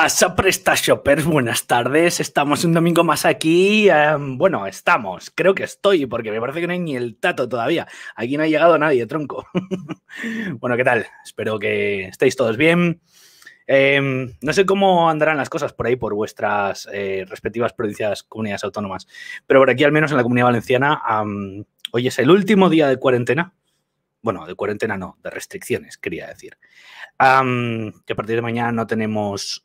pasa, Shoppers, Buenas tardes. Estamos un domingo más aquí. Em, bueno, estamos. Creo que estoy, porque me parece que no hay ni el tato todavía. Aquí no ha llegado nadie, tronco. bueno, ¿qué tal? Espero que estéis todos bien. Em, no sé cómo andarán las cosas por ahí, por vuestras eh, respectivas provincias, comunidades autónomas, pero por aquí, al menos en la comunidad valenciana, hoy es el último día de cuarentena. Bueno, de cuarentena no, de restricciones, quería decir que a partir de mañana no tenemos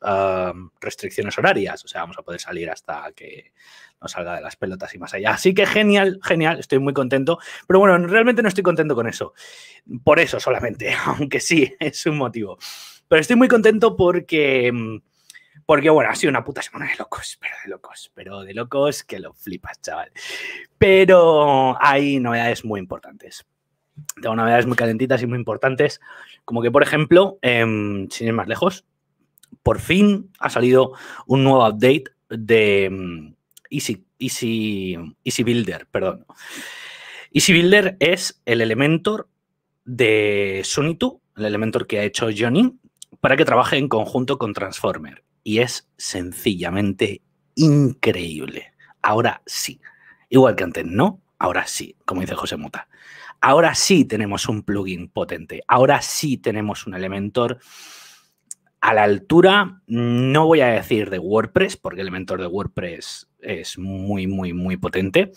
restricciones horarias, o sea, vamos a poder salir hasta que nos salga de las pelotas y más allá. Así que genial, genial, estoy muy contento, pero bueno, realmente no estoy contento con eso, por eso solamente, aunque sí, es un motivo. Pero estoy muy contento porque, mm, porque bueno, ha sido una puta semana de locos, pero de locos, pero de locos que lo flipas, chaval. Pero hay novedades muy importantes de es muy calentitas y muy importantes, como que, por ejemplo, em, sin ir más lejos, por fin ha salido un nuevo update de em, Easy, Builder, perdón. Easy Builder es el Elementor de Sunitu, el Elementor que ha hecho Johnny, para que trabaje en conjunto con Transformer. Y es sencillamente increíble. Ahora sí. Igual que antes no, ahora sí, como dice José Muta ahora sí tenemos un plugin potente, ahora sí tenemos un Elementor a la altura, no voy a decir de WordPress, porque Elementor de WordPress es muy, muy, muy potente.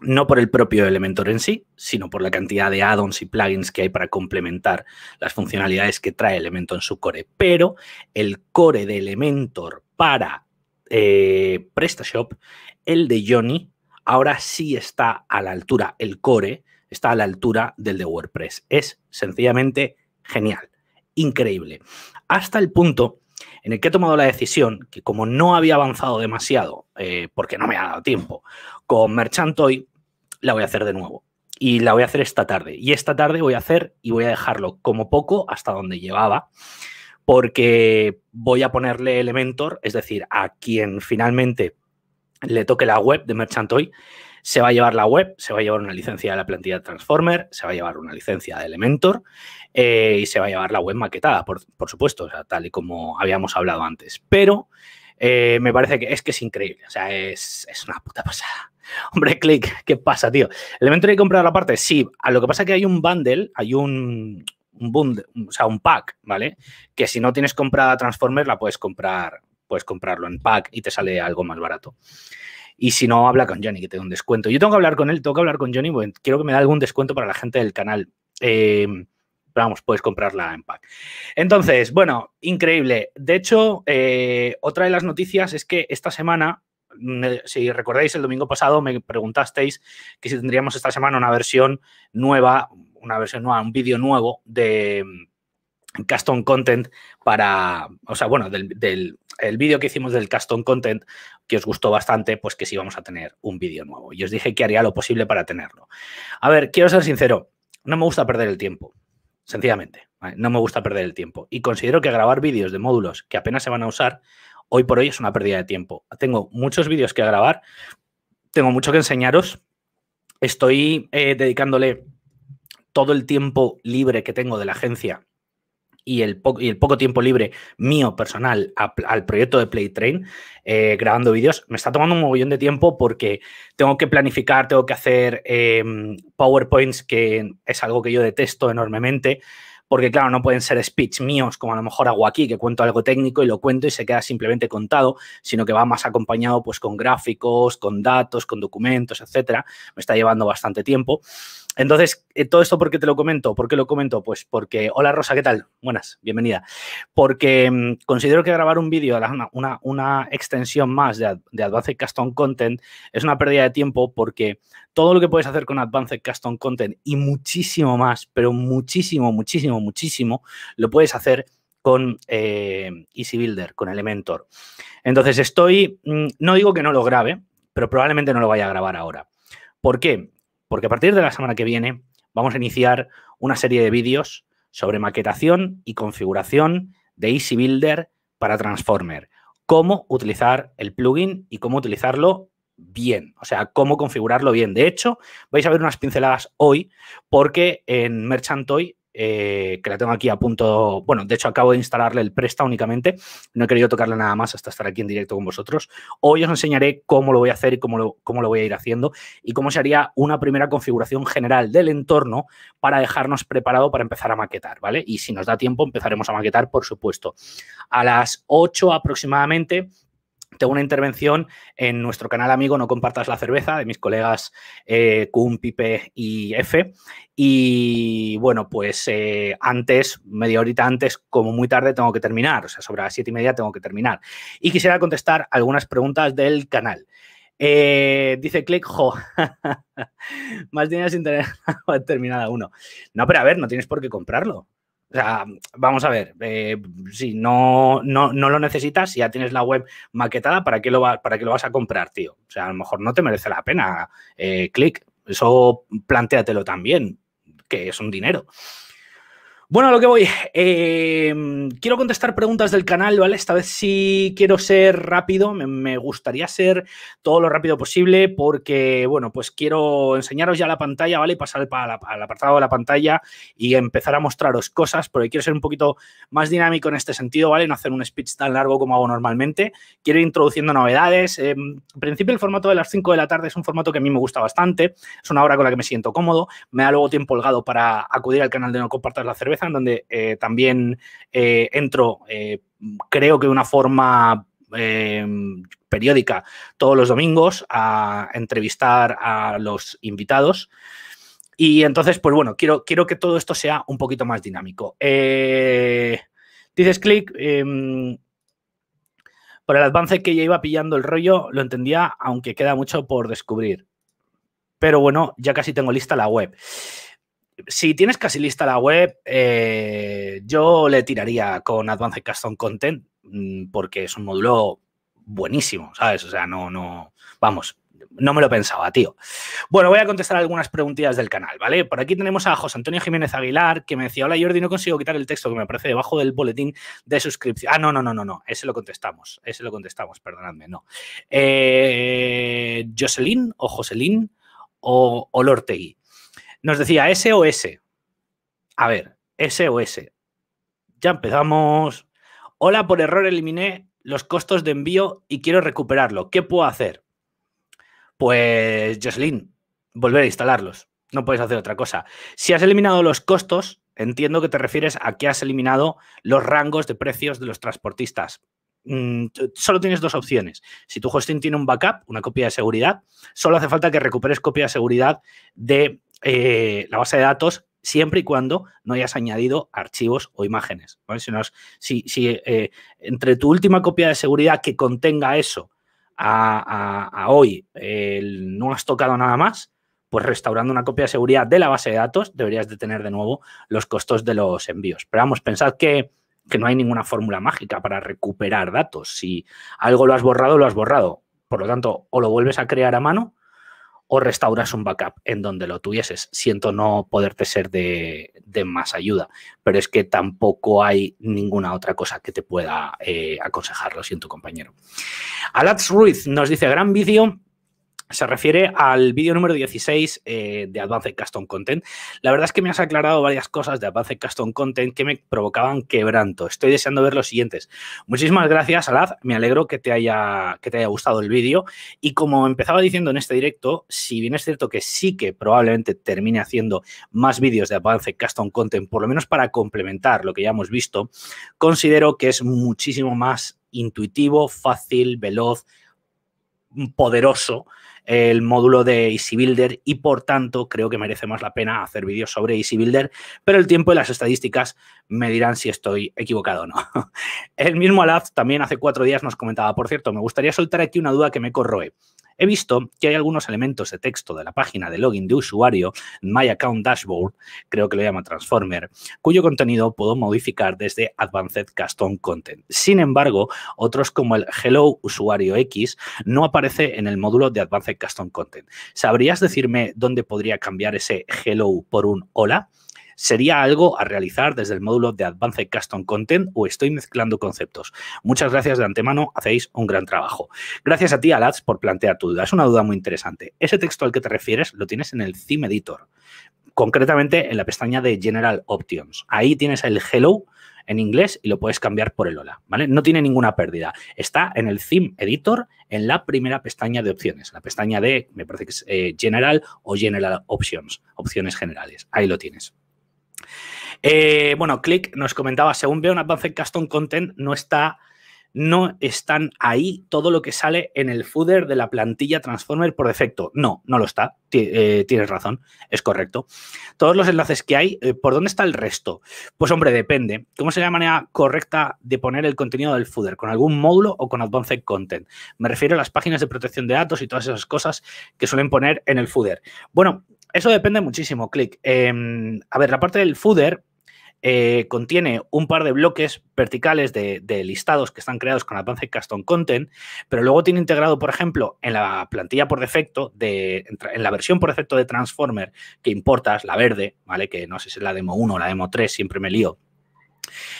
No por el propio Elementor en sí, sino por la cantidad de add-ons y plugins que hay para complementar las funcionalidades que trae Elementor en su core. Pero el core de Elementor para eh, PrestaShop, el de Johnny, ahora sí está a la altura, el core está a la altura del de WordPress. Es sencillamente genial, increíble. Hasta el punto en el que he tomado la decisión que como no había avanzado demasiado, eh, porque no me ha dado tiempo, con Merchantoy, la voy a hacer de nuevo. Y la voy a hacer esta tarde. Y esta tarde voy a hacer y voy a dejarlo como poco hasta donde llevaba, porque voy a ponerle Elementor, es decir, a quien finalmente le toque la web de Merchantoy, se va a llevar la web, se va a llevar una licencia de la plantilla de Transformer, se va a llevar una licencia de Elementor eh, y se va a llevar la web maquetada, por, supuesto, tal y como habíamos hablado antes. Pero eh, me parece que es que es increíble, o sea, es, una puta pasada. Hombre, Click, ¿qué pasa, tío? ¿Elementor hay que comprar la parte? Sí, a lo que pasa es que hay un bundle, hay un, bundle, un pack, ¿vale? Que si no tienes comprada Transformer, la puedes comprar, puedes comprarlo en pack y te sale algo más barato. Y si no, habla con Johnny, que te da un descuento. Yo tengo que hablar con él, tengo que hablar con Johnny, quiero que me dé algún descuento para la gente del canal. Em, pero vamos, puedes comprarla en pack. Entonces, bueno, increíble. De hecho, eh, otra de las noticias es que esta semana, mm, eh, si recordáis, el domingo pasado me preguntasteis que si tendríamos esta semana una versión nueva, una versión nueva, un vídeo nuevo de mm, custom content para, o sea, bueno, del el vídeo que hicimos del custom content, que os gustó bastante, pues que sí vamos a tener un vídeo nuevo. Y os dije que haría lo posible para tenerlo. A ver, quiero ser sincero, no me gusta perder el tiempo, sencillamente. No me gusta perder el tiempo. Y considero que grabar vídeos de módulos que apenas se van a usar, hoy por hoy es una pérdida de tiempo. Tengo muchos vídeos que grabar, tengo mucho que enseñaros, estoy eh, dedicándole todo el tiempo libre que tengo de la agencia y el, y el poco tiempo libre mío personal al proyecto de Playtrain, eh, grabando vídeos, me está tomando un mogollón de tiempo porque tengo que planificar, tengo que hacer em, PowerPoints, que es algo que yo detesto enormemente porque claro, no pueden ser speech míos como a lo mejor hago aquí, que cuento algo técnico y lo cuento y se queda simplemente contado, sino que va más acompañado pues con gráficos, con datos, con documentos, etcétera. Me está llevando bastante tiempo. Entonces, eh, todo esto, porque te lo comento? ¿Por qué lo comento? Pues porque, hola Rosa, ¿qué tal? Buenas, bienvenida. Porque mm, considero que grabar un vídeo, una, una, extensión más de, de Advanced Custom Content, es una pérdida de tiempo porque todo lo que puedes hacer con Advanced Custom Content y muchísimo más, pero muchísimo, muchísimo, muchísimo, lo puedes hacer con eh, Easy Builder, con Elementor. Entonces, estoy, mm, no digo que no lo grabe, pero probablemente no lo vaya a grabar ahora. ¿Por qué? porque a partir de la semana que viene vamos a iniciar una serie de vídeos sobre maquetación y configuración de EasyBuilder Builder para Transformer. Cómo utilizar el plugin y cómo utilizarlo bien, o sea, cómo configurarlo bien. De hecho, vais a ver unas pinceladas hoy porque en Merchant Toy eh, que la tengo aquí a punto, bueno, de hecho acabo de instalarle el Presta únicamente, no he querido tocarle nada más hasta estar aquí en directo con vosotros. Hoy os enseñaré cómo lo voy a hacer y cómo lo, cómo lo voy a ir haciendo y cómo se haría una primera configuración general del entorno para dejarnos preparado para empezar a maquetar, ¿vale? Y si nos da tiempo empezaremos a maquetar, por supuesto. A las 8 aproximadamente tengo una intervención en nuestro canal amigo No Compartas la Cerveza de mis colegas eh, Kun, Pipe y F. Y bueno, pues eh, antes, media horita antes, como muy tarde, tengo que terminar. O sea, sobre las siete y media tengo que terminar. Y quisiera contestar algunas preguntas del canal. Eh, dice Click, jo. más dinero sin tener terminada uno. No, pero a ver, no tienes por qué comprarlo. O sea, vamos a ver, eh, si no, no, no, lo necesitas, si ya tienes la web maquetada, ¿para qué, lo ¿para qué lo vas a comprar, tío? O sea, a lo mejor no te merece la pena eh, clic. Eso plantéatelo también, que es un dinero. Bueno, a lo que voy. Eh, quiero contestar preguntas del canal, ¿vale? Esta vez sí quiero ser rápido. Me, gustaría ser todo lo rápido posible porque, bueno, pues quiero enseñaros ya la pantalla, ¿vale? Y pasar al, apartado de la pantalla y empezar a mostraros cosas porque quiero ser un poquito más dinámico en este sentido, ¿vale? No hacer un speech tan largo como hago normalmente. Quiero ir introduciendo novedades. Eh, en principio, el formato de las 5 de la tarde es un formato que a mí me gusta bastante. Es una hora con la que me siento cómodo. Me da luego tiempo holgado para acudir al canal de No Compartas la Cerveza en donde eh, también eh, entro, eh, creo que de una forma em, periódica, todos los domingos a entrevistar a los invitados. Y entonces, pues bueno, quiero, quiero que todo esto sea un poquito más dinámico. dices, Click, em, por el avance que ya iba pillando el rollo, lo entendía, aunque queda mucho por descubrir. Pero bueno, ya casi tengo lista la web si tienes casi lista la web, eh, yo le tiraría con Advanced Custom Content mm, porque es un módulo buenísimo, ¿sabes? O sea, no, no, vamos, no me lo pensaba, tío. Bueno, voy a contestar algunas preguntas del canal, ¿vale? Por aquí tenemos a José Antonio Jiménez Aguilar, que me decía, hola Jordi, no consigo quitar el texto que me aparece debajo del boletín de suscripción. Ah, no, no, no, no, no, ese lo contestamos, ese lo contestamos, perdonadme, no. Eh, Jocelyn o Joselín, o Lortegui. Nos decía SOS A ver, SOS Ya empezamos. Hola, por error eliminé los costos de envío y quiero recuperarlo. ¿Qué puedo hacer? Pues, Jocelyn, volver a instalarlos. No puedes hacer otra cosa. Si has eliminado los costos, entiendo que te refieres a que has eliminado los rangos de precios de los transportistas. Mm, solo tienes dos opciones. Si tu hosting tiene un backup, una copia de seguridad, solo hace falta que recuperes copia de seguridad de eh, la base de datos siempre y cuando no hayas añadido archivos o imágenes. Si, eh, entre tu última copia de seguridad que contenga eso a, hoy eh, no has tocado nada más, pues restaurando una copia de seguridad de la base de datos deberías de tener de nuevo los costos de los envíos. Pero vamos, pensad que, que no hay ninguna fórmula mágica para recuperar datos. Si algo lo has borrado, lo has borrado. Por lo tanto, o lo vuelves a crear a mano o restauras un backup en donde lo tuvieses. Siento no poderte ser de, más ayuda, pero es que tampoco hay ninguna otra cosa que te pueda aconsejarlo eh, aconsejarlo, siento compañero. Alatz Ruiz nos dice, gran vídeo se refiere al vídeo número 16 eh, de Advanced Custom Content. La verdad es que me has aclarado varias cosas de Advanced Custom Content que me provocaban quebranto. Estoy deseando ver los siguientes. Muchísimas gracias, Alad. Me alegro que te haya, que te haya gustado el vídeo. Y como empezaba diciendo en este directo, si bien es cierto que sí que probablemente termine haciendo más vídeos de Advanced Custom Content, por lo menos para complementar lo que ya hemos visto, considero que es muchísimo más intuitivo, fácil, veloz, poderoso el módulo de Easy Builder y por tanto creo que merece más la pena hacer vídeos sobre Easy Builder, pero el tiempo y las estadísticas me dirán si estoy equivocado o no. El mismo Alaf también hace cuatro días nos comentaba, por cierto, me gustaría soltar aquí una duda que me corroe he visto que hay algunos elementos de texto de la página de login de usuario, My Account Dashboard, creo que lo llama Transformer, cuyo contenido puedo modificar desde Advanced Custom Content. Sin embargo, otros como el Hello Usuario X no aparece en el módulo de Advanced Custom Content. ¿Sabrías decirme dónde podría cambiar ese Hello por un Hola? ¿Sería algo a realizar desde el módulo de Advanced Custom Content o estoy mezclando conceptos? Muchas gracias de antemano, hacéis un gran trabajo. Gracias a ti, Alats, por plantear tu duda. Es una duda muy interesante. Ese texto al que te refieres lo tienes en el Theme Editor, concretamente en la pestaña de General Options. Ahí tienes el Hello en inglés y lo puedes cambiar por el hola, ¿vale? No tiene ninguna pérdida. Está en el theme editor en la primera pestaña de opciones, la pestaña de, me parece que es eh, general o general options, opciones generales. Ahí lo tienes. Eh, bueno, Click nos comentaba, según veo en Advanced Custom Content, no está no están ahí todo lo que sale en el footer de la plantilla Transformer por defecto. No, no lo está. Eh, tienes razón, es correcto. Todos los enlaces que hay, eh, ¿por dónde está el resto? Pues hombre, depende. ¿Cómo sería la manera correcta de poner el contenido del footer? ¿Con algún módulo o con Advanced Content? Me refiero a las páginas de protección de datos y todas esas cosas que suelen poner en el footer. Bueno, eso depende muchísimo, Click. Em, a ver, la parte del footer eh, contiene un par de bloques verticales de, listados que están creados con Advanced Custom Content, pero luego tiene integrado, por ejemplo, en la plantilla por defecto, de, en la versión por defecto de Transformer que importas, la verde, ¿vale? Que no sé si es la demo 1 o la demo 3, siempre me lío.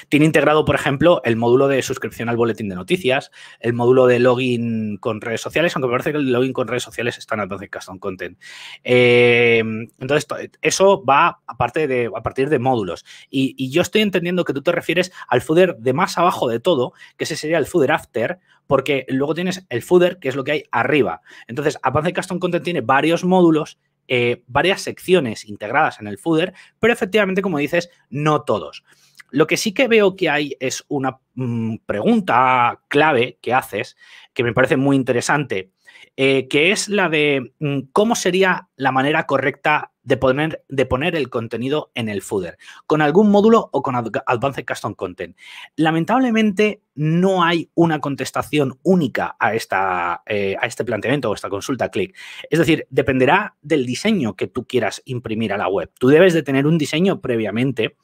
Tiene integrado, por ejemplo, el módulo de suscripción al boletín de noticias, el módulo de login con redes sociales, aunque me parece que el login con redes sociales está en Advanced Custom Content. Em, entonces, eso va de, a partir de módulos. Y, yo estoy entendiendo que tú te refieres al footer de más abajo de todo, que ese sería el footer after, porque luego tienes el footer, que es lo que hay arriba. Entonces, Advanced Custom Content tiene varios módulos eh, varias secciones integradas en el footer, pero efectivamente, como dices, no todos. Lo que sí que veo que hay es una mm, pregunta clave que haces, que me parece muy interesante, eh, que es la de mm, cómo sería la manera correcta de poner, de poner el contenido en el footer, con algún módulo o con Advanced Custom Content. Lamentablemente no hay una contestación única a, esta, eh, a este planteamiento o esta consulta click. Es decir, dependerá del diseño que tú quieras imprimir a la web. Tú debes de tener un diseño previamente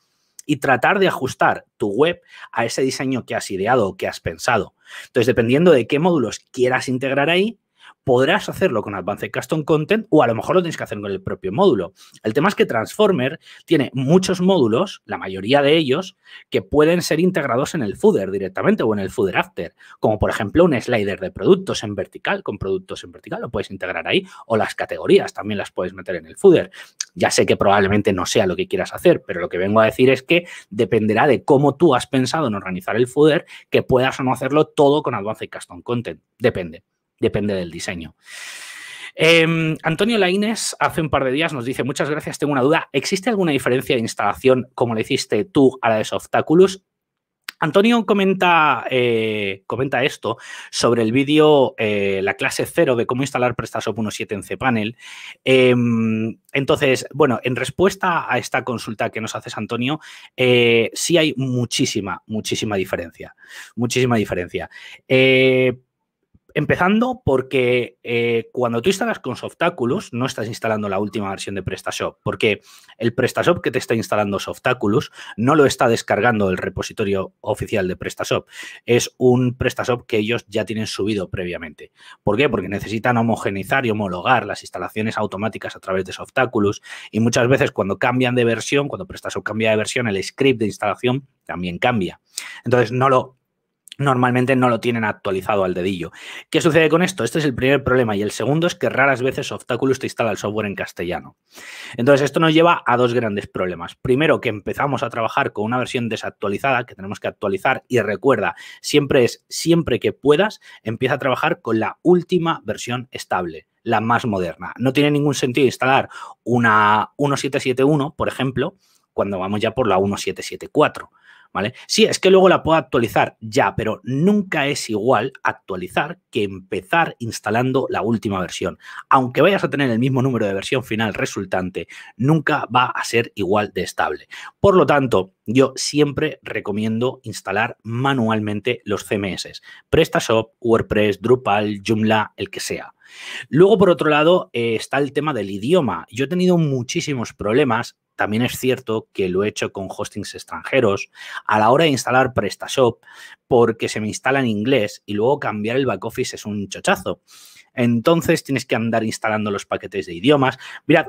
y tratar de ajustar tu web a ese diseño que has ideado o que has pensado. Entonces, dependiendo de qué módulos quieras integrar ahí, podrás hacerlo con Advanced Custom Content o a lo mejor lo tienes que hacer con el propio módulo. El tema es que Transformer tiene muchos módulos, la mayoría de ellos, que pueden ser integrados en el footer directamente o en el footer after, como por ejemplo un slider de productos en vertical, con productos en vertical lo puedes integrar ahí, o las categorías también las puedes meter en el footer. Ya sé que probablemente no sea lo que quieras hacer, pero lo que vengo a decir es que dependerá de cómo tú has pensado en organizar el footer, que puedas o no hacerlo todo con Advanced Custom Content. Depende depende del diseño. Em, Antonio Laines hace un par de días nos dice, muchas gracias, tengo una duda, ¿existe alguna diferencia de instalación como le hiciste tú a la de Softaculous? Antonio comenta, eh, comenta esto sobre el vídeo, eh, la clase cero de cómo instalar PrestaShop 1.7 en cPanel. Em, entonces, bueno, en respuesta a esta consulta que nos haces, Antonio, eh, sí hay muchísima, muchísima diferencia. Muchísima diferencia. Empezando porque eh, cuando tú instalas con Softaculous, no estás instalando la última versión de PrestaShop, porque el PrestaShop que te está instalando Softaculous no lo está descargando el repositorio oficial de PrestaShop. Es un PrestaShop que ellos ya tienen subido previamente. ¿Por qué? Porque necesitan homogeneizar y homologar las instalaciones automáticas a través de Softaculous y muchas veces cuando cambian de versión, cuando PrestaShop cambia de versión, el script de instalación también cambia. Entonces, no lo normalmente no lo tienen actualizado al dedillo. ¿Qué sucede con esto? Este es el primer problema y el segundo es que raras veces obstáculos te instala el software en castellano. Entonces, esto nos lleva a dos grandes problemas. Primero, que empezamos a trabajar con una versión desactualizada que tenemos que actualizar y recuerda, siempre es, siempre que puedas, empieza a trabajar con la última versión estable la más moderna. No tiene ningún sentido instalar una 1771, por ejemplo, cuando vamos ya por la 1774. ¿vale? Sí, es que luego la puedo actualizar ya, pero nunca es igual actualizar que empezar instalando la última versión. Aunque vayas a tener el mismo número de versión final resultante, nunca va a ser igual de estable. Por lo tanto, yo siempre recomiendo instalar manualmente los CMS, PrestaShop, WordPress, Drupal, Joomla, el que sea. Luego, por otro lado, eh, está el tema del idioma. Yo he tenido muchísimos problemas. También es cierto que lo he hecho con hostings extranjeros a la hora de instalar PrestaShop porque se me instala en inglés y luego cambiar el back office es un chochazo. Entonces tienes que andar instalando los paquetes de idiomas. Mirad,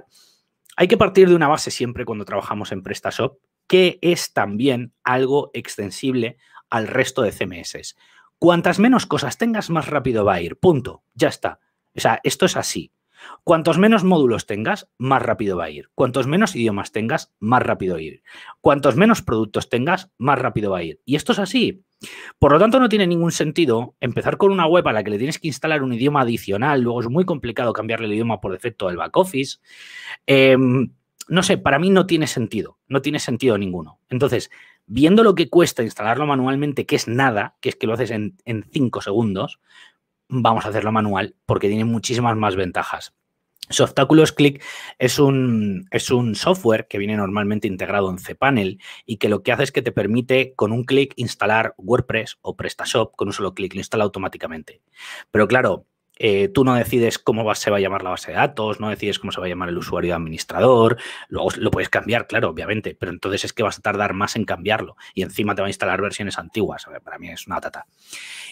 hay que partir de una base siempre cuando trabajamos en PrestaShop, que es también algo extensible al resto de CMS. Cuantas menos cosas tengas, más rápido va a ir. Punto. Ya está. O sea, esto es así. Cuantos menos módulos tengas, más rápido va a ir. Cuantos menos idiomas tengas, más rápido va a ir. Cuantos menos productos tengas, más rápido va a ir. Y esto es así. Por lo tanto, no tiene ningún sentido empezar con una web a la que le tienes que instalar un idioma adicional. Luego es muy complicado cambiarle el idioma por defecto al back office. Em, no sé, para mí no tiene sentido. No tiene sentido ninguno. Entonces, viendo lo que cuesta instalarlo manualmente, que es nada, que es que lo haces en 5 segundos, vamos a hacerlo manual porque tiene muchísimas más ventajas. Softaculous Click es un, es un software que viene normalmente integrado en cPanel y que lo que hace es que te permite con un clic instalar WordPress o PrestaShop, con un solo clic lo instala automáticamente. Pero claro, eh, tú no decides cómo se va a llamar la base de datos, no decides cómo se va a llamar el usuario administrador, luego lo puedes cambiar, claro, obviamente, pero entonces es que vas a tardar más en cambiarlo y encima te va a instalar versiones antiguas. Para mí es una tata.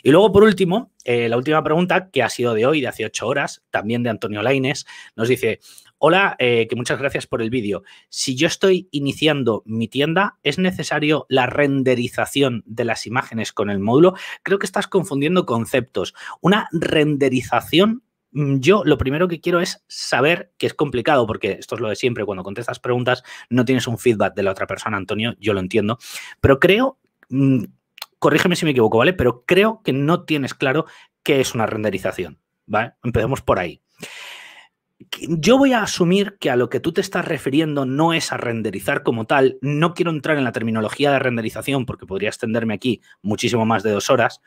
Y luego, por último, eh, la última pregunta que ha sido de hoy, de hace ocho horas, también de Antonio Laines, nos dice, Hola, eh, que muchas gracias por el vídeo. Si yo estoy iniciando mi tienda, ¿es necesario la renderización de las imágenes con el módulo? Creo que estás confundiendo conceptos. Una renderización mm, yo lo primero que quiero es saber que es complicado, porque esto es lo de siempre, cuando contestas preguntas no tienes un feedback de la otra persona, Antonio, yo lo entiendo, pero creo, mm, corrígeme si me equivoco, ¿vale? Pero creo que no tienes claro qué es una renderización, ¿vale? Empecemos por ahí yo voy a asumir que a lo que tú te estás refiriendo no es a renderizar como tal. No quiero entrar en la terminología de renderización porque podría extenderme aquí muchísimo más de dos horas.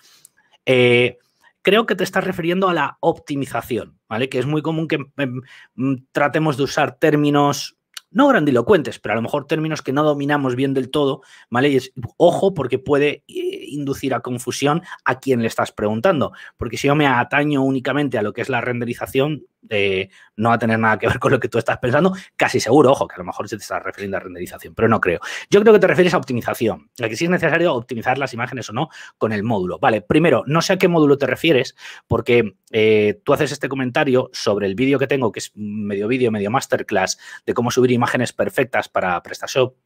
Eh, creo que te estás refiriendo a la optimización, ¿vale? Que es muy común que em, em, tratemos de usar términos no grandilocuentes, pero a lo mejor términos que no dominamos bien del todo, ¿vale? Y es, ojo, porque puede inducir a confusión a quien le estás preguntando. Porque si yo me ataño únicamente a lo que es la renderización, eh, no va a tener nada que ver con lo que tú estás pensando, casi seguro, ojo, que a lo mejor se te está refiriendo a renderización, pero no creo. Yo creo que te refieres a optimización, a que si es necesario optimizar las imágenes o no con el módulo. Vale, primero, no sé a qué módulo te refieres, porque eh, tú haces este comentario sobre el vídeo que tengo, que es medio vídeo, medio masterclass, de cómo subir imágenes perfectas para PrestaShop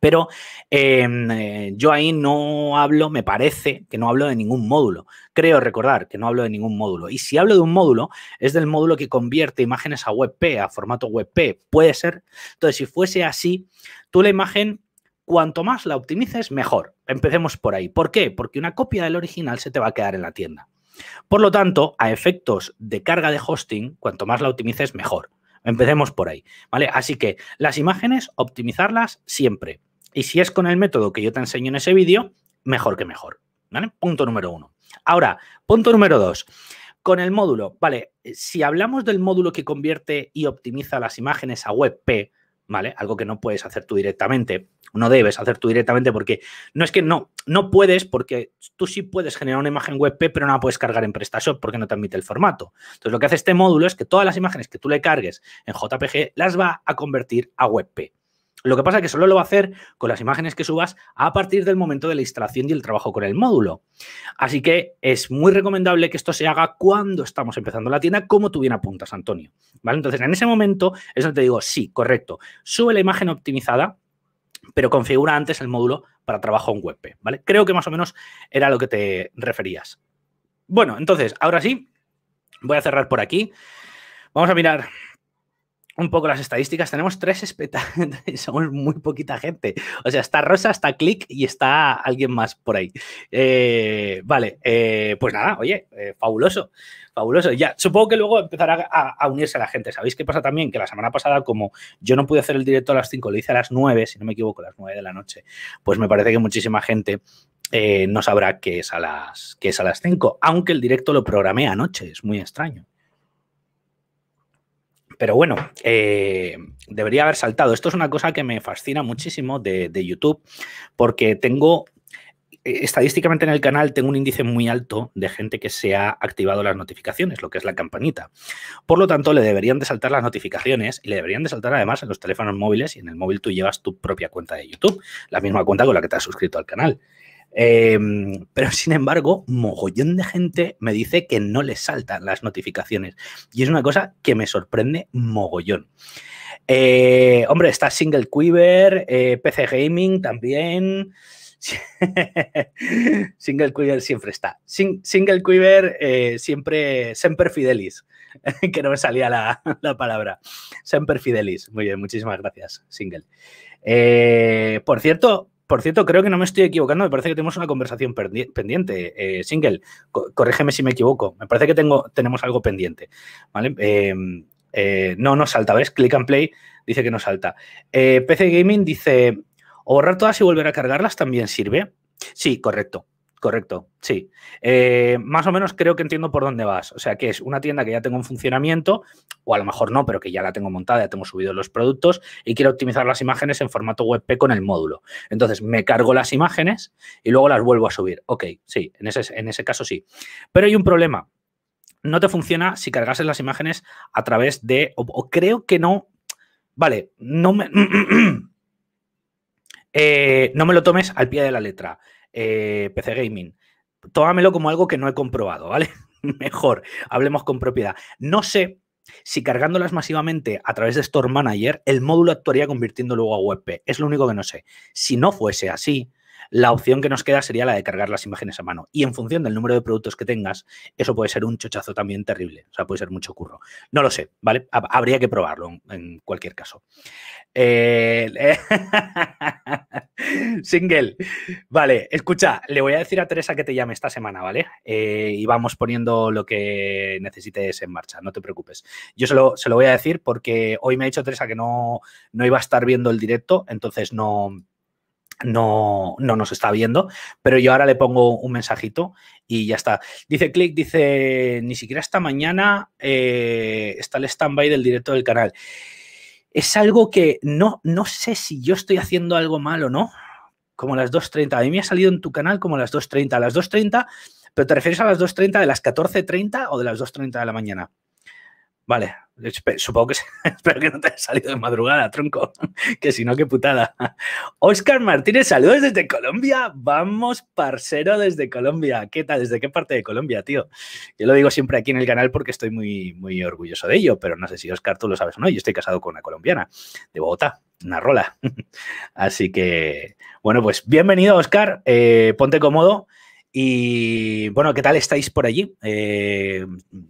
pero em, eh, yo ahí no hablo, me parece que no hablo de ningún módulo. Creo recordar que no hablo de ningún módulo. Y si hablo de un módulo, es del módulo que convierte imágenes a WebP, a formato WebP. Puede ser. Entonces, si fuese así, tú la imagen, cuanto más la optimices, mejor. Empecemos por ahí. ¿Por qué? Porque una copia del original se te va a quedar en la tienda. Por lo tanto, a efectos de carga de hosting, cuanto más la optimices, mejor. Empecemos por ahí, ¿vale? Así que las imágenes, optimizarlas siempre. Y si es con el método que yo te enseño en ese vídeo, mejor que mejor. ¿vale? Punto número uno. Ahora, punto número dos. Con el módulo, vale, si hablamos del módulo que convierte y optimiza las imágenes a WebP, ¿vale? Algo que no puedes hacer tú directamente, no debes hacer tú directamente porque no es que no, no puedes porque tú sí puedes generar una imagen WebP, pero no la puedes cargar en PrestaShop porque no te admite el formato. Entonces, lo que hace este módulo es que todas las imágenes que tú le cargues en JPG las va a convertir a WebP. Lo que pasa es que solo lo va a hacer con las imágenes que subas a partir del momento de la instalación y el trabajo con el módulo. Así que es muy recomendable que esto se haga cuando estamos empezando la tienda, como tú bien apuntas, Antonio. ¿Vale? Entonces, en ese momento es te digo, sí, correcto, sube la imagen optimizada, pero configura antes el módulo para trabajo en WebP. ¿vale? Creo que más o menos era lo que te referías. Bueno, entonces, ahora sí, voy a cerrar por aquí. Vamos a mirar un poco las estadísticas, tenemos tres espectadores, somos muy poquita gente. O sea, está Rosa, está Click y está alguien más por ahí. Eh, vale, eh, pues nada, oye, eh, fabuloso, fabuloso. Ya, supongo que luego empezará a, a, unirse la gente. ¿Sabéis qué pasa también? Que la semana pasada, como yo no pude hacer el directo a las 5, lo hice a las 9, si no me equivoco, a las 9 de la noche, pues me parece que muchísima gente no sabrá que es, a las, que es a las 5, aunque el directo lo programé anoche, es muy extraño. Pero bueno, eh, debería haber saltado. Esto es una cosa que me fascina muchísimo de, de YouTube, porque tengo eh, estadísticamente en el canal tengo un índice muy alto de gente que se ha activado las notificaciones, lo que es la campanita. Por lo tanto, le deberían de saltar las notificaciones y le deberían de saltar además en los teléfonos móviles y en el móvil tú llevas tu propia cuenta de YouTube, la misma cuenta con la que te has suscrito al canal. Em, pero sin embargo, mogollón de gente me dice que no le saltan las notificaciones. Y es una cosa que me sorprende mogollón. Eh, hombre, está Single Quiver, eh, PC Gaming también. Single Quiver siempre está. single Quiver eh, siempre, Semper Fidelis, que no me salía la, palabra. Semper Fidelis, muy bien, muchísimas gracias, Single. por cierto, por cierto, creo que no me estoy equivocando. Me parece que tenemos una conversación pendiente. Eh, single, corrígeme si me equivoco. Me parece que tengo, tenemos algo pendiente. ¿vale? Em, eh, no nos salta. ¿Ves? Click and play dice que no salta. Eh, PC Gaming dice: ¿O borrar todas y volver a cargarlas también sirve? Sí, correcto. Correcto, sí. Eh, más o menos creo que entiendo por dónde vas. O sea, que es una tienda que ya tengo en funcionamiento, o a lo mejor no, pero que ya la tengo montada, ya tengo subidos los productos y quiero optimizar las imágenes en formato WebP con el módulo. Entonces, me cargo las imágenes y luego las vuelvo a subir. Ok, sí, en ese, en ese caso sí. Pero hay un problema. No te funciona si cargases las imágenes a través de, o, creo que no, vale, no me... Eh, no me lo tomes al pie de la letra. Eh, PC Gaming. Tómamelo como algo que no he comprobado, ¿vale? Mejor, hablemos con propiedad. No sé si cargándolas masivamente a través de Store Manager, el módulo actuaría convirtiendo luego a WebP. Es lo único que no sé. Si no fuese así, la opción que nos queda sería la de cargar las imágenes a mano. Y en función del número de productos que tengas, eso puede ser un chochazo también terrible. O sea, puede ser mucho curro. No lo sé, ¿vale? Habría que probarlo en cualquier caso. Eh, Single. Vale, escucha, le voy a decir a Teresa que te llame esta semana, ¿vale? Eh, y vamos poniendo lo que necesites en marcha, no te preocupes. Yo se lo, se lo voy a decir porque hoy me ha dicho Teresa que no, no iba a estar viendo el directo, entonces no no, no nos está viendo, pero yo ahora le pongo un mensajito y ya está. Dice Click, dice, ni siquiera esta mañana eh, está el stand-by del directo del canal. Es algo que no, no sé si yo estoy haciendo algo mal o no, como las 2.30. A mí me ha salido en tu canal como las 2.30. A las 2.30, pero te refieres a las 2.30 de las 14.30 o de las 2.30 de la mañana. Vale, supongo que espero que no te haya salido de madrugada, tronco, que si no, qué putada. Oscar Martínez, saludos desde Colombia. Vamos, parcero, desde Colombia. ¿Qué tal? ¿Desde qué parte de Colombia, tío? Yo lo digo siempre aquí en el canal porque estoy muy, muy orgulloso de ello, pero no sé si Oscar tú lo sabes o no. Yo estoy casado con una colombiana de Bogotá, una rola. Así que, bueno, pues bienvenido, Oscar. Eh, ponte cómodo. Y bueno, ¿qué tal estáis por allí? Eh,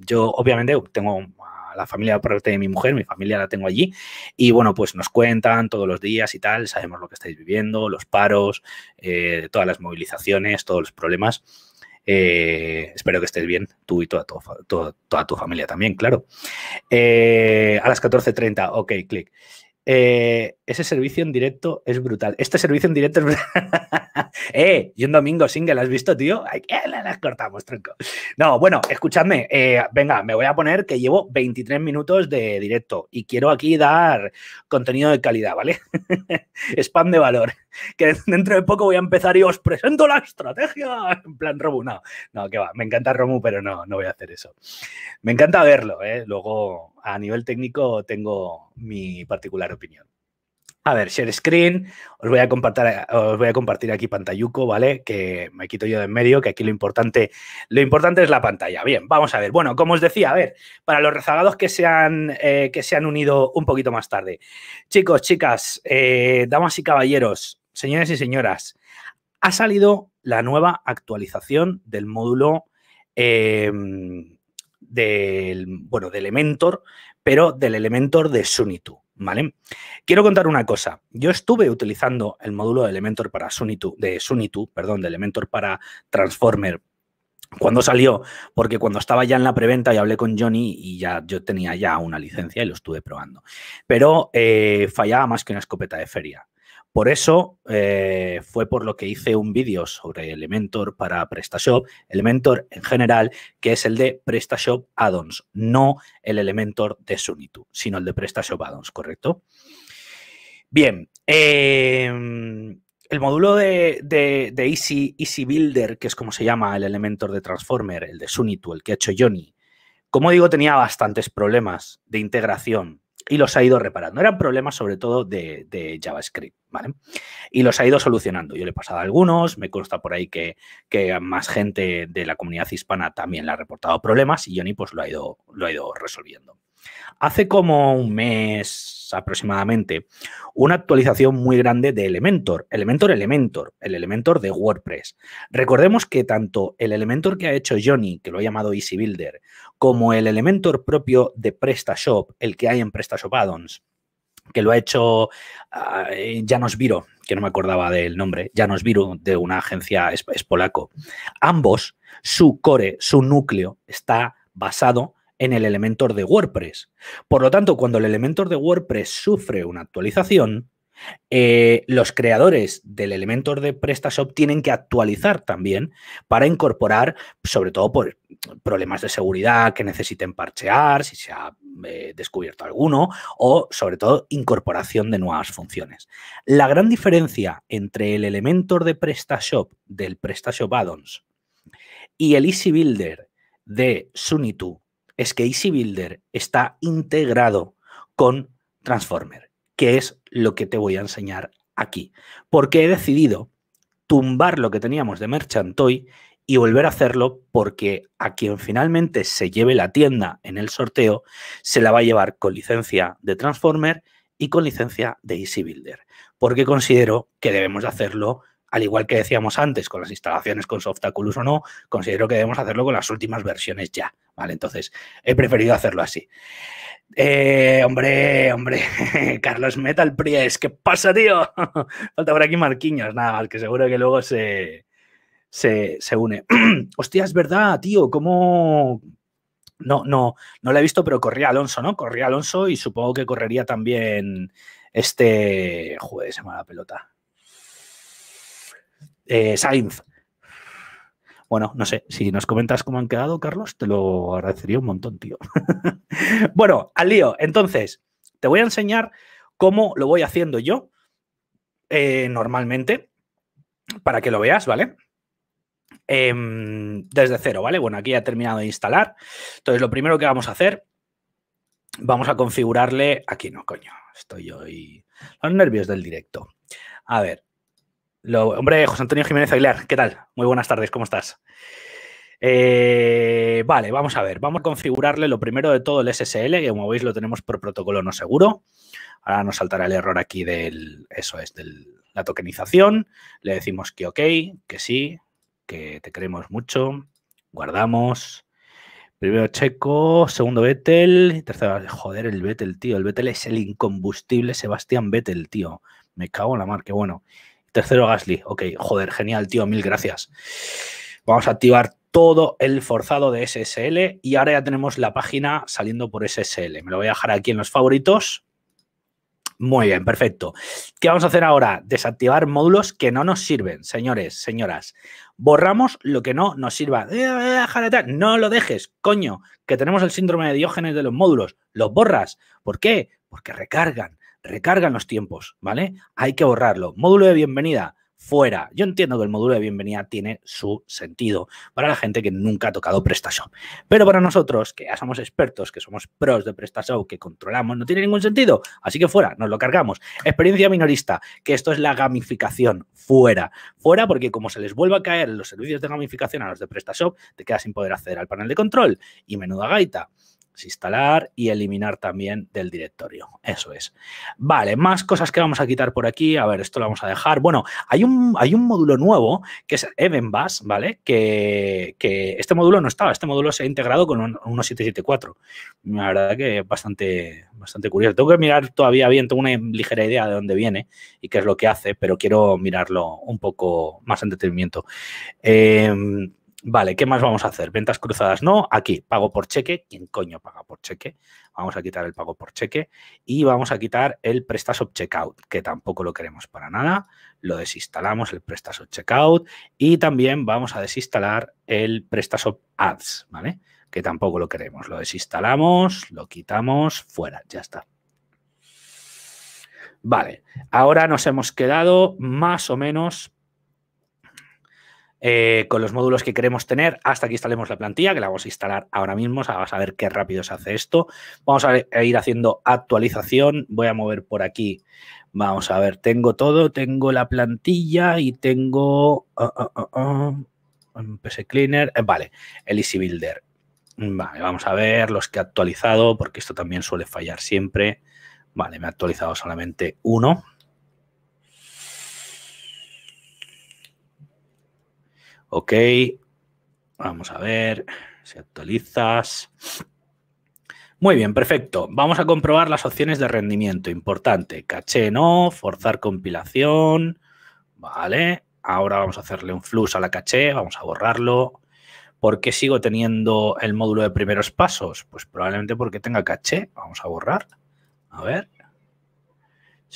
yo obviamente tengo la familia por parte de mi mujer, mi familia la tengo allí, y bueno, pues nos cuentan todos los días y tal, sabemos lo que estáis viviendo, los paros, eh, todas las movilizaciones, todos los problemas. Eh, espero que estés bien, tú y toda tu, familia también, claro. Eh, a las 14.30, ok, clic. Eh, ese servicio en directo es brutal. Este servicio en directo es brutal. ¡Eh! Y un domingo single, ¿has visto, tío? Ay, eh, las cortamos, tronco. No, bueno, escuchadme. Eh, venga, me voy a poner que llevo 23 minutos de directo y quiero aquí dar contenido de calidad, ¿vale? Spam de valor que dentro de poco voy a empezar y os presento la estrategia en plan Romu. No, no, que va, me encanta Romu, pero no, no voy a hacer eso. Me encanta verlo, ¿eh? luego a nivel técnico tengo mi particular opinión. A ver, share screen, os voy a compartir, os voy a compartir aquí pantalluco, ¿vale? Que me quito yo de en medio, que aquí lo importante, lo importante es la pantalla. Bien, vamos a ver. Bueno, como os decía, a ver, para los rezagados que se han, eh, que se han unido un poquito más tarde. Chicos, chicas, eh, damas y caballeros, señores y señoras, ha salido la nueva actualización del módulo em, del, bueno, de Elementor, pero del Elementor de Sunitu. ¿Vale? Quiero contar una cosa. Yo estuve utilizando el módulo de Elementor para Sunitu, de Sunitu, perdón, de Elementor para Transformer cuando salió, porque cuando estaba ya en la preventa y hablé con Johnny y ya yo tenía ya una licencia y lo estuve probando. Pero eh, fallaba más que una escopeta de feria. Por eso eh, fue por lo que hice un vídeo sobre Elementor para PrestaShop, Elementor en general, que es el de PrestaShop Add-ons, no el Elementor de Sunitu, sino el de PrestaShop Addons, ¿correcto? Bien, em, el módulo de, Easy Builder, que es como se llama el Elementor de Transformer, el de Sunitu, el que ha hecho Johnny, como digo, tenía bastantes problemas de integración y los ha ido reparando. Eran problemas sobre todo de, JavaScript, ¿vale? Y los ha ido solucionando. Yo le he pasado algunos, me consta por ahí que, más gente de la comunidad hispana también le ha reportado problemas y Johnny pues lo ha ido, lo ha ido resolviendo. Hace como un mes aproximadamente, una actualización muy grande de Elementor, Elementor Elementor, el Elementor de WordPress. Recordemos que tanto el Elementor que ha hecho Johnny, que lo ha llamado Easy Builder, como el Elementor propio de PrestaShop, el que hay en PrestaShop Addons, que lo ha hecho ah, eh, Janos Viro, que no me acordaba del nombre, Janos Viro, de una agencia, es, es polaco. Ambos, su core, su núcleo, está basado en el Elementor de WordPress. Por lo tanto, cuando el Elementor de WordPress sufre una actualización, eh, los creadores del Elementor de PrestaShop tienen que actualizar también para incorporar, sobre todo por problemas de seguridad que necesiten parchear, si se ha eh, descubierto alguno, o sobre todo incorporación de nuevas funciones. La gran diferencia entre el Elementor de PrestaShop del PrestaShop Addons y el Easy Builder de Sunitu es que Easy Builder está integrado con Transformer que es lo que te voy a enseñar aquí. Porque he decidido tumbar lo que teníamos de Merchantoy y volver a hacerlo porque a quien finalmente se lleve la tienda en el sorteo se la va a llevar con licencia de Transformer y con licencia de Easy Builder, porque considero que debemos hacerlo al igual que decíamos antes, con las instalaciones con Softaculous o no, considero que debemos hacerlo con las últimas versiones ya, ¿vale? Entonces, he preferido hacerlo así. Eh, hombre, hombre, Carlos Metal Pries, ¿qué pasa, tío? Falta por aquí Marquiños, nada más, que seguro que luego se, se, une. Hostia, es verdad, tío, ¿cómo...? No, no, no la he visto, pero corría Alonso, ¿no? Corría Alonso y supongo que correría también este... Joder, se me la pelota eh, Sainz. Bueno, no sé, si nos comentas cómo han quedado, Carlos, te lo agradecería un montón, tío. bueno, al lío. Entonces, te voy a enseñar cómo lo voy haciendo yo eh, normalmente para que lo veas, ¿vale? Em, desde cero, ¿vale? Bueno, aquí ya terminado de instalar. Entonces, lo primero que vamos a hacer, vamos a configurarle... Aquí no, coño, estoy hoy... Los nervios del directo. A ver, hombre, José Antonio Jiménez Aguilar, ¿qué tal? Muy buenas tardes, ¿cómo estás? Eh, vale, vamos a ver, vamos a configurarle lo primero de todo el SSL, que como veis lo tenemos por protocolo no seguro. Ahora nos saltará el error aquí del, eso es, de la tokenización. Le decimos que ok, que sí, que te queremos mucho. Guardamos. Primero Checo, segundo Vettel, tercero, joder, el Betel, tío. El Betel es el incombustible Sebastián Vettel, tío. Me cago en la mar, qué bueno. Tercero Gasly. Ok, joder, genial, tío, mil gracias. Vamos a activar todo el forzado de SSL y ahora ya tenemos la página saliendo por SSL. Me lo voy a dejar aquí en los favoritos. Muy bien, perfecto. ¿Qué vamos a hacer ahora? Desactivar módulos que no nos sirven, señores, señoras. Borramos lo que no nos sirva. Eh, eh, no lo dejes, coño, que tenemos el síndrome de diógenes de los módulos. Los borras. ¿Por qué? Porque recargan recargan los tiempos, ¿vale? Hay que ahorrarlo. Módulo de bienvenida, fuera. Yo entiendo que el módulo de bienvenida tiene su sentido para la gente que nunca ha tocado PrestaShop. Pero para nosotros, que ya somos expertos, que somos pros de PrestaShop, que controlamos, no tiene ningún sentido. Así que fuera, nos lo cargamos. Experiencia minorista, que esto es la gamificación, fuera. Fuera porque como se les vuelva a caer los servicios de gamificación a los de PrestaShop, te quedas sin poder acceder al panel de control. Y menuda gaita instalar y eliminar también del directorio. Eso es. Vale, más cosas que vamos a quitar por aquí. A ver, esto lo vamos a dejar. Bueno, hay un, hay un módulo nuevo que es EventBus, ¿vale? Que, que, este módulo no estaba. Este módulo se ha integrado con un, La verdad que bastante, bastante curioso. Tengo que mirar todavía bien, tengo una ligera idea de dónde viene y qué es lo que hace, pero quiero mirarlo un poco más en detenimiento. Em, Vale, ¿qué más vamos a hacer? Ventas cruzadas no, aquí, pago por cheque. ¿Quién coño paga por cheque? Vamos a quitar el pago por cheque y vamos a quitar el PrestaShop Checkout, que tampoco lo queremos para nada. Lo desinstalamos, el PrestaShop Checkout, y también vamos a desinstalar el PrestaShop Ads, ¿vale? Que tampoco lo queremos. Lo desinstalamos, lo quitamos, fuera, ya está. Vale, ahora nos hemos quedado más o menos eh, con los módulos que queremos tener. Hasta aquí instalemos la plantilla, que la vamos a instalar ahora mismo. vas a ver qué rápido se hace esto. Vamos a ir haciendo actualización. Voy a mover por aquí. Vamos a ver, tengo todo, tengo la plantilla y tengo... Ah, ah, ah, Cleaner, eh, vale, el Easy Builder. Vale, vamos a ver los que he actualizado, porque esto también suele fallar siempre. Vale, me ha actualizado solamente uno. Ok, vamos a ver si actualizas. Muy bien, perfecto. Vamos a comprobar las opciones de rendimiento. Importante, caché no, forzar compilación. Vale, ahora vamos a hacerle un flux a la caché, vamos a borrarlo. ¿Por qué sigo teniendo el módulo de primeros pasos? Pues probablemente porque tenga caché. Vamos a borrar. A ver.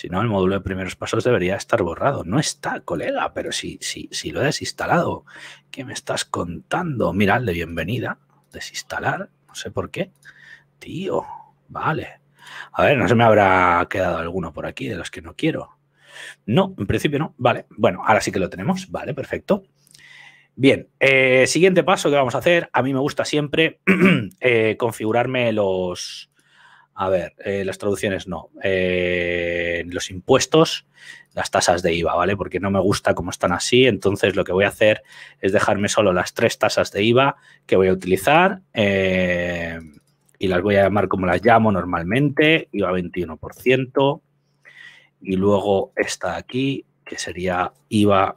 Si no, el módulo de primeros pasos debería estar borrado. No está, colega, pero si, si lo he desinstalado, ¿qué me estás contando? Mira, de bienvenida, desinstalar, no sé por qué. Tío, vale. A ver, no se me habrá quedado alguno por aquí de los que no quiero. No, en principio no. Vale, bueno, ahora sí que lo tenemos. Vale, perfecto. Bien, eh, siguiente paso que vamos a hacer. A mí me gusta siempre eh, configurarme los, a ver, eh, las traducciones no. Eh, los impuestos, las tasas de IVA, ¿vale? Porque no me gusta cómo están así. Entonces, lo que voy a hacer es dejarme solo las tres tasas de IVA que voy a utilizar eh, y las voy a llamar como las llamo normalmente: IVA 21%. Y luego esta de aquí, que sería IVA,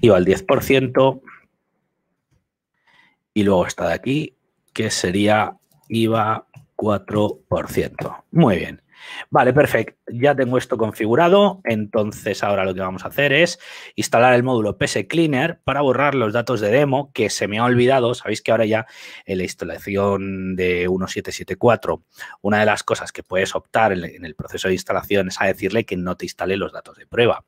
IVA al 10%. Y luego esta de aquí, que sería IVA 4%. Muy bien. Vale, perfecto. Ya tengo esto configurado. Entonces, ahora lo que vamos a hacer es instalar el módulo PS Cleaner para borrar los datos de demo que se me ha olvidado. Sabéis que ahora ya en la instalación de 1774, una de las cosas que puedes optar en el proceso de instalación es a decirle que no te instale los datos de prueba.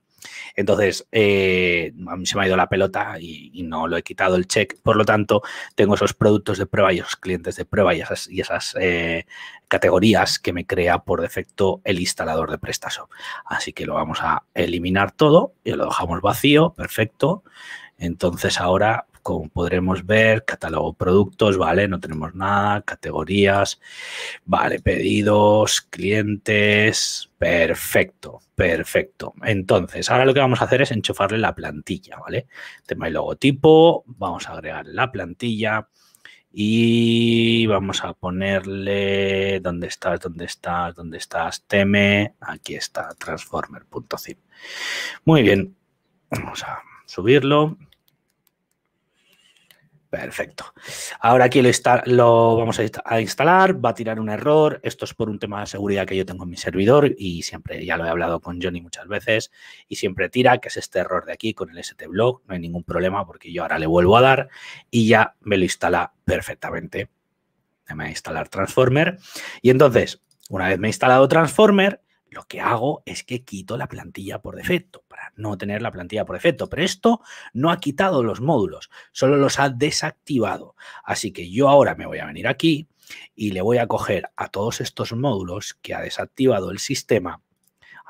Entonces, eh, a mí se me ha ido la pelota y, no lo he quitado el check. Por lo tanto, tengo esos productos de prueba y esos clientes de prueba y esas, y esas eh, categorías que me crea por defecto el instalador de PrestaShop. Así que lo vamos a eliminar todo y lo dejamos vacío, perfecto. Entonces ahora como podremos ver, catálogo productos, ¿vale? No tenemos nada, categorías, vale, pedidos, clientes, perfecto, perfecto. Entonces, ahora lo que vamos a hacer es enchufarle la plantilla, ¿vale? Tema y logotipo, vamos a agregar la plantilla y vamos a ponerle dónde estás, dónde estás, dónde estás, teme, aquí está, transformer.zip. Muy bien, vamos a subirlo. Perfecto. Ahora aquí lo, vamos a, instalar, va a tirar un error. Esto es por un tema de seguridad que yo tengo en mi servidor y siempre, ya lo he hablado con Johnny muchas veces, y siempre tira, que es este error de aquí con el STBlock. No hay ningún problema porque yo ahora le vuelvo a dar y ya me lo instala perfectamente. Me va a instalar Transformer. Y entonces, una vez me he instalado Transformer, lo que hago es que quito la plantilla por defecto no tener la plantilla por defecto. Pero esto no ha quitado los módulos, solo los ha desactivado. Así que yo ahora me voy a venir aquí y le voy a coger a todos estos módulos que ha desactivado el sistema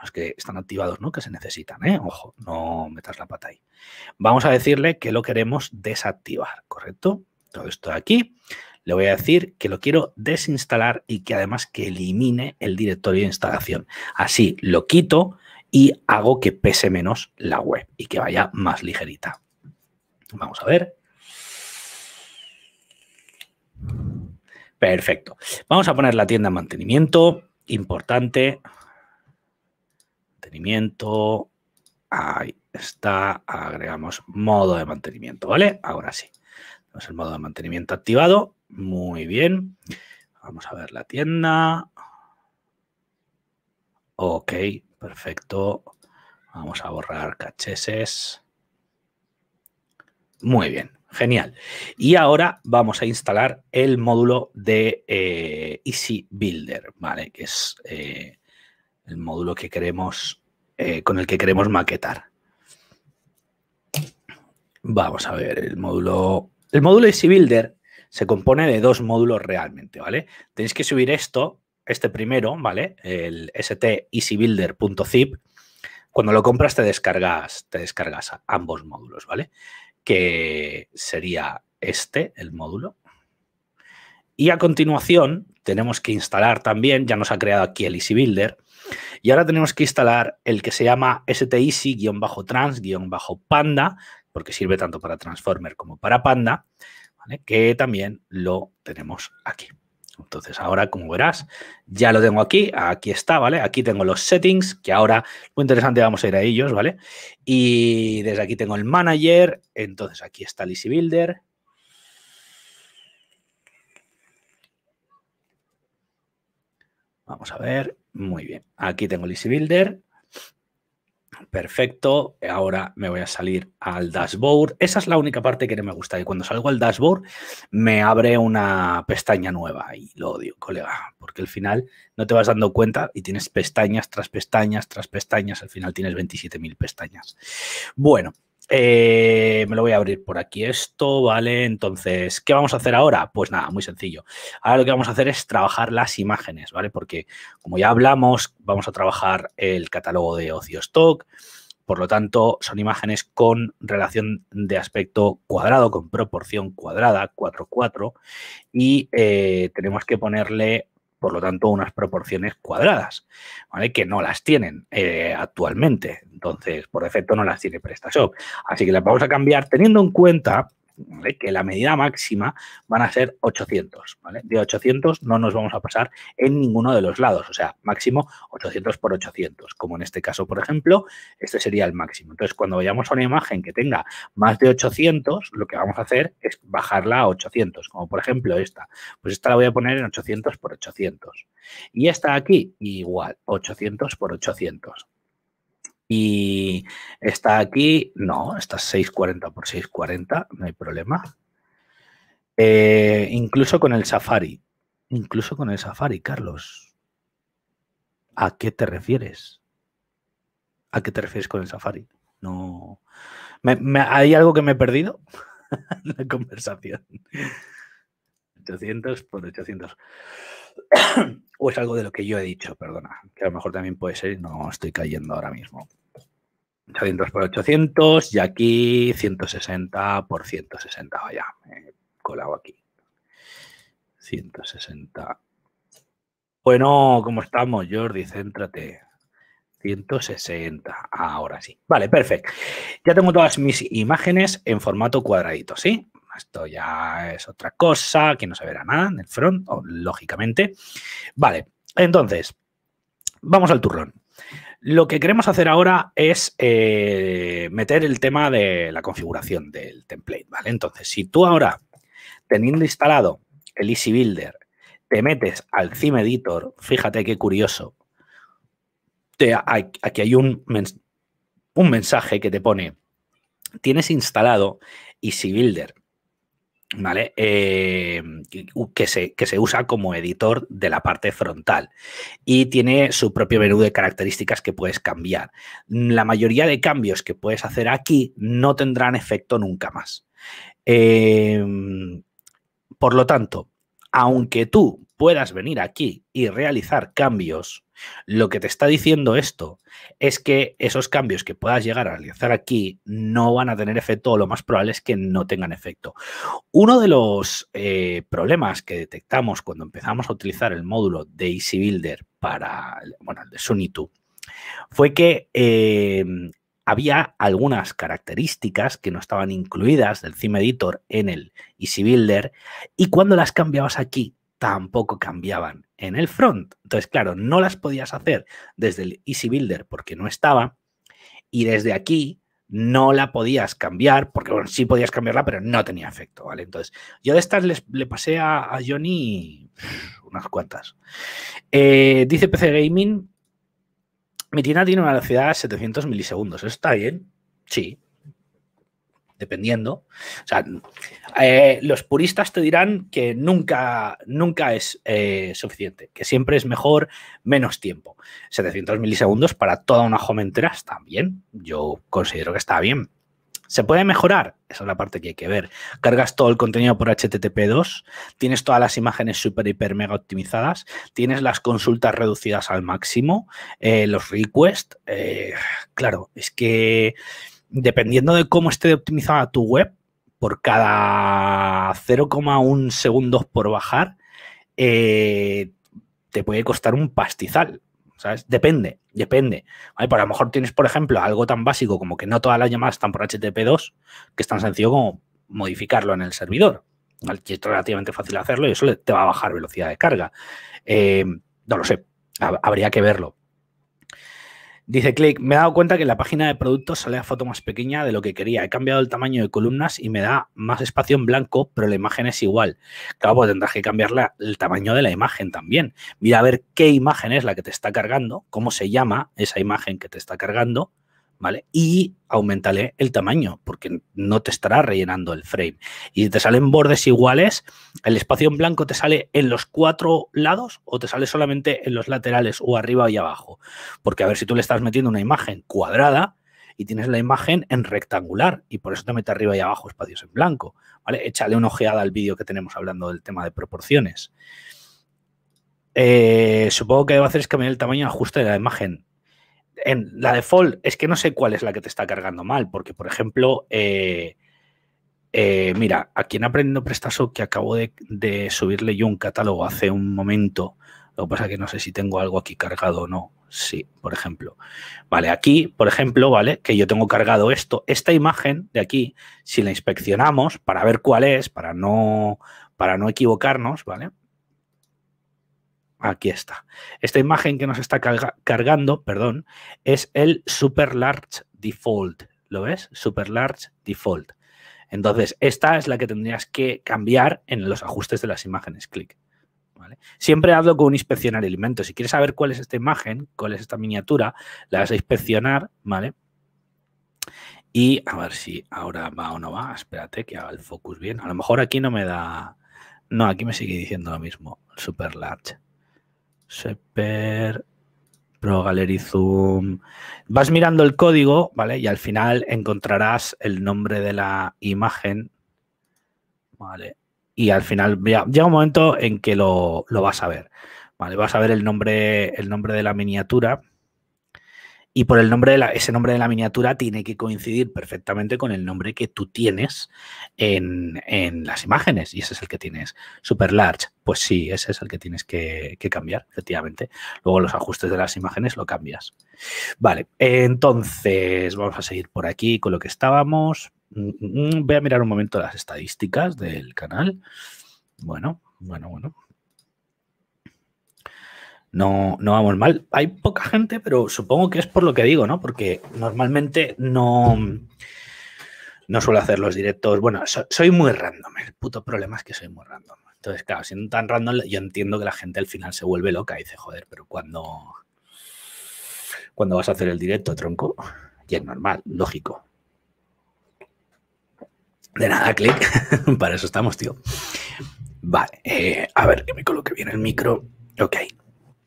los que están activados, ¿no? Que se necesitan, ¿eh? Ojo, no metas la pata ahí. Vamos a decirle que lo queremos desactivar, ¿correcto? Todo esto de aquí. Le voy a decir que lo quiero desinstalar y que además que elimine el directorio de instalación. Así lo quito y hago que pese menos la web y que vaya más ligerita. Vamos a ver. Perfecto. Vamos a poner la tienda en mantenimiento. Importante. Mantenimiento. Ahí está. Agregamos modo de mantenimiento, ¿vale? Ahora sí. Tenemos el modo de mantenimiento activado. Muy bien. Vamos a ver la tienda. Ok, Perfecto. Vamos a borrar cacheses. Muy bien, genial. Y ahora vamos a instalar el módulo de eh, Easy Builder, ¿vale? Que es eh, el módulo que queremos, eh, con el que queremos maquetar. Vamos a ver, el módulo. El módulo Easy Builder se compone de dos módulos realmente, ¿vale? Tenéis que subir esto este primero, ¿vale? El steasybuilder.zip, cuando lo compras te descargas, te descargas ambos módulos, ¿vale? Que sería este, el módulo. Y a continuación tenemos que instalar también, ya nos ha creado aquí el Easy y ahora tenemos que instalar el que se llama steasy-trans-panda, porque sirve tanto para Transformer como para Panda, que también lo tenemos aquí. Entonces ahora, como verás, ya lo tengo aquí, aquí está, ¿vale? Aquí tengo los settings, que ahora, muy interesante, vamos a ir a ellos, ¿vale? Y desde aquí tengo el manager, entonces aquí está el Builder, Vamos a ver. Muy bien. Aquí tengo el Easy Builder perfecto, ahora me voy a salir al dashboard. Esa es la única parte que no me gusta, y cuando salgo al dashboard me abre una pestaña nueva y lo odio, colega, porque al final no te vas dando cuenta y tienes pestañas tras pestañas tras pestañas, al final tienes 27.000 pestañas. Bueno, eh, me lo voy a abrir por aquí esto, ¿vale? Entonces, ¿qué vamos a hacer ahora? Pues nada, muy sencillo. Ahora lo que vamos a hacer es trabajar las imágenes, ¿vale? Porque como ya hablamos, vamos a trabajar el catálogo de ocio stock. Por lo tanto, son imágenes con relación de aspecto cuadrado, con proporción cuadrada, 4-4. Y eh, tenemos que ponerle por lo tanto unas proporciones cuadradas, ¿vale? Que no las tienen eh, actualmente, entonces por defecto no las tiene PrestaShop. Así que las vamos a cambiar teniendo en cuenta que la medida máxima van a ser 800, De 800 no nos vamos a pasar en ninguno de los lados, o sea, máximo 800 por 800, como en este caso, por ejemplo, este sería el máximo. Entonces, cuando vayamos a una imagen que tenga más de 800, lo que vamos a hacer es bajarla a 800, como por ejemplo esta. Pues esta la voy a poner en 800 por 800. Y esta aquí, igual, 800 por 800. Y está aquí, no, está 640 por 640, no hay problema. Eh, incluso con el Safari, incluso con el Safari, Carlos. ¿A qué te refieres? ¿A qué te refieres con el Safari? No. hay algo que me he perdido? La conversación. 800 por 800. o es algo de lo que yo he dicho, perdona, que a lo mejor también puede ser y no estoy cayendo ahora mismo. 800 por 800 y aquí 160 por 160, vaya, he colado aquí. 160. Bueno, ¿cómo estamos, Jordi? Céntrate. 160. Ahora sí. Vale, perfecto. Ya tengo todas mis imágenes en formato cuadradito, ¿sí? Esto ya es otra cosa, que no se verá nada en el front, lógicamente. Vale, entonces, vamos al turrón. Lo que queremos hacer ahora es eh, meter el tema de la configuración del template, ¿vale? Entonces, si tú ahora, teniendo instalado el Easy Builder, te metes al Theme Editor, fíjate qué curioso, aquí hay un, un mensaje que te pone, tienes instalado Easy Builder, eh, que, se, usa como editor de la parte frontal y tiene su propio menú de características que puedes cambiar. La mayoría de cambios que puedes hacer aquí no tendrán efecto nunca más. Em, por lo tanto, aunque tú puedas venir aquí y realizar cambios, lo que te está diciendo esto es que esos cambios que puedas llegar a realizar aquí no van a tener efecto o lo más probable es que no tengan efecto. Uno de los eh, problemas que detectamos cuando empezamos a utilizar el módulo de Easy Builder para, bueno, el de Sunitu, fue que eh, había algunas características que no estaban incluidas del cima Editor en el Easy Builder y cuando las cambiabas aquí tampoco cambiaban en el front. Entonces, claro, no las podías hacer desde el Easy Builder porque no estaba y desde aquí no la podías cambiar, porque bueno, sí podías cambiarla, pero no tenía efecto, ¿vale? Entonces, yo de estas les, le pasé a, Johnny unas cuantas. Eh, dice PC Gaming, mi tienda tiene una velocidad de 700 milisegundos, está bien? Sí, dependiendo. O sea, eh, los puristas te dirán que nunca, nunca es eh, suficiente, que siempre es mejor menos tiempo. 700 milisegundos para toda una home entera está bien, yo considero que está bien. ¿Se puede mejorar? Esa es la parte que hay que ver. Cargas todo el contenido por HTTP2, tienes todas las imágenes super, hiper, mega optimizadas, tienes las consultas reducidas al máximo, eh, los requests. claro, es que dependiendo de cómo esté optimizada tu web, por cada 0,1 segundos por bajar, eh, te puede costar un pastizal. Depende, depende. hay pues a lo mejor tienes, por ejemplo, algo tan básico como que no todas las llamadas están por HTTP2, que es tan sencillo como modificarlo en el servidor. Que es relativamente fácil hacerlo y eso te va a bajar velocidad de carga. Eh, no lo sé, habría que verlo. Dice Click, me he dado cuenta que en la página de productos sale la foto más pequeña de lo que quería. He cambiado el tamaño de columnas y me da más espacio en blanco, pero la imagen es igual. Claro, pues tendrás que cambiar el tamaño de la imagen también. Mira a ver qué imagen es la que te está cargando, cómo se llama esa imagen que te está cargando ¿vale? Y aumentale el tamaño, porque no te estará rellenando el frame. Y te salen bordes iguales, el espacio en blanco te sale en los cuatro lados o te sale solamente en los laterales o arriba y abajo. Porque a ver si tú le estás metiendo una imagen cuadrada y tienes la imagen en rectangular y por eso te mete arriba y abajo espacios en blanco, ¿vale? Échale una ojeada al vídeo que tenemos hablando del tema de proporciones. Eh, supongo que debo hacer es cambiar el tamaño ajuste de la imagen en la default es que no sé cuál es la que te está cargando mal, porque por ejemplo, eh, eh, mira, aquí en Aprendiendo Prestaso que acabo de, subirle yo un catálogo hace un momento, lo que pasa que no sé si tengo algo aquí cargado o no. Sí, por ejemplo. Vale, aquí, por ejemplo, ¿vale? Que yo tengo cargado esto, esta imagen de aquí, si la inspeccionamos para ver cuál es, para no, para no equivocarnos, ¿vale? Aquí está. Esta imagen que nos está cargando, perdón, es el Super Large Default. ¿Lo ves? Super Large Default. Entonces, esta es la que tendrías que cambiar en los ajustes de las imágenes. Clic. ¿Vale? Siempre hablo con inspeccionar elementos. Si quieres saber cuál es esta imagen, cuál es esta miniatura, la vas a inspeccionar, ¿vale? Y a ver si ahora va o no va. Espérate que haga el focus bien. A lo mejor aquí no me da... No, aquí me sigue diciendo lo mismo. Super large. Super Pro Gallery Zoom. Vas mirando el código, ¿vale? Y al final encontrarás el nombre de la imagen, ¿vale? Y al final ya, llega un momento en que lo, lo vas a ver, ¿vale? Vas a ver el nombre, el nombre de la miniatura y por el nombre de la, ese nombre de la miniatura tiene que coincidir perfectamente con el nombre que tú tienes en, las imágenes y ese es el que tienes. Super large, pues sí, ese es el que tienes que, que cambiar, efectivamente. Luego los ajustes de las imágenes lo cambias. Vale, entonces vamos a seguir por aquí con lo que estábamos. Mm, mm, voy a mirar un momento las estadísticas del canal. Bueno, bueno, bueno no, vamos mal. Hay poca gente, pero supongo que es por lo que digo, ¿no? Porque normalmente no, no suelo hacer los directos. Bueno, soy muy random. El puto problema es que soy muy random. Entonces, claro, siendo tan random, yo entiendo que la gente al final se vuelve loca y dice, joder, pero cuando, cuando vas a hacer el directo, tronco, y es normal, lógico. De nada, clic. Para eso estamos, tío. Vale, eh, a ver, que me coloque bien el micro. Ok.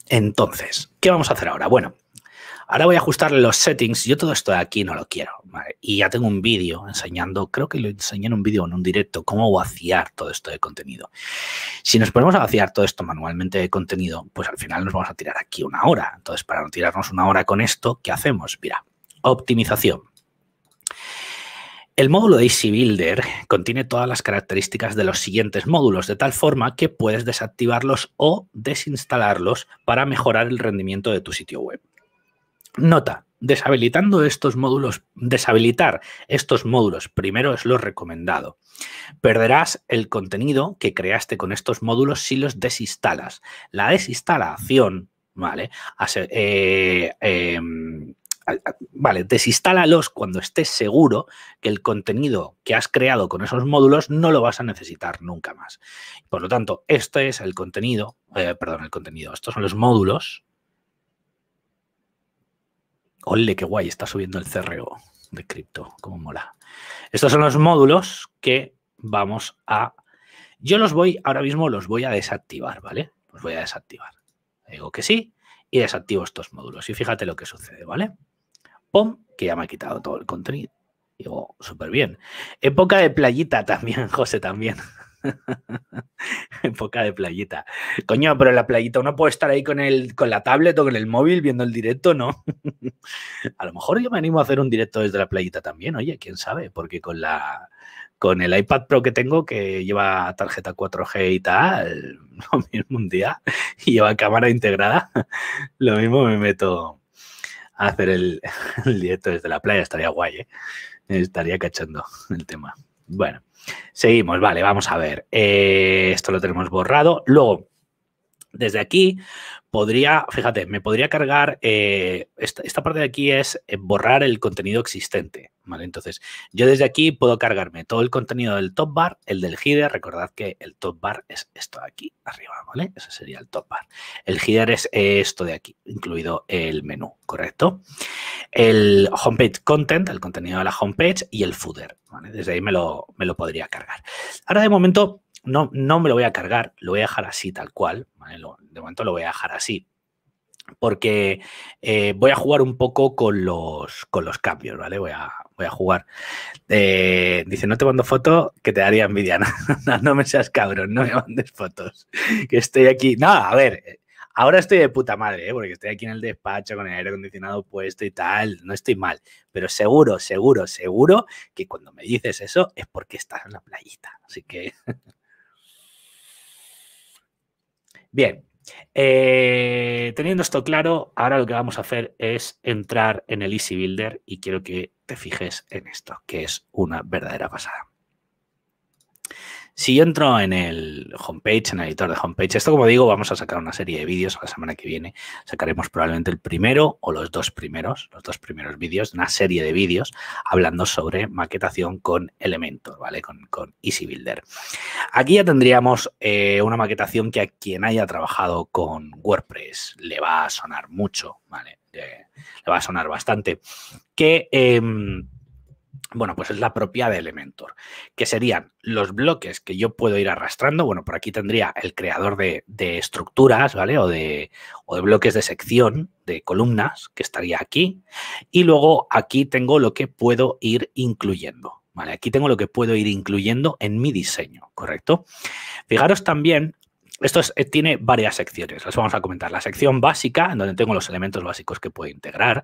Entonces, ¿qué vamos a hacer ahora? Bueno, ahora voy a ajustar los settings. Yo todo esto de aquí no lo quiero. Y ya tengo un vídeo enseñando, creo que lo enseñé en un vídeo en un directo, cómo vaciar todo esto de contenido. Si nos ponemos a vaciar todo esto manualmente de contenido, pues al final nos vamos a tirar aquí una hora. Entonces, para no tirarnos una hora con esto, ¿qué hacemos? Mira, optimización. El módulo de Easy Builder contiene todas las características de los siguientes módulos, de tal forma que puedes desactivarlos o desinstalarlos para mejorar el rendimiento de tu sitio web. Nota, deshabilitando estos módulos, deshabilitar estos módulos primero es lo recomendado. Perderás el contenido que creaste con estos módulos si los desinstalas. La desinstalación, ¿vale? Eh, em, vale, desinstálalos cuando estés seguro que el contenido que has creado con esos módulos no lo vas a necesitar nunca más. Por lo tanto, este es el contenido, eh, perdón, el contenido, estos son los módulos. Ole, qué guay, está subiendo el CRO de cripto, como mola. Estos son los módulos que vamos a... Yo los voy, ahora mismo los voy a desactivar, ¿vale? Los voy a desactivar. Digo que sí y desactivo estos módulos. Y fíjate lo que sucede, ¿vale? que ya me ha quitado todo el contenido. Digo, súper bien. Época de playita también, José, también. Época de playita. Coño, pero la playita uno puede estar ahí con, el, con la tablet o con el móvil viendo el directo, ¿no? a lo mejor yo me animo a hacer un directo desde la playita también, oye, quién sabe, porque con la con el iPad Pro que tengo, que lleva tarjeta 4G y tal, lo mismo un día, y lleva cámara integrada, lo mismo me meto hacer el, directo desde la playa. Estaría guay, ¿eh? Estaría cachando el tema. Bueno, seguimos, vale, vamos a ver. Eh, esto lo tenemos borrado. Luego, desde aquí podría, fíjate, me podría cargar, eh, esta, parte de aquí es eh, borrar el contenido existente, ¿vale? Entonces, yo desde aquí puedo cargarme todo el contenido del top bar, el del header, recordad que el top bar es esto de aquí arriba, ¿vale? Ese sería el top bar. El header es esto de aquí, incluido el menú, ¿correcto? El homepage content, el contenido de la homepage y el footer, ¿vale? Desde ahí me lo, me lo podría cargar. Ahora de momento no, me lo voy a cargar, lo voy a dejar así tal cual, ¿vale? de momento lo voy a dejar así, porque eh, voy a jugar un poco con los, con los cambios, ¿vale? Voy a, voy a jugar. Eh, dice, no te mando foto, que te daría envidia. No, me seas cabrón, no me mandes fotos. Que estoy aquí. No, a ver, ahora estoy de puta madre, ¿eh? porque estoy aquí en el despacho con el aire acondicionado puesto y tal. No estoy mal, pero seguro, seguro, seguro que cuando me dices eso es porque estás en la playita. Así que Bien, eh, teniendo esto claro, ahora lo que vamos a hacer es entrar en el Easy Builder y quiero que te fijes en esto, que es una verdadera pasada. Si yo entro en el homepage, en el editor de homepage, esto como digo, vamos a sacar una serie de vídeos la semana que viene. Sacaremos probablemente el primero o los dos primeros, los dos primeros vídeos, una serie de vídeos hablando sobre maquetación con Elementor, ¿vale? Con, con Easy Builder. Aquí ya tendríamos eh, una maquetación que a quien haya trabajado con WordPress le va a sonar mucho, ¿vale? Eh, le va a sonar bastante. Que. Em, bueno, pues es la propia de Elementor, que serían los bloques que yo puedo ir arrastrando. Bueno, por aquí tendría el creador de, de estructuras, ¿vale? O de, o de bloques de sección, de columnas, que estaría aquí. Y luego aquí tengo lo que puedo ir incluyendo, Vale, aquí tengo lo que puedo ir incluyendo en mi diseño, ¿correcto? Fijaros también esto eh, tiene varias secciones, las vamos a comentar. La sección básica, en donde tengo los elementos básicos que puedo integrar,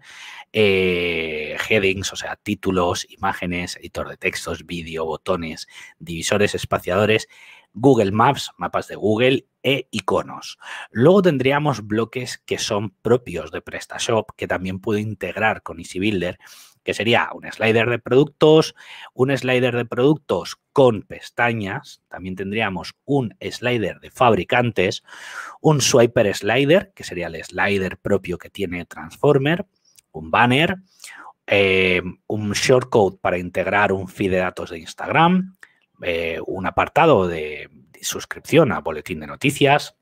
eh, headings, o sea, títulos, imágenes, editor de textos, vídeo, botones, divisores, espaciadores, Google Maps, mapas de Google e iconos. Luego tendríamos bloques que son propios de PrestaShop, que también puedo integrar con EasyBuilder que sería un slider de productos, un slider de productos con pestañas, también tendríamos un slider de fabricantes, un swiper slider, que sería el slider propio que tiene Transformer, un banner, eh, un shortcode para integrar un feed de datos de Instagram, eh, un apartado de, de suscripción a boletín de noticias,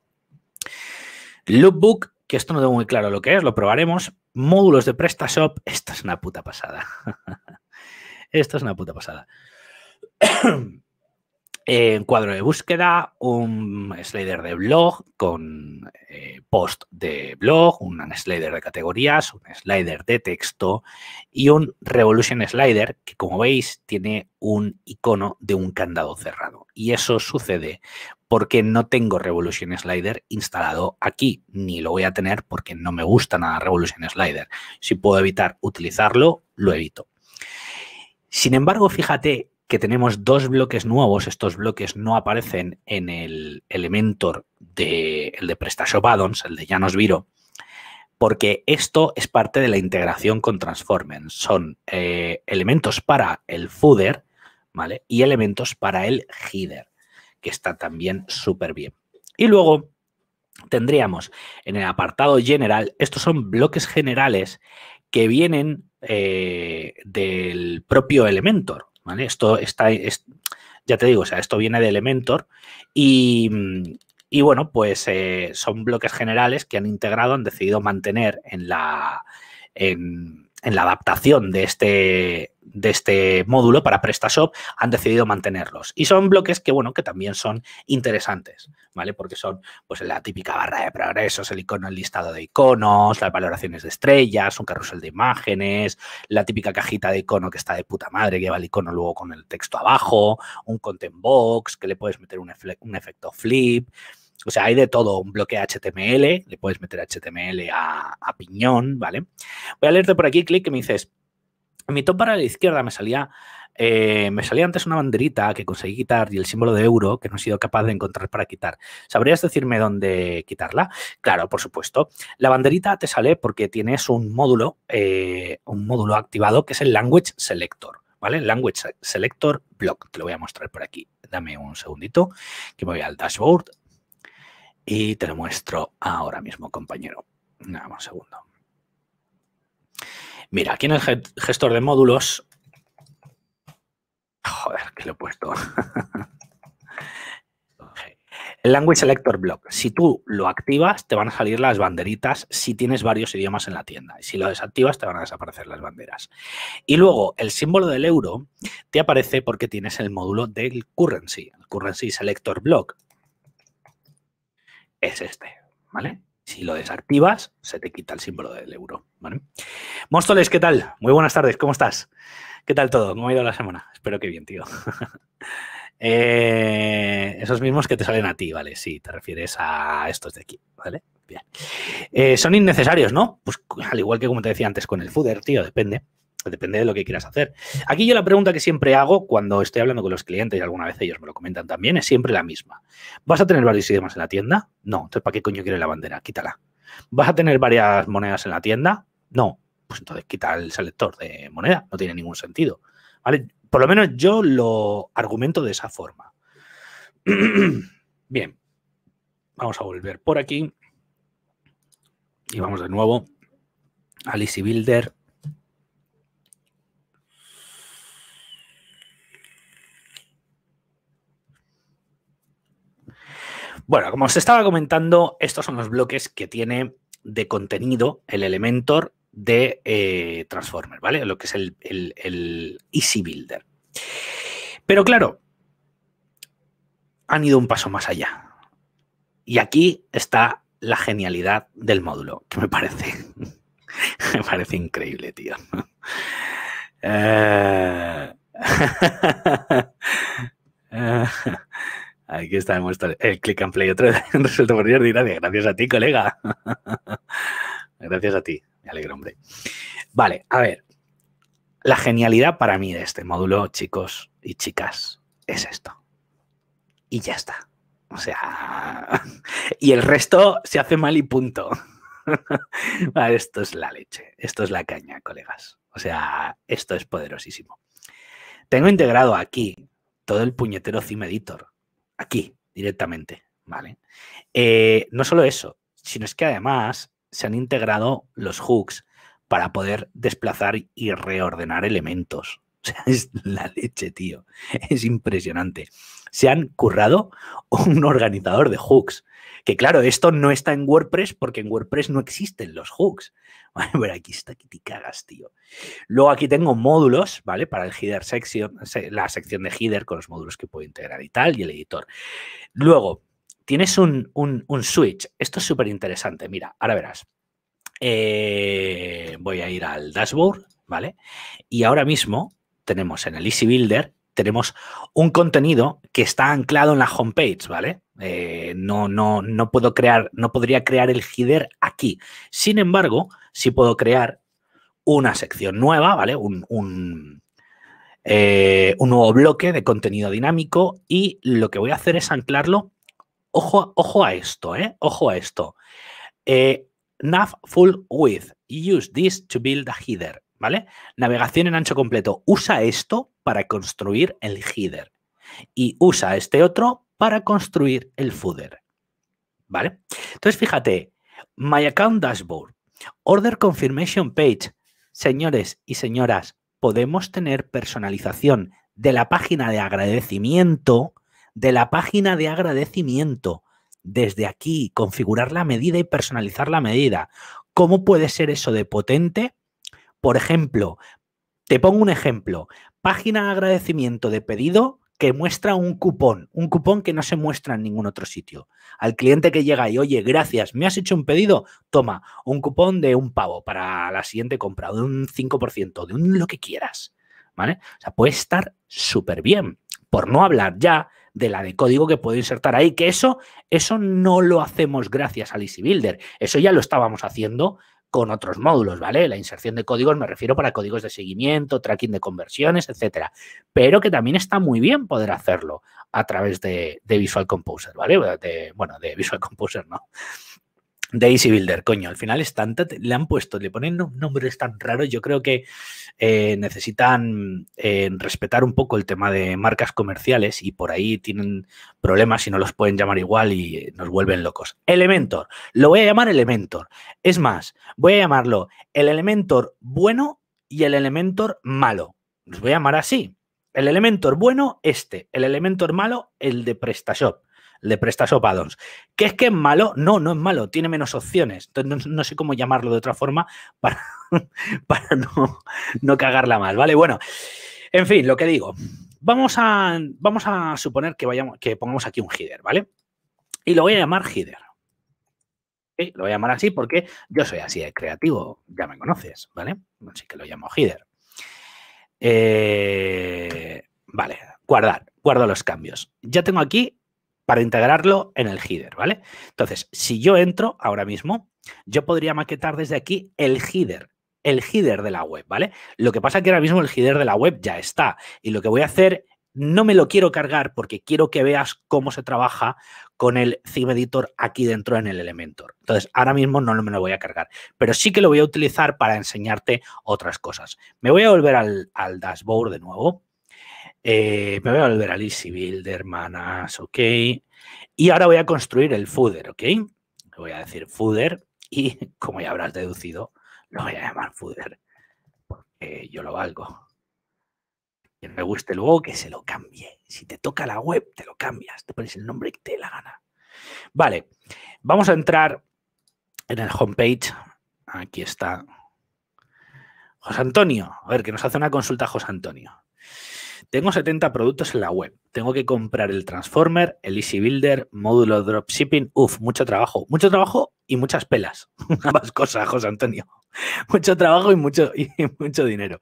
Lookbook que esto no tengo muy claro lo que es, lo probaremos. Módulos de PrestaShop, esto es una puta pasada. esto es una puta pasada. en cuadro de búsqueda, un slider de blog con eh, post de blog, un slider de categorías, un slider de texto y un revolution slider que como veis tiene un icono de un candado cerrado. Y eso sucede porque no tengo revolution slider instalado aquí, ni lo voy a tener porque no me gusta nada revolution slider. Si puedo evitar utilizarlo, lo evito. Sin embargo, fíjate que tenemos dos bloques nuevos. Estos bloques no aparecen en el Elementor de, el de PrestaShop Addons, el de Llanos Viro, porque esto es parte de la integración con Transformers. Son eh, elementos para el footer ¿vale? y elementos para el header, que está también súper bien. Y luego tendríamos en el apartado general, estos son bloques generales que vienen eh, del propio Elementor. Esto está, ya te digo, sea, esto viene de Elementor y, bueno, pues eh, son bloques generales que han integrado, han decidido mantener en la, en la adaptación de este, de este módulo para PrestaShop han decidido mantenerlos. Y son bloques que, bueno, que también son interesantes, ¿vale? Porque son, pues, la típica barra de progresos, el icono, el listado de iconos, las valoraciones de estrellas, un carrusel de imágenes, la típica cajita de icono que está de puta madre, que lleva el icono luego con el texto abajo, un content box, que le puedes meter un, efecto flip, o sea, hay de todo, un bloque HTML, le puedes meter HTML a, piñón, ¿vale? Voy a leerte por aquí, clic, que me dices, en mi top para la izquierda me salía, eh, me salía antes una banderita que conseguí quitar y el símbolo de euro que no he sido capaz de encontrar para quitar. ¿Sabrías decirme dónde quitarla? Claro, por supuesto. La banderita te sale porque tienes un módulo, eh, un módulo activado que es el Language Selector. ¿Vale? Language Selector Block. Te lo voy a mostrar por aquí. Dame un segundito que me voy al dashboard y te lo muestro ahora mismo, compañero. Nada, un segundo. Mira, aquí en el gestor de módulos, joder, que lo he puesto. El Language Selector Block. Si tú lo activas, te van a salir las banderitas si tienes varios idiomas en la tienda. Y si lo desactivas, te van a desaparecer las banderas. Y luego, el símbolo del euro te aparece porque tienes el módulo del Currency. El Currency Selector Block es este, ¿vale? Si lo desactivas, se te quita el símbolo del euro. ¿vale? Móstoles, ¿qué tal? Muy buenas tardes, ¿cómo estás? ¿Qué tal todo? ¿Cómo ha ido la semana? Espero que bien, tío. Eh, esos mismos que te salen a ti, ¿vale? Sí, te refieres a estos de aquí, ¿vale? Bien. Eh, son innecesarios, ¿no? Pues al igual que como te decía antes con el fooder, tío, depende. Depende de lo que quieras hacer. Aquí yo la pregunta que siempre hago cuando estoy hablando con los clientes y alguna vez ellos me lo comentan también es siempre la misma. ¿Vas a tener varios idiomas en la tienda? No. Entonces, ¿para qué coño quiere la bandera? Quítala. ¿Vas a tener varias monedas en la tienda? No. Pues entonces quita el selector de moneda. No tiene ningún sentido. Por lo menos yo lo argumento de esa forma. Bien. Vamos a volver por aquí. Y vamos de nuevo a Builder Bueno, como os estaba comentando, estos son los bloques que tiene de contenido el Elementor de eh, Transformer, ¿vale? Lo que es el, el Easy Builder. Pero claro, han ido un paso más allá. Y aquí está la genialidad del módulo, que me parece, me parece increíble, tío. Eh, eh, Aquí está El click and play otra vez resuelto por dios. Gracias, gracias a ti, colega. gracias a ti. Me alegro, hombre. Vale, a ver. La genialidad para mí de este módulo, chicos y chicas, es esto. Y ya está. O sea, y el resto se hace mal y punto. esto es la leche, esto es la caña, colegas. O sea, esto es poderosísimo. Tengo integrado aquí todo el puñetero Cime Editor aquí directamente, ¿vale? Eh, no solo eso, sino es que además se han integrado los hooks para poder desplazar y reordenar elementos. O sea, es la leche, tío. Es impresionante. Se han currado un organizador de hooks. Que claro, esto no está en WordPress porque en WordPress no existen los hooks. Vale, pero aquí está, que te cagas, tío. Luego aquí tengo módulos, ¿vale? Para el header section, la sección de header con los módulos que puedo integrar y tal, y el editor. Luego, tienes un, switch. Esto es súper interesante. Mira, ahora verás. Eh, voy a ir al dashboard, ¿vale? Y ahora mismo tenemos en el Easy Builder, tenemos un contenido que está anclado en la homepage, ¿vale? Eh, no, no, no puedo crear, no podría crear el header aquí. Sin embargo, sí puedo crear una sección nueva, ¿vale? Un, un, eh, nuevo bloque de contenido dinámico y lo que voy a hacer es anclarlo. Ojo, ojo a esto, ¿eh? Ojo a esto. Eh, nav full width. Use this to build a header, ¿vale? Navegación en ancho completo. Usa esto para construir el header. Y usa este otro para construir el footer. ¿Vale? Entonces, fíjate, My Account Dashboard, Order Confirmation Page. Señores y señoras, podemos tener personalización de la página de agradecimiento, de la página de agradecimiento, desde aquí, configurar la medida y personalizar la medida. ¿Cómo puede ser eso de potente? Por ejemplo, te pongo un ejemplo, página de agradecimiento de pedido que muestra un cupón, un cupón que no se muestra en ningún otro sitio. Al cliente que llega y, oye, gracias, me has hecho un pedido, toma, un cupón de un pavo para la siguiente compra, de un 5%, de un lo que quieras. ¿Vale? O sea, puede estar súper bien, por no hablar ya de la de código que puedo insertar ahí, que eso, eso no lo hacemos gracias al Easy Builder, eso ya lo estábamos haciendo con otros módulos, ¿vale? La inserción de códigos me refiero para códigos de seguimiento, tracking de conversiones, etcétera. Pero que también está muy bien poder hacerlo a través de, Visual Composer, ¿vale? bueno, de Visual Composer no, de Easy Builder, coño, al final es le han puesto, le ponen nombres tan raros, yo creo que eh, necesitan eh, respetar un poco el tema de marcas comerciales y por ahí tienen problemas y no los pueden llamar igual y eh, nos vuelven locos. Elementor, lo voy a llamar Elementor. Es más, voy a llamarlo el Elementor bueno y el Elementor malo. Los voy a llamar así. El Elementor bueno, este. El Elementor malo, el de PrestaShop le presta opadons. ¿Que es que es malo? No, no es malo, tiene menos opciones. Entonces no, sé cómo llamarlo de otra forma para, para no, cagarla mal, ¿vale? Bueno, en fin, lo que digo. Vamos a, vamos a suponer que, vayamos, que pongamos aquí un header, ¿vale? Y lo voy a llamar header. Lo voy a llamar así porque yo soy así de creativo, ya me conoces, ¿vale? Así que lo llamo header. Eh, vale, guardar, guardo los cambios. Ya tengo aquí para integrarlo en el header, ¿vale? Entonces, si yo entro ahora mismo, yo podría maquetar desde aquí el header, el header de la web, ¿vale? Lo que pasa es que ahora mismo el header de la web ya está y lo que voy a hacer no me lo quiero cargar porque quiero que veas cómo se trabaja con el Theme Editor aquí dentro en el Elementor. Entonces, ahora mismo no me lo voy a cargar, pero sí que lo voy a utilizar para enseñarte otras cosas. Me voy a volver al, al dashboard de nuevo eh, me voy a volver a Easy Builder, hermanas, ok. Y ahora voy a construir el footer, ok. voy a decir footer y, como ya habrás deducido, lo voy a llamar footer Porque yo lo valgo. Que me guste luego que se lo cambie. Si te toca la web, te lo cambias. Te pones el nombre que te la gana. Vale, vamos a entrar en el homepage. Aquí está. José Antonio. A ver, que nos hace una consulta José Antonio. Tengo 70 productos en la web. Tengo que comprar el Transformer, el Easy Builder, módulo dropshipping. Uf, mucho trabajo. Mucho trabajo y muchas pelas. Ambas cosas, José Antonio. Mucho trabajo y mucho, y mucho dinero.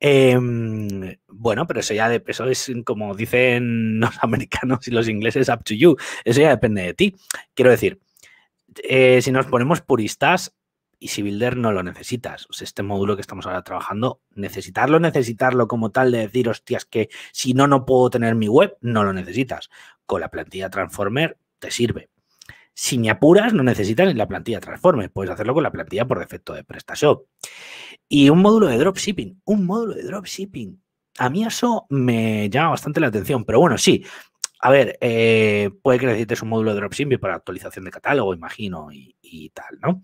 Em, bueno, pero eso ya de es como dicen los americanos y los ingleses, up to you. Eso ya depende de ti. Quiero decir, eh, si nos ponemos puristas, y si Builder no lo necesitas. este módulo que estamos ahora trabajando, necesitarlo, necesitarlo como tal de decir, hostias, que si no, no puedo tener mi web, no lo necesitas. Con la plantilla Transformer te sirve. Si me apuras, no necesitas la plantilla Transformer. Puedes hacerlo con la plantilla por defecto de PrestaShop. Y un módulo de dropshipping. Un módulo de dropshipping. A mí eso me llama bastante la atención. Pero bueno, sí, a ver, eh, puede que necesites un módulo de dropshipping para actualización de catálogo, imagino, y, tal, ¿no?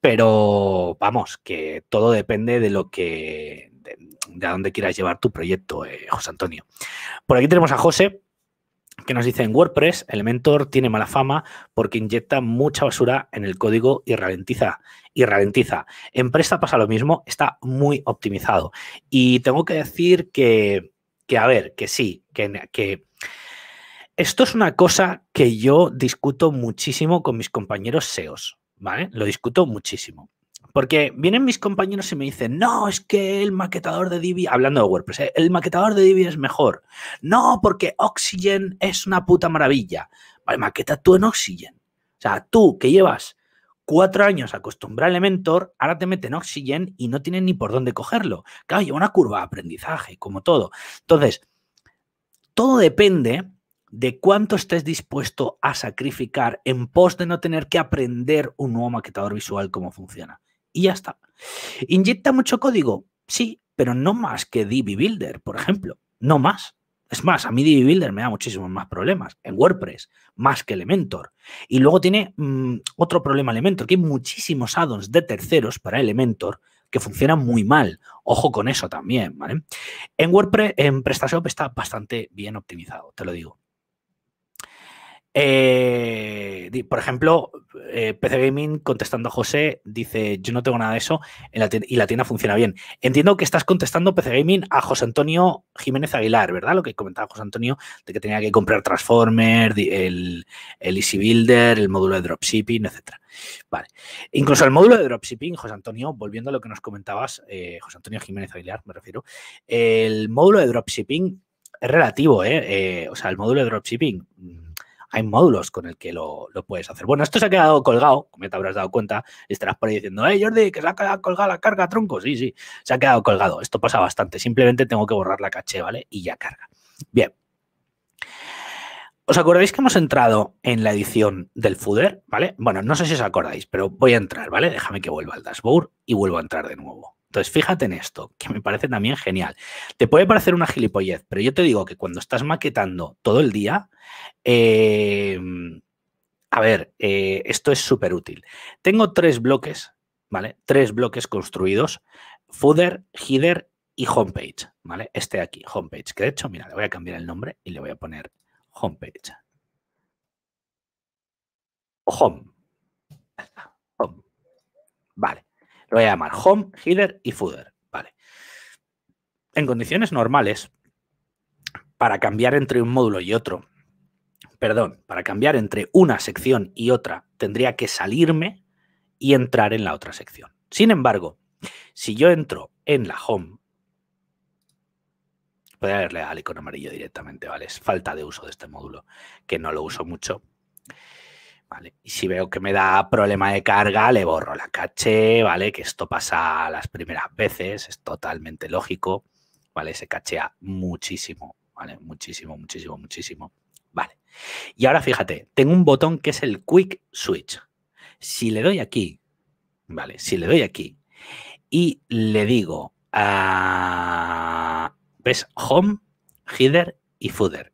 Pero vamos, que todo depende de lo que, de, a dónde quieras llevar tu proyecto, eh, José Antonio. Por aquí tenemos a José, que nos dice en WordPress, Elementor tiene mala fama porque inyecta mucha basura en el código y ralentiza. Y ralentiza. En Presta pasa lo mismo, está muy optimizado. Y tengo que decir que, a ver, que sí, que esto es una cosa que yo discuto muchísimo con mis compañeros SEOs, ¿vale? Lo discuto muchísimo. Porque vienen mis compañeros y me dicen, no, es que el maquetador de Divi, hablando de WordPress, ¿eh? el maquetador de Divi es mejor. No, porque Oxygen es una puta maravilla. maqueta tú en Oxygen. O sea, tú que llevas cuatro años acostumbrado a Elementor, ahora te meten Oxygen y no tienes ni por dónde cogerlo. Claro, lleva una curva de aprendizaje, como todo. Entonces, todo depende de cuánto estés dispuesto a sacrificar en pos de no tener que aprender un nuevo maquetador visual cómo funciona. Y ya está. ¿Inyecta mucho código? Sí, pero no más que Divi Builder, por ejemplo. No más. Es más, a mí Divi Builder me da muchísimos más problemas en WordPress, más que Elementor. Y luego tiene mm, otro problema Elementor, que hay muchísimos add-ons de terceros para Elementor que funcionan muy mal. Ojo con eso también, ¿vale? En WordPress, en PrestaShop está bastante bien optimizado, te lo digo. Eh, por ejemplo, eh, PC Gaming contestando a José dice: Yo no tengo nada de eso y la tienda funciona bien. Entiendo que estás contestando PC Gaming a José Antonio Jiménez Aguilar, ¿verdad? Lo que comentaba José Antonio de que tenía que comprar Transformer, el, Easy Builder, el módulo de dropshipping, etcétera. Vale. Incluso el módulo de dropshipping, José Antonio, volviendo a lo que nos comentabas, eh, José Antonio Jiménez Aguilar, me refiero. El módulo de dropshipping es relativo, ¿eh? o sea, el módulo de dropshipping hay módulos con el que lo, puedes hacer. Bueno, esto se ha quedado colgado, como ya te habrás dado cuenta, estarás por ahí diciendo, hey, Jordi, que se ha quedado colgada la carga, tronco. Sí, sí, se ha quedado colgado. Esto pasa bastante. Simplemente tengo que borrar la caché, ¿vale? Y ya carga. Bien. ¿Os acordáis que hemos entrado en la edición del footer? ¿Vale? Bueno, no sé si os acordáis, pero voy a entrar, ¿vale? Déjame que vuelva al dashboard y vuelvo a entrar de nuevo. Entonces, fíjate en esto, que me parece también genial. Te puede parecer una gilipollez, pero yo te digo que cuando estás maquetando todo el día, em, a ver, eh, esto es súper útil. Tengo tres bloques, ¿vale? Tres bloques construidos, footer, header y homepage, ¿vale? Este de aquí, homepage, que de hecho, mira, le voy a cambiar el nombre y le voy a poner homepage. Home. Home. Vale. Lo voy a llamar home, healer y fooder. Vale. En condiciones normales, para cambiar entre un módulo y otro, perdón, para cambiar entre una sección y otra, tendría que salirme y entrar en la otra sección. Sin embargo, si yo entro en la home, a verle al icono amarillo directamente, ¿vale? Es falta de uso de este módulo, que no lo uso mucho, y si veo que me da problema de carga, le borro la caché, ¿vale? Que esto pasa las primeras veces, es totalmente lógico, ¿vale? Se cachea muchísimo, ¿vale? Muchísimo, muchísimo, muchísimo, ¿vale? Y ahora fíjate, tengo un botón que es el Quick Switch. Si le doy aquí, ¿vale? Si le doy aquí y le digo, ah, ¿ves? Home, Header y footer.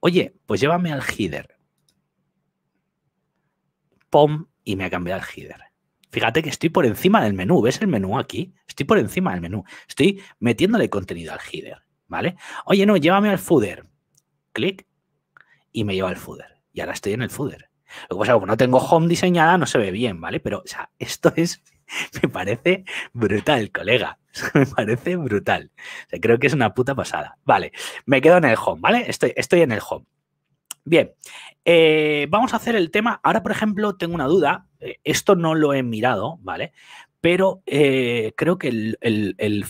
Oye, pues llévame al Header pom, y me ha cambiado el header. Fíjate que estoy por encima del menú. ¿Ves el menú aquí? Estoy por encima del menú. Estoy metiéndole contenido al header, ¿vale? Oye, no, llévame al footer. Clic y me lleva al footer. Y ahora estoy en el footer. Lo que pasa es que como no tengo home diseñada, no se ve bien, ¿vale? Pero, o sea, esto es, me parece brutal, colega. me parece brutal. O sea, creo que es una puta pasada. Vale, me quedo en el home, ¿vale? Estoy, estoy en el home. Bien, eh, vamos a hacer el tema. Ahora, por ejemplo, tengo una duda. Eh, esto no lo he mirado, ¿vale? Pero eh, creo que el, el,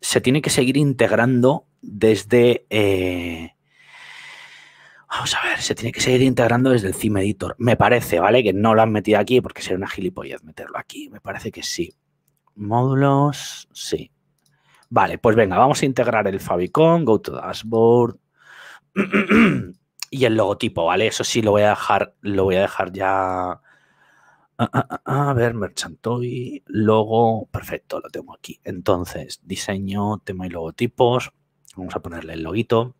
se tiene que seguir integrando desde. vamos a ver, se tiene que seguir integrando desde el CIM Editor. Me parece, ¿vale? Que no lo han metido aquí porque sería una gilipollez meterlo aquí. Me parece que sí. Módulos, sí. Vale, pues venga, vamos a integrar el Fabicon, Go to Dashboard. y el logotipo, ¿vale? Eso sí lo voy a dejar, lo voy a dejar ya. Ah, ah, ah, a ver, Merchantoy, logo, perfecto, lo tengo aquí. Entonces, diseño, tema y logotipos. Vamos a ponerle el loguito.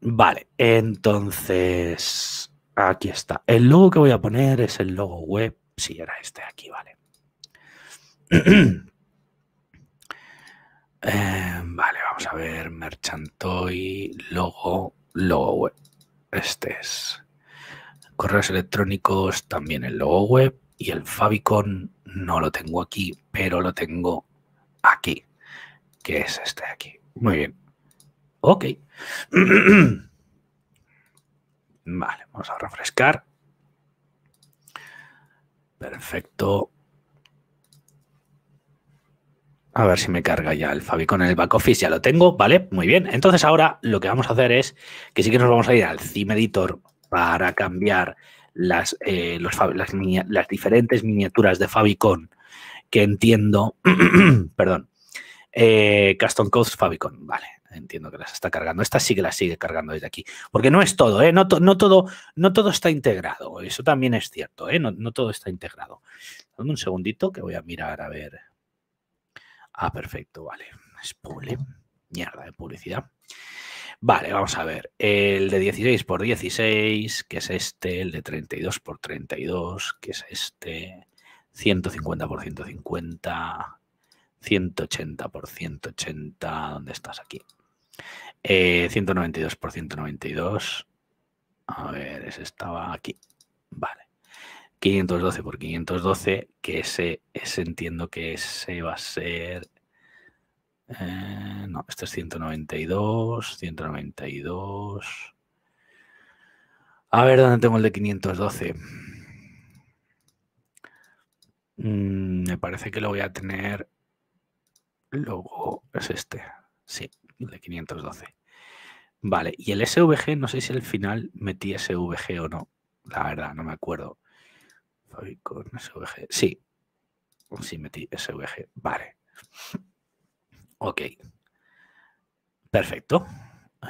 Vale, entonces, aquí está. El logo que voy a poner es el logo web. Si sí, era este de aquí, vale. Em, vale, vamos a ver. Merchantoy, logo, logo web. Este es. Correos electrónicos, también el logo web. Y el favicon no lo tengo aquí, pero lo tengo aquí. Que es este de aquí. Muy bien. Ok. vale, vamos a refrescar. Perfecto. A ver si me carga ya el Fabicon en el back office, ya lo tengo, ¿vale? Muy bien. Entonces ahora lo que vamos a hacer es que sí que nos vamos a ir al Theme Editor para cambiar las, eh, diferentes miniaturas de Fabicon que entiendo, perdón, eh, Custom Codes Fabicon, vale, entiendo que las está cargando. Esta sí que las sigue cargando desde aquí. Porque no es todo, ¿eh? No, todo, no todo está integrado. Eso también es cierto, ¿eh? No, no todo está integrado. Dame un segundito que voy a mirar a ver. Ah, perfecto, vale. Es puble. Mierda de publicidad. Vale, vamos a ver. El de 16 por 16, que es este, el de 32 por 32, que es este, 150 por 150, 180 por 180, ¿dónde estás aquí? 192 eh, por 192. A ver, ese estaba aquí. Vale. 512 por 512, que ese, entiendo que ese va a ser... Eh, no, este es 192, 192. A ver, ¿dónde tengo el de 512? Mm, me parece que lo voy a tener... Luego es este. Sí, el de 512. Vale, y el SVG, no sé si al final metí SVG o no. La verdad, no me acuerdo. Voy SVG. Sí. Sí, metí SVG. Vale. Ok. Perfecto.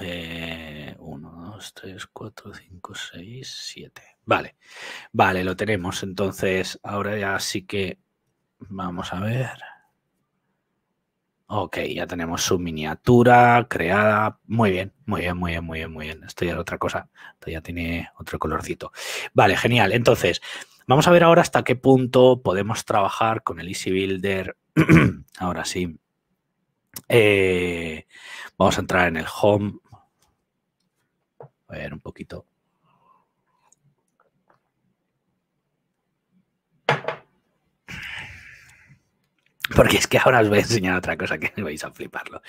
1, 2, 3, 4, 5, 6, 7. Vale. Vale, lo tenemos. Entonces, ahora ya sí que vamos a ver. Ok, ya tenemos su miniatura creada. Muy bien, muy bien, muy bien, muy bien, muy bien. Esto ya es otra cosa. Esto ya tiene otro colorcito. Vale, genial. Entonces, vamos a ver ahora hasta qué punto podemos trabajar con el Easy Builder. ahora sí. Eh, vamos a entrar en el home. A ver, un poquito. Porque es que ahora os voy a enseñar otra cosa que vais a fliparlo.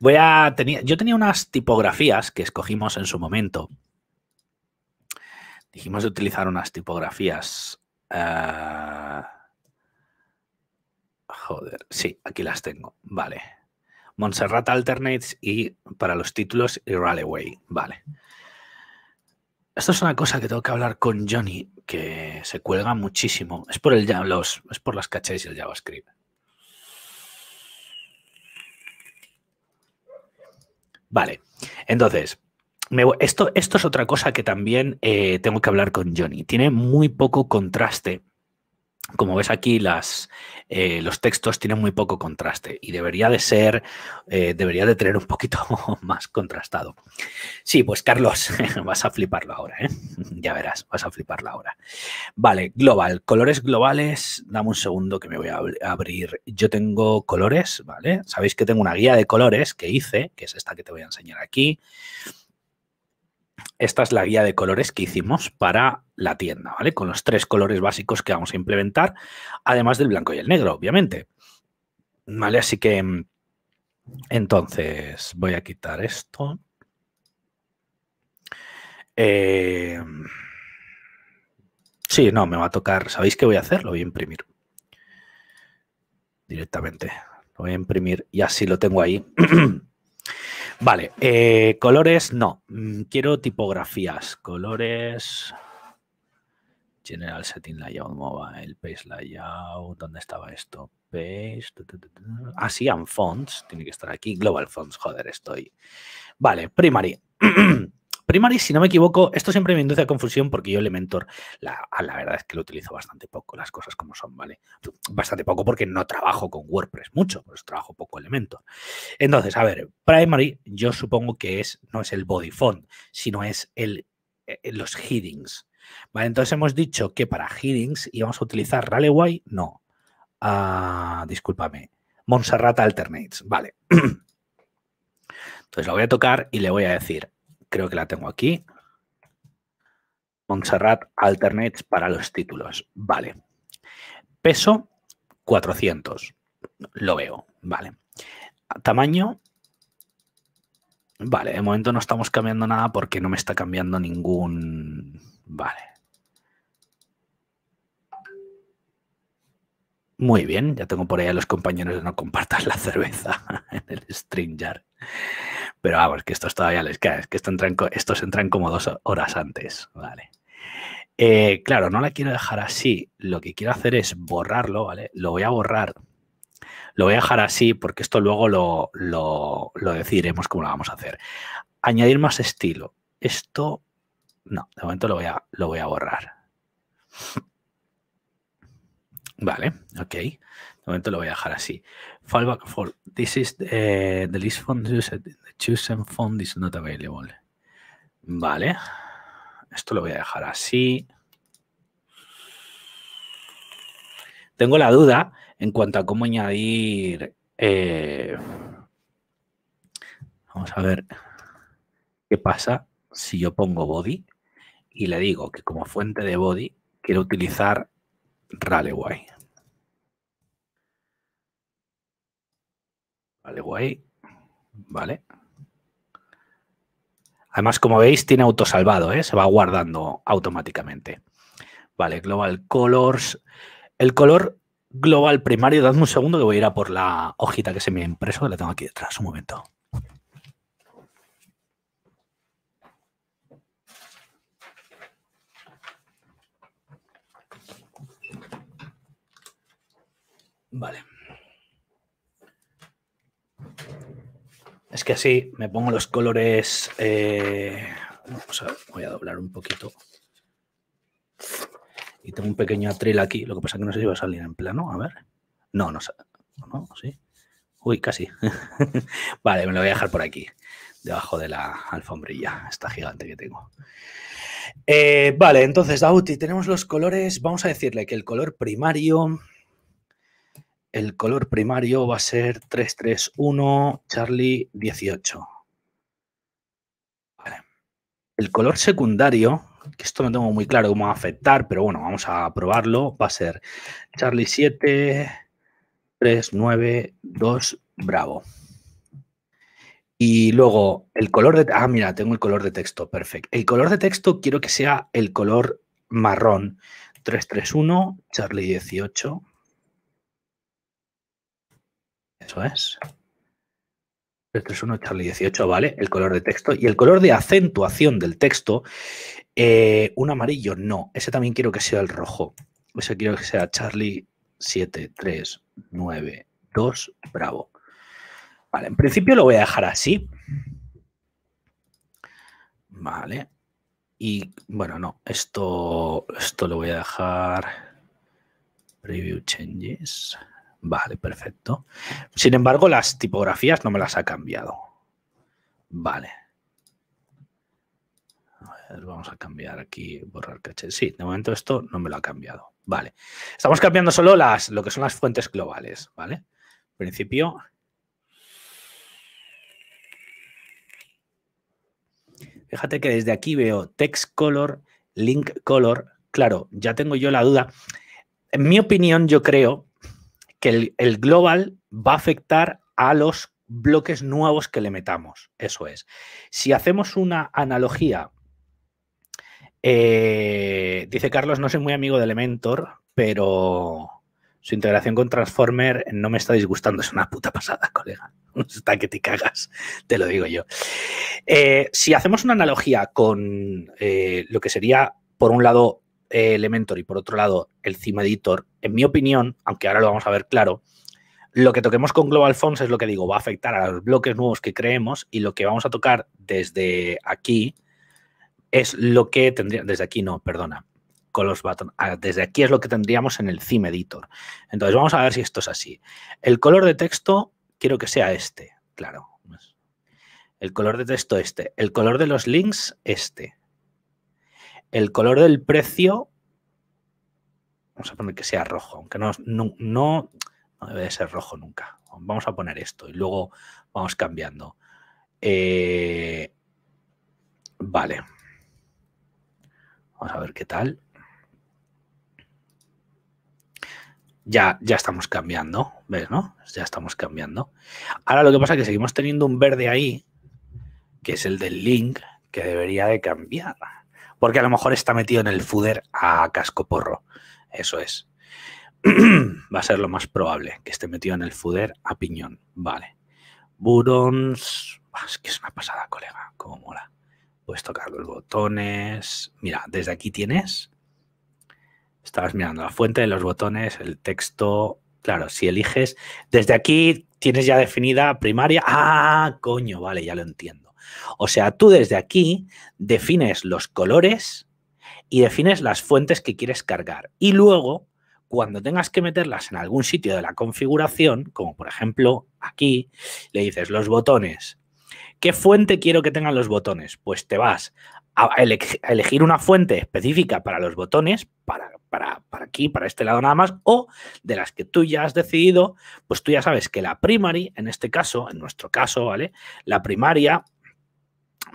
yo tenía unas tipografías que escogimos en su momento. Dijimos de utilizar unas tipografías. Ah, joder, sí, aquí las tengo. Vale. Montserrat Alternates y para los títulos y Rallyway. Vale. Esto es una cosa que tengo que hablar con Johnny, que se cuelga muchísimo. Es por, el, los, es por las cachés y el JavaScript. Vale, entonces, esto, esto, es otra cosa que también eh, tengo que hablar con Johnny. Tiene muy poco contraste como ves aquí, las, eh, los textos tienen muy poco contraste y debería de ser, eh, debería de tener un poquito más contrastado. Sí, pues Carlos, vas a fliparlo ahora, ¿eh? Ya verás, vas a fliparlo ahora. Vale, global, colores globales, dame un segundo que me voy a abrir. Yo tengo colores, ¿vale? Sabéis que tengo una guía de colores que hice, que es esta que te voy a enseñar aquí. Esta es la guía de colores que hicimos para la tienda, ¿vale? Con los tres colores básicos que vamos a implementar, además del blanco y el negro, obviamente. ¿Vale? Así que, mm, entonces, voy a quitar esto. Em, sí, no, me va a tocar. ¿Sabéis qué voy a hacer? Lo voy a imprimir directamente. Lo voy a imprimir y así lo tengo ahí. Vale, eh, colores no. Mm, quiero tipografías. Colores. General Setting Layout Mobile, Page Layout. ¿Dónde estaba esto? Page. Ah, sí, and fonts. Tiene que estar aquí. Global fonts, joder, estoy. Vale, primary. Primary, si no me equivoco, esto siempre me induce a confusión porque yo Elementor, la, ah, la verdad es que lo utilizo bastante poco, las cosas como son, ¿vale? Bastante poco porque no trabajo con WordPress mucho, pues trabajo poco Elementor. Entonces, a ver, Primary yo supongo que es, no es el body font, sino es el, eh, eh, los headings. Vale, entonces hemos dicho que para headings íbamos a utilizar Raleway, no. Ah, discúlpame. Montserrat Alternates, vale. Entonces lo voy a tocar y le voy a decir creo que la tengo aquí. Montserrat Alternates para los títulos. Vale. Peso 400. Lo veo. Vale. Tamaño. Vale, de momento no estamos cambiando nada porque no me está cambiando ningún... Vale. Muy bien, ya tengo por ahí a los compañeros de no compartas la cerveza en el StreamYard. Pero vamos, que estos todavía les cae, que estos entran, estos entran como dos horas antes, ¿vale? Eh, claro, no la quiero dejar así. Lo que quiero hacer es borrarlo, ¿vale? Lo voy a borrar. Lo voy a dejar así porque esto luego lo, lo, lo decidiremos cómo lo vamos a hacer. Añadir más estilo. Esto, no, de momento lo voy a, lo voy a borrar. Vale, ok. De momento lo voy a dejar así. Fallback for, This is the, eh, the list font used. The chosen fund is not available. Vale. Esto lo voy a dejar así. Tengo la duda en cuanto a cómo añadir... Eh, vamos a ver qué pasa si yo pongo body y le digo que como fuente de body quiero utilizar Raleway. Vale, guay. Vale. Además, como veis, tiene autosalvado, ¿eh? se va guardando automáticamente. Vale, Global Colors. El color global primario, dadme un segundo que voy a ir a por la hojita que se me ha impreso, que la tengo aquí detrás, un momento. Vale. Es que así me pongo los colores. Eh, voy a doblar un poquito. Y tengo un pequeño atril aquí. Lo que pasa es que no sé si va a salir en plano. A ver. No, no No, sí. Uy, casi. vale, me lo voy a dejar por aquí. Debajo de la alfombrilla. Esta gigante que tengo. Eh, vale, entonces, Dauti, tenemos los colores. Vamos a decirle que el color primario el color primario va a ser 331 Charlie 18. El color secundario, que esto no tengo muy claro cómo va a afectar, pero bueno, vamos a probarlo, va a ser Charlie 7 392 Bravo. Y luego el color de... Ah, mira, tengo el color de texto, perfecto. El color de texto quiero que sea el color marrón. 331, Charlie 18. Eso es. uno Charlie 18, ¿vale? El color de texto. Y el color de acentuación del texto, eh, un amarillo, no. Ese también quiero que sea el rojo. Ese quiero que sea Charlie 7, 3, 9, 2, bravo. Vale, en principio lo voy a dejar así. Vale. Y bueno, no, esto, esto lo voy a dejar. Preview changes. Vale, perfecto. Sin embargo, las tipografías no me las ha cambiado. Vale. vamos a cambiar aquí, borrar caché. Sí, de momento esto no me lo ha cambiado. Vale. Estamos cambiando solo las, lo que son las fuentes globales, ¿vale? En principio. Fíjate que desde aquí veo text color, link color. Claro, ya tengo yo la duda. En mi opinión, yo creo que el, global va a afectar a los bloques nuevos que le metamos. Eso es. Si hacemos una analogía, eh, dice Carlos, no soy muy amigo de Elementor, pero su integración con Transformer no me está disgustando. Es una puta pasada, colega. Está que te cagas, te lo digo yo. Eh, si hacemos una analogía con eh, lo que sería, por un lado, Elementor y por otro lado el Cima Editor, en mi opinión, aunque ahora lo vamos a ver claro, lo que toquemos con Global Fonts es lo que digo, va a afectar a los bloques nuevos que creemos y lo que vamos a tocar desde aquí es lo que tendría, desde aquí no, perdona, con los button, desde aquí es lo que tendríamos en el Theme Editor. Entonces vamos a ver si esto es así. El color de texto quiero que sea este, claro. El color de texto este, el color de los links este, el color del precio, vamos a poner que sea rojo, aunque no, no, debe de ser rojo nunca. Vamos a poner esto y luego vamos cambiando. Eh, vale. Vamos a ver qué tal. Ya, ya, estamos cambiando, ¿ves? ¿No? Ya estamos cambiando. Ahora lo que pasa es que seguimos teniendo un verde ahí, que es el del link, que debería de cambiar porque a lo mejor está metido en el fooder a casco porro. Eso es. Va a ser lo más probable que esté metido en el fooder a piñón. Vale. Burons. Ah, es que es una pasada, colega. Cómo mola. Puedes tocar los botones. Mira, desde aquí tienes. Estabas mirando la fuente de los botones, el texto. Claro, si eliges. Desde aquí tienes ya definida primaria. Ah, coño, vale, ya lo entiendo. O sea, tú desde aquí defines los colores y defines las fuentes que quieres cargar. Y luego, cuando tengas que meterlas en algún sitio de la configuración, como por ejemplo aquí, le dices los botones. ¿Qué fuente quiero que tengan los botones? Pues te vas a, elegir una fuente específica para los botones, para, para, para, aquí, para este lado nada más, o de las que tú ya has decidido, pues tú ya sabes que la primary, en este caso, en nuestro caso, ¿vale? La primaria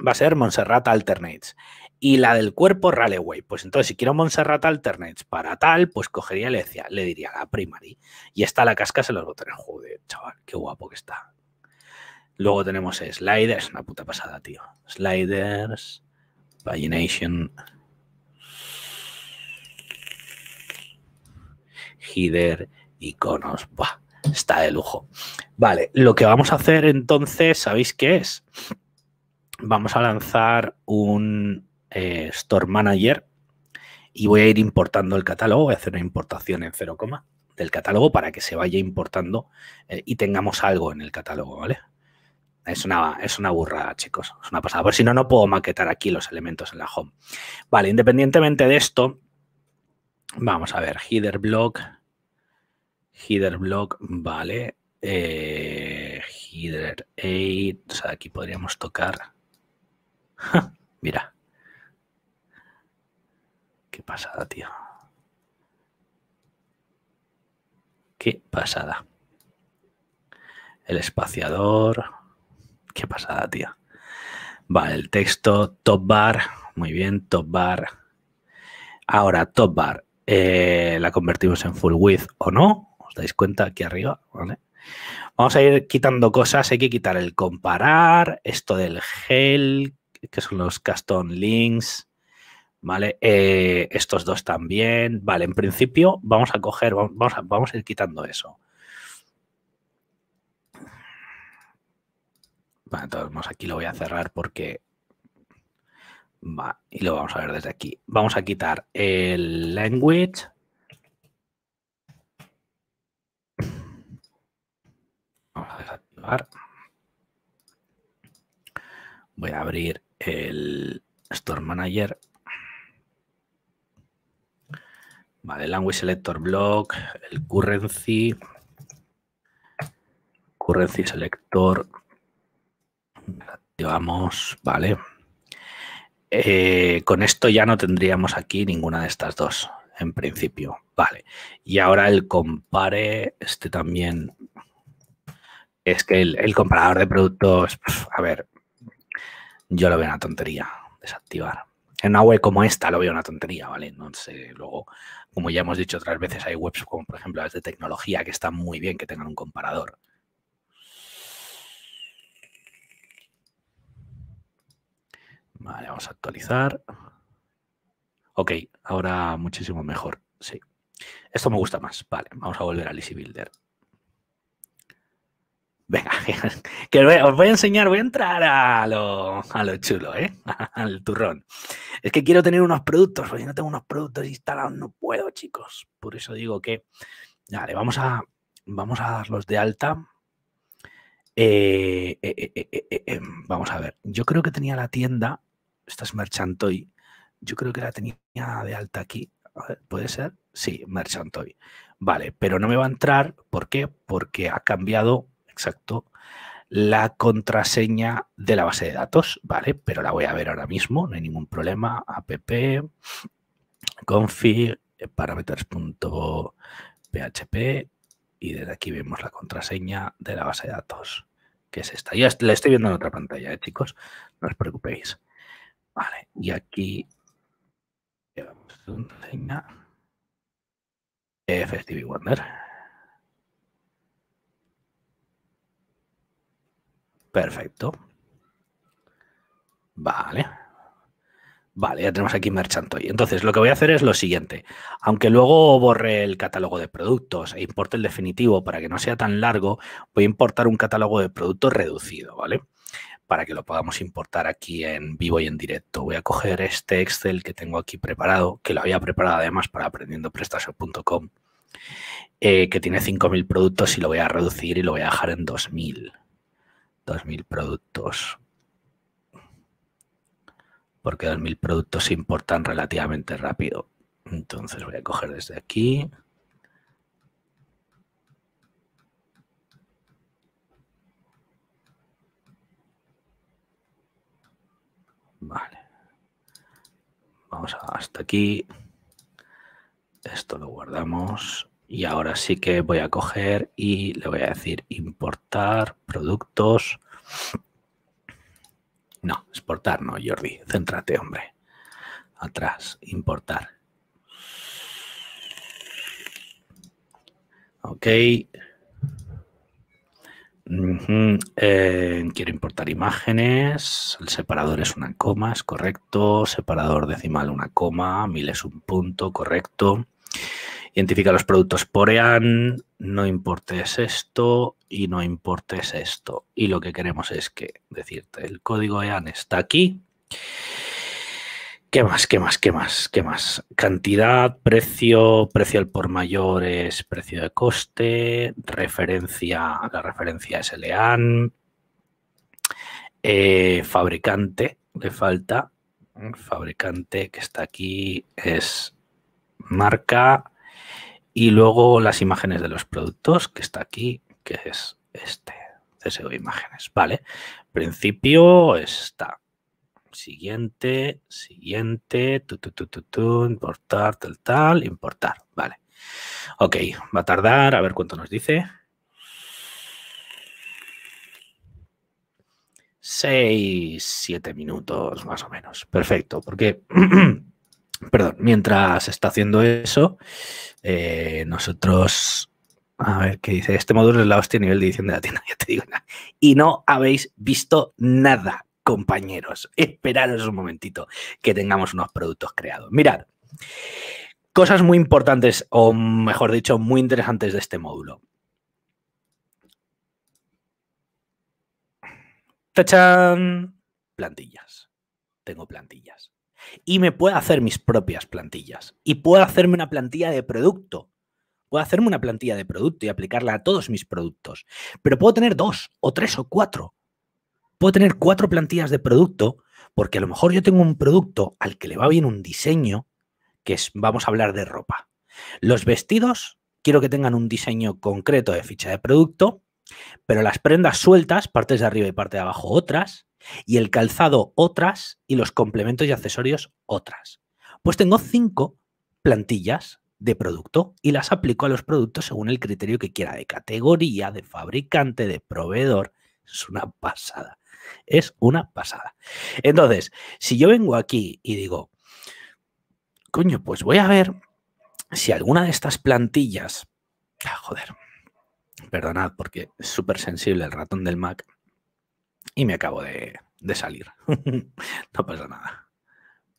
va a ser Montserrat Alternates. Y la del cuerpo, Rallyway. Pues entonces, si quiero Montserrat Alternates para tal, pues cogería y le, le diría la primary. Y está la casca, se los tener. Joder, chaval, qué guapo que está. Luego tenemos Sliders, una puta pasada, tío. Sliders, Pagination, Header, Iconos. Buah, está de lujo. Vale, lo que vamos a hacer entonces, ¿sabéis qué es? vamos a lanzar un eh, Store Manager y voy a ir importando el catálogo, voy a hacer una importación en 0, del catálogo para que se vaya importando eh, y tengamos algo en el catálogo, ¿vale? Es una, es una burrada, chicos, es una pasada. Por si no, no puedo maquetar aquí los elementos en la home. Vale, independientemente de esto, vamos a ver, header block, header block, vale, eh, header 8, aquí podríamos tocar mira. Qué pasada, tío. Qué pasada. El espaciador. Qué pasada, tío. Vale, el texto, top bar. Muy bien, top bar. Ahora, top bar. Eh, la convertimos en full width o no. ¿Os dais cuenta aquí arriba? Vamos a ir quitando cosas. Hay que quitar el comparar, esto del gel, que son los Custom Links, ¿vale? Eh, estos dos también, ¿vale? En principio vamos a coger, vamos a, vamos a ir quitando eso. Bueno, entonces aquí lo voy a cerrar porque... Va, y lo vamos a ver desde aquí. Vamos a quitar el language. Vamos a desactivar. Voy a abrir el Store Manager. Vale, Language Selector Block, el Currency, Currency Selector, activamos, vale. Eh, con esto ya no tendríamos aquí ninguna de estas dos, en principio, vale. Y ahora el compare, este también es que el, el, comparador de productos, a ver, yo lo veo una tontería, desactivar. En una web como esta lo veo una tontería, ¿vale? No sé, luego, como ya hemos dicho otras veces, hay webs como por ejemplo las de tecnología que están muy bien que tengan un comparador. Vale, vamos a actualizar. Ok, ahora muchísimo mejor, sí. Esto me gusta más. Vale, vamos a volver a Easy Builder. Venga, que os voy a enseñar, voy a entrar a lo, a chulo, ¿eh? Al turrón. Es que quiero tener unos productos, porque no tengo unos productos instalados no puedo, chicos. Por eso digo que, vale, vamos a, vamos a darlos de alta. Eh, eh, eh, vamos a ver, yo creo que tenía la tienda, esta es Merchantoy, yo creo que la tenía de alta aquí. A ver, ¿puede ser? Sí, Merchantoy. Vale, pero no me va a entrar, ¿por qué? Porque ha cambiado exacto la contraseña de la base de datos, ¿vale? Pero la voy a ver ahora mismo, no hay ningún problema. app config parameters.php y desde aquí vemos la contraseña de la base de datos, que es esta. Ya la estoy viendo en otra pantalla, ¿eh, chicos, no os preocupéis. Vale, y aquí llevamos contraseña FTV Wonder. Perfecto. Vale. Vale, ya tenemos aquí Merchantoy. Entonces, lo que voy a hacer es lo siguiente. Aunque luego borre el catálogo de productos e importe el definitivo para que no sea tan largo, voy a importar un catálogo de productos reducido, ¿vale? Para que lo podamos importar aquí en vivo y en directo. Voy a coger este Excel que tengo aquí preparado, que lo había preparado además para aprendiendoprestación.com, eh, que tiene 5.000 productos y lo voy a reducir y lo voy a dejar en 2.000. 2.000 productos. Porque 2.000 productos importan relativamente rápido. Entonces voy a coger desde aquí. Vale. Vamos hasta aquí. Esto lo guardamos. Y ahora sí que voy a coger y le voy a decir importar productos. No, exportar no, Jordi. Céntrate, hombre. Atrás, importar. Ok. Eh, quiero importar imágenes. El separador es una coma, es correcto. Separador decimal una coma. Mil es un punto, correcto. Identifica los productos por EAN, no importes esto y no importes esto. Y lo que queremos es que decirte, el código EAN está aquí. ¿Qué más? ¿Qué más? ¿Qué más? ¿Qué más? Cantidad, precio, precio al por mayor es precio de coste, referencia, la referencia es el EAN. Eh, fabricante, le falta, fabricante que está aquí es marca, y luego las imágenes de los productos, que está aquí, que es este, CSV imágenes. Vale, principio está. Siguiente, siguiente, importar, tal, tal, importar. Vale. Ok, va a tardar, a ver cuánto nos dice. 6, 7 minutos más o menos. Perfecto, porque Perdón, mientras está haciendo eso, eh, nosotros. A ver qué dice. Este módulo es la hostia a nivel de edición de la tienda, ya te digo Y no habéis visto nada, compañeros. Esperaros un momentito que tengamos unos productos creados. Mirad, cosas muy importantes, o mejor dicho, muy interesantes de este módulo. ¡Tachán! Plantillas. Tengo plantillas y me puedo hacer mis propias plantillas y puedo hacerme una plantilla de producto. Puedo hacerme una plantilla de producto y aplicarla a todos mis productos, pero puedo tener dos o tres o cuatro. Puedo tener cuatro plantillas de producto porque a lo mejor yo tengo un producto al que le va bien un diseño, que es, vamos a hablar de ropa. Los vestidos, quiero que tengan un diseño concreto de ficha de producto, pero las prendas sueltas, partes de arriba y parte de abajo otras, y el calzado otras y los complementos y accesorios otras. Pues tengo cinco plantillas de producto y las aplico a los productos según el criterio que quiera de categoría, de fabricante, de proveedor. Es una pasada. Es una pasada. Entonces, si yo vengo aquí y digo, coño, pues voy a ver si alguna de estas plantillas... Ah, joder, perdonad porque es súper sensible el ratón del Mac y me acabo de, salir. no pasa nada.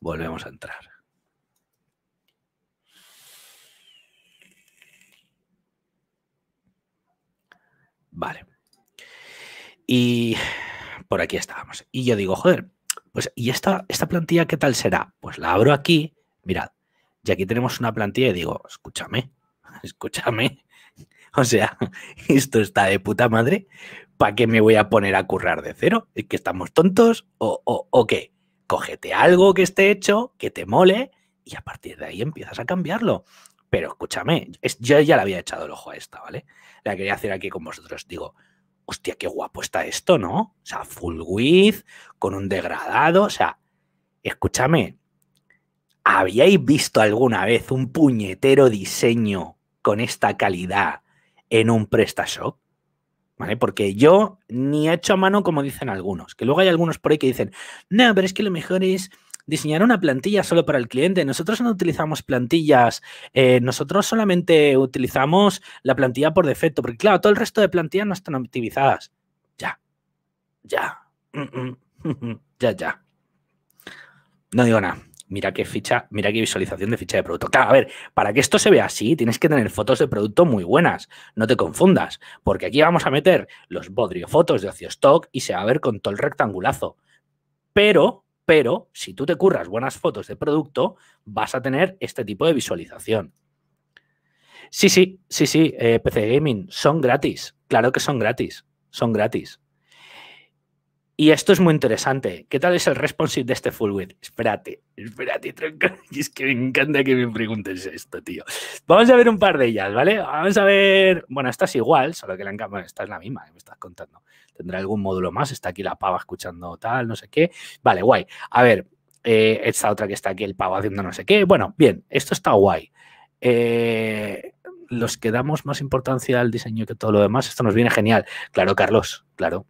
Volvemos a entrar. Vale. Y por aquí estábamos. Y yo digo, joder, pues ¿y esta, esta plantilla qué tal será? Pues la abro aquí, mirad, y aquí tenemos una plantilla y digo, escúchame, escúchame, O sea, esto está de puta madre. ¿Para qué me voy a poner a currar de cero? ¿Es que estamos tontos o, o, qué? Cógete algo que esté hecho, que te mole y a partir de ahí empiezas a cambiarlo. Pero escúchame, yo ya le había echado el ojo a esta, ¿vale? La quería hacer aquí con vosotros. Digo, hostia, qué guapo está esto, ¿no? O sea, full width, con un degradado, o sea, escúchame, ¿habíais visto alguna vez un puñetero diseño con esta calidad en un PrestaShop. ¿Vale? Porque yo ni he hecho a mano como dicen algunos, que luego hay algunos por ahí que dicen, no, pero es que lo mejor es diseñar una plantilla solo para el cliente. Nosotros no utilizamos plantillas, eh, nosotros solamente utilizamos la plantilla por defecto, porque claro, todo el resto de plantillas no están optimizadas. Ya, ya, mm, mm, ya, ya. No digo nada mira qué ficha, mira qué visualización de ficha de producto. Claro, a ver, para que esto se vea así, tienes que tener fotos de producto muy buenas, no te confundas, porque aquí vamos a meter los bodrio fotos de ocio stock y se va a ver con todo el rectangulazo. Pero, pero, si tú te curras buenas fotos de producto, vas a tener este tipo de visualización. Sí, sí, sí, sí, eh, PC Gaming, son gratis, claro que son gratis, son gratis. Y esto es muy interesante. ¿Qué tal es el responsive de este full width? Espérate, espérate, tronco. Y es que me encanta que me preguntes esto, tío. Vamos a ver un par de ellas, ¿vale? Vamos a ver. Bueno, esta es igual, solo que la bueno, esta es la misma que me estás contando. Tendrá algún módulo más. Está aquí la pava escuchando tal, no sé qué. Vale, guay. A ver, eh, esta otra que está aquí, el pavo haciendo no sé qué. Bueno, bien, esto está guay. Eh, los que damos más importancia al diseño que todo lo demás, esto nos viene genial. Claro, Carlos, claro.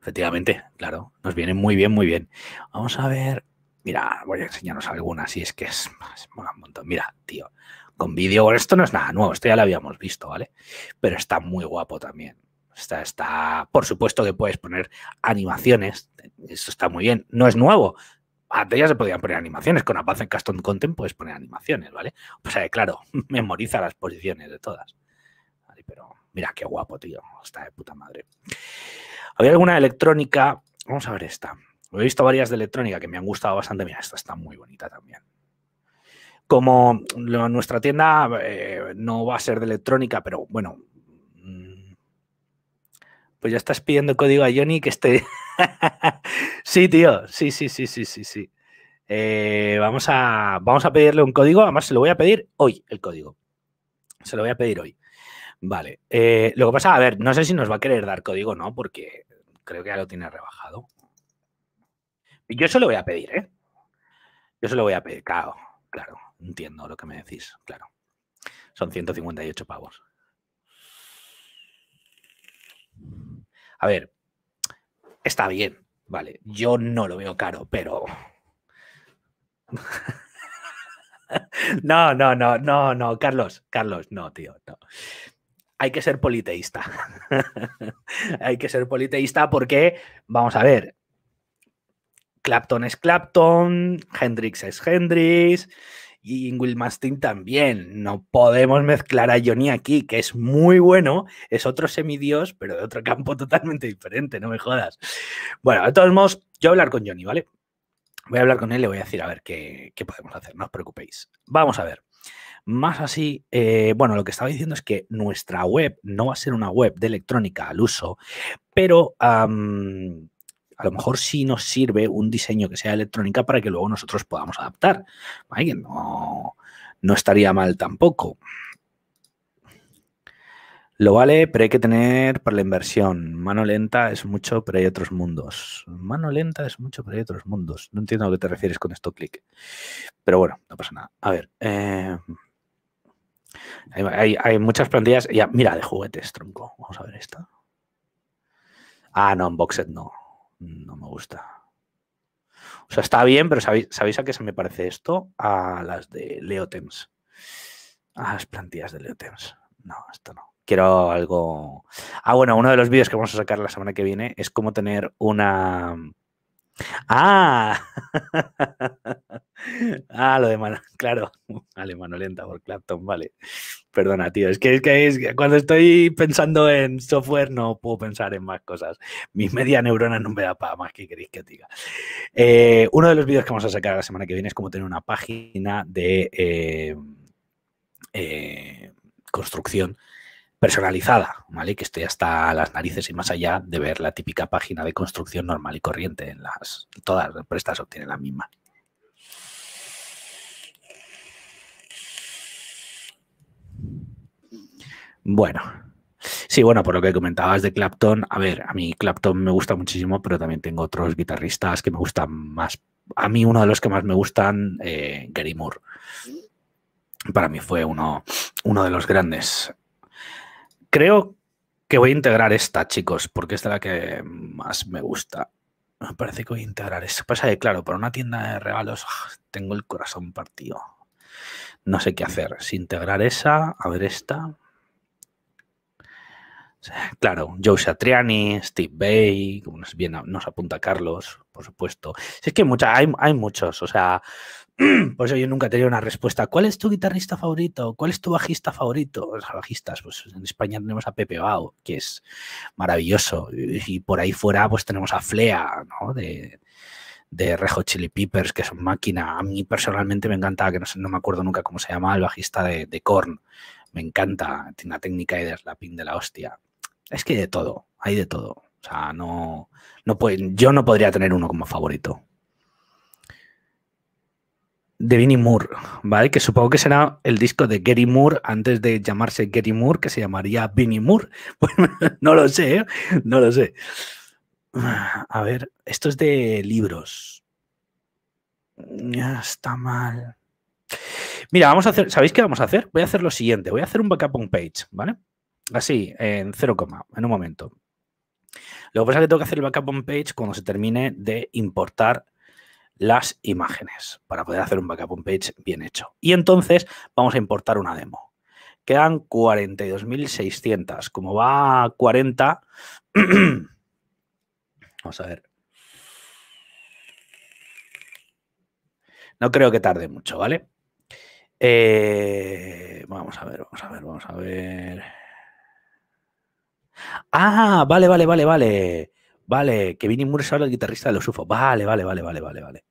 Efectivamente, claro, nos viene muy bien, muy bien. Vamos a ver, mira, voy a enseñaros algunas, si es que es, mola un montón. Mira, tío, con vídeo, esto no es nada nuevo, esto ya lo habíamos visto, ¿vale? Pero está muy guapo también. Está, está, por supuesto que puedes poner animaciones, eso está muy bien, no es nuevo. Antes ya se podían poner animaciones, con Apache Custom Content puedes poner animaciones, ¿vale? O sea, claro, memoriza las posiciones de todas. Pero mira qué guapo, tío, está de puta madre. Había alguna electrónica, vamos a ver esta. He visto varias de electrónica que me han gustado bastante. Mira, esta está muy bonita también. Como nuestra tienda eh, no va a ser de electrónica, pero bueno, mm, pues ya estás pidiendo código a Johnny que esté. sí, tío. Sí, sí, sí, sí, sí, sí. Eh, vamos, a, vamos a pedirle un código. Además, se lo voy a pedir hoy el código. Se lo voy a pedir hoy. Vale. Eh, lo que pasa, a ver, no sé si nos va a querer dar código no, porque creo que ya lo tiene rebajado. Yo eso lo voy a pedir, ¿eh? Yo se lo voy a pedir, claro, claro, entiendo lo que me decís, claro. Son 158 pavos. A ver, está bien, vale. Yo no lo veo caro, pero. no, no, no, no, no, Carlos, Carlos, no, tío, no hay que ser politeísta. hay que ser politeísta porque, vamos a ver, Clapton es Clapton, Hendrix es Hendrix y Will Mastin también. No podemos mezclar a Johnny aquí, que es muy bueno, es otro semidios, pero de otro campo totalmente diferente, no me jodas. Bueno, de todos modos, yo voy a hablar con Johnny, ¿vale? Voy a hablar con él y le voy a decir a ver qué, qué podemos hacer, no os preocupéis. Vamos a ver. Más así, eh, bueno, lo que estaba diciendo es que nuestra web no va a ser una web de electrónica al uso, pero a lo mejor sí nos sirve un diseño que sea electrónica para que luego nosotros podamos adaptar. No, estaría mal tampoco. Lo vale, pero hay que tener para la inversión. Mano lenta es mucho, pero hay otros mundos. Mano lenta es mucho, pero hay otros mundos. No entiendo a qué te refieres con esto, clic. Pero bueno, no pasa nada. A ver. Eh, hay, muchas plantillas. Ya, mira, de juguetes, tronco. Vamos a ver esta. Ah, no, un no. No me gusta. O sea, está bien, pero ¿sabéis, ¿sabéis a qué se me parece esto? A las de Leotems. A las plantillas de Leotems. No, esto no. Quiero algo. Ah, bueno, uno de los vídeos que vamos a sacar la semana que viene es cómo tener una Ah, ah, lo de mano, claro, vale, lenta por Clapton, vale. Perdona, tío, es que, cuando estoy pensando en software no puedo pensar en más cosas. Mi media neurona no me da para más que queréis que diga. Eh, uno de los vídeos que vamos a sacar la semana que viene es cómo tener una página de eh, eh, construcción personalizada, ¿vale? Que estoy hasta las narices y más allá de ver la típica página de construcción normal y corriente. En las, todas las prestas obtienen la misma. Bueno, sí, bueno, por lo que comentabas de Clapton, a ver, a mí Clapton me gusta muchísimo, pero también tengo otros guitarristas que me gustan más. A mí uno de los que más me gustan, eh, Gary Moore. Para mí fue uno, uno de los grandes. Creo que voy a integrar esta, chicos, porque esta es la que más me gusta. Me parece que voy a integrar esa. Pasa que, claro, para una tienda de regalos ah, tengo el corazón partido. No sé qué hacer. Si integrar esa, a ver esta. Claro, Joe Satriani, Steve Bay, como nos, apunta Carlos, por supuesto. Si es que hay, muchos, o sea, Pues yo nunca he tenido una respuesta. ¿Cuál es tu guitarrista favorito? ¿Cuál es tu bajista favorito? Los bajistas, pues en España tenemos a Pepe Bao, que es maravilloso. Y por ahí fuera, pues tenemos a Flea, ¿no? De, Rejo Chili Peppers, que son máquina. A mí personalmente me encanta, que no, me acuerdo nunca cómo se llama, el bajista de, de Korn. Me encanta, tiene una técnica de pin de la hostia. Es que hay de todo, hay de todo. O sea, no, no yo no podría tener uno como favorito de Vinnie Moore, ¿vale? Que supongo que será el disco de Gary Moore antes de llamarse Gary Moore, que se llamaría Vinnie Moore. Bueno, no lo sé, ¿eh? no lo sé. A ver, esto es de libros. Ya está mal. Mira, vamos a hacer, ¿sabéis qué vamos a hacer? Voy a hacer lo siguiente, voy a hacer un backup on page, ¿vale? Así, en 0, en un momento. Lo que pasa es que tengo que hacer el backup on page cuando se termine de importar las imágenes para poder hacer un backup on page bien hecho. Y entonces vamos a importar una demo. Quedan 42.600. Como va a 40, vamos a ver. No creo que tarde mucho, ¿vale? Eh, vamos a ver, vamos a ver, vamos a ver. Ah, vale, vale, vale, vale. Vale, que Vinnie Moore es el guitarrista de los UFO. Vale, vale, vale, vale, vale, vale.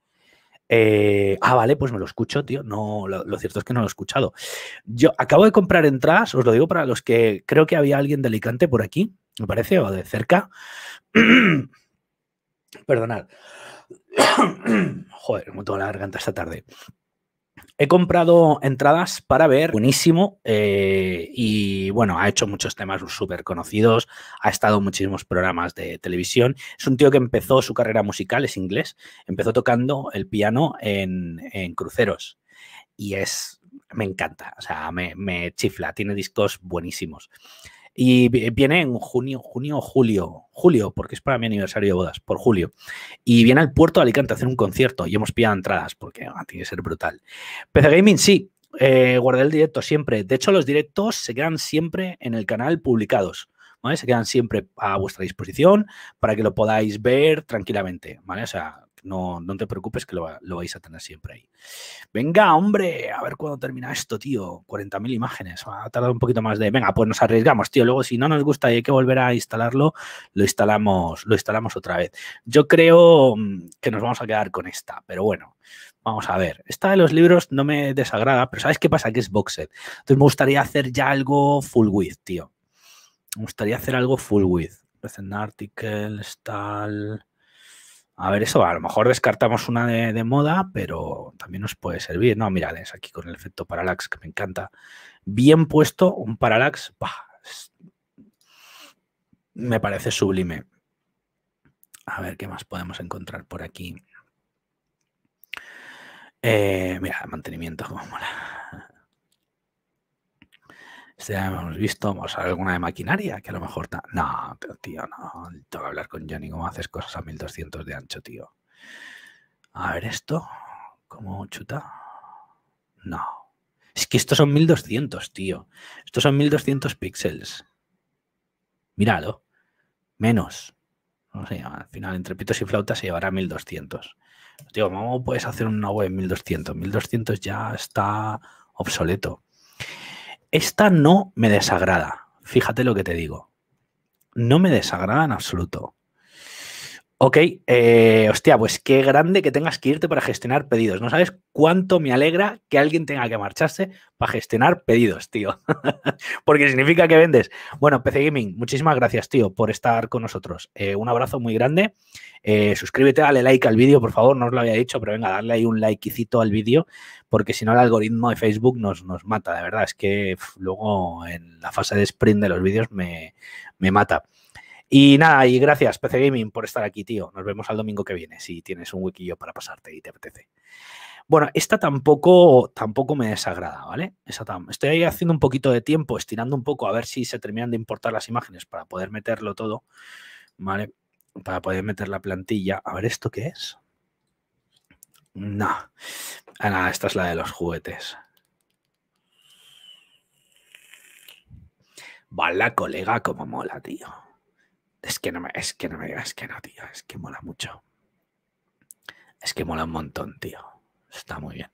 Eh, ah, vale, pues me lo escucho, tío. No, lo, cierto es que no lo he escuchado. Yo acabo de comprar entradas, os lo digo para los que creo que había alguien de Alicante por aquí, me parece, o de cerca. Perdonad. Joder, me tomo la garganta esta tarde. He comprado entradas para ver, buenísimo, eh, y bueno, ha hecho muchos temas súper conocidos, ha estado en muchísimos programas de televisión. Es un tío que empezó su carrera musical, es inglés, empezó tocando el piano en, cruceros y es, me encanta, o sea, me, me chifla, tiene discos buenísimos. Y viene en junio, junio, julio, julio, porque es para mi aniversario de bodas, por julio. Y viene al puerto de Alicante a hacer un concierto y hemos pillado entradas porque ah, tiene que ser brutal. PC Gaming sí, eh, guardé el directo siempre. De hecho, los directos se quedan siempre en el canal publicados. ¿vale? Se quedan siempre a vuestra disposición para que lo podáis ver tranquilamente. ¿vale? O sea, no, no te preocupes que lo, vais a tener siempre ahí. Venga, hombre, a ver cuándo termina esto, tío. 40.000 imágenes. Ha tardado un poquito más de... Venga, pues nos arriesgamos, tío. Luego, si no nos gusta y hay que volver a instalarlo, lo instalamos, lo instalamos otra vez. Yo creo mm, que nos vamos a quedar con esta, pero bueno. Vamos a ver, esta de los libros no me desagrada, pero ¿sabes qué pasa? Que es boxed. Entonces me gustaría hacer ya algo full width, tío. Me gustaría hacer algo full width. Recent articles, tal. A ver, eso a lo mejor descartamos una de, moda, pero también nos puede servir, ¿no? Mirad, es aquí con el efecto parallax que me encanta. Bien puesto, un parallax, me parece sublime. A ver qué más podemos encontrar por aquí. Eh, mira, mantenimiento, como mola ya hemos visto ver alguna de maquinaria, que a lo mejor... está. No, pero tío, no. Tengo que hablar con Johnny cómo haces cosas a 1200 de ancho, tío. A ver esto. ¿Cómo chuta? No. Es que estos son 1200, tío. Estos son 1200 píxeles. Míralo. Menos. No sé, al final entre pitos y flautas se llevará 1200. Tío, ¿cómo puedes hacer una web en 1200? 1200 ya está obsoleto. Esta no me desagrada. Fíjate lo que te digo. No me desagrada en absoluto. Ok, eh, hostia, pues qué grande que tengas que irte para gestionar pedidos. No sabes cuánto me alegra que alguien tenga que marcharse para gestionar pedidos, tío. Porque significa que vendes. Bueno, PC Gaming, muchísimas gracias, tío, por estar con nosotros. Eh, un abrazo muy grande. Eh, suscríbete, dale like al vídeo, por favor. No os lo había dicho, pero venga, dale ahí un likecito al vídeo, porque si no, el algoritmo de Facebook nos, nos mata, de verdad. Es que luego en la fase de sprint de los vídeos me, me mata. Y nada, y gracias PC Gaming por estar aquí, tío. Nos vemos al domingo que viene si tienes un wikillo para pasarte y te apetece. Bueno, esta tampoco, tampoco me desagrada, ¿vale? Estoy ahí haciendo un poquito de tiempo, estirando un poco a ver si se terminan de importar las imágenes para poder meterlo todo, ¿vale? Para poder meter la plantilla. A ver, ¿esto qué es? No. Ah, nada, esta es la de los juguetes. la colega, como mola, tío. Es que no me, es que no me digas que no, tío. Es que mola mucho. Es que mola un montón, tío. Está muy bien.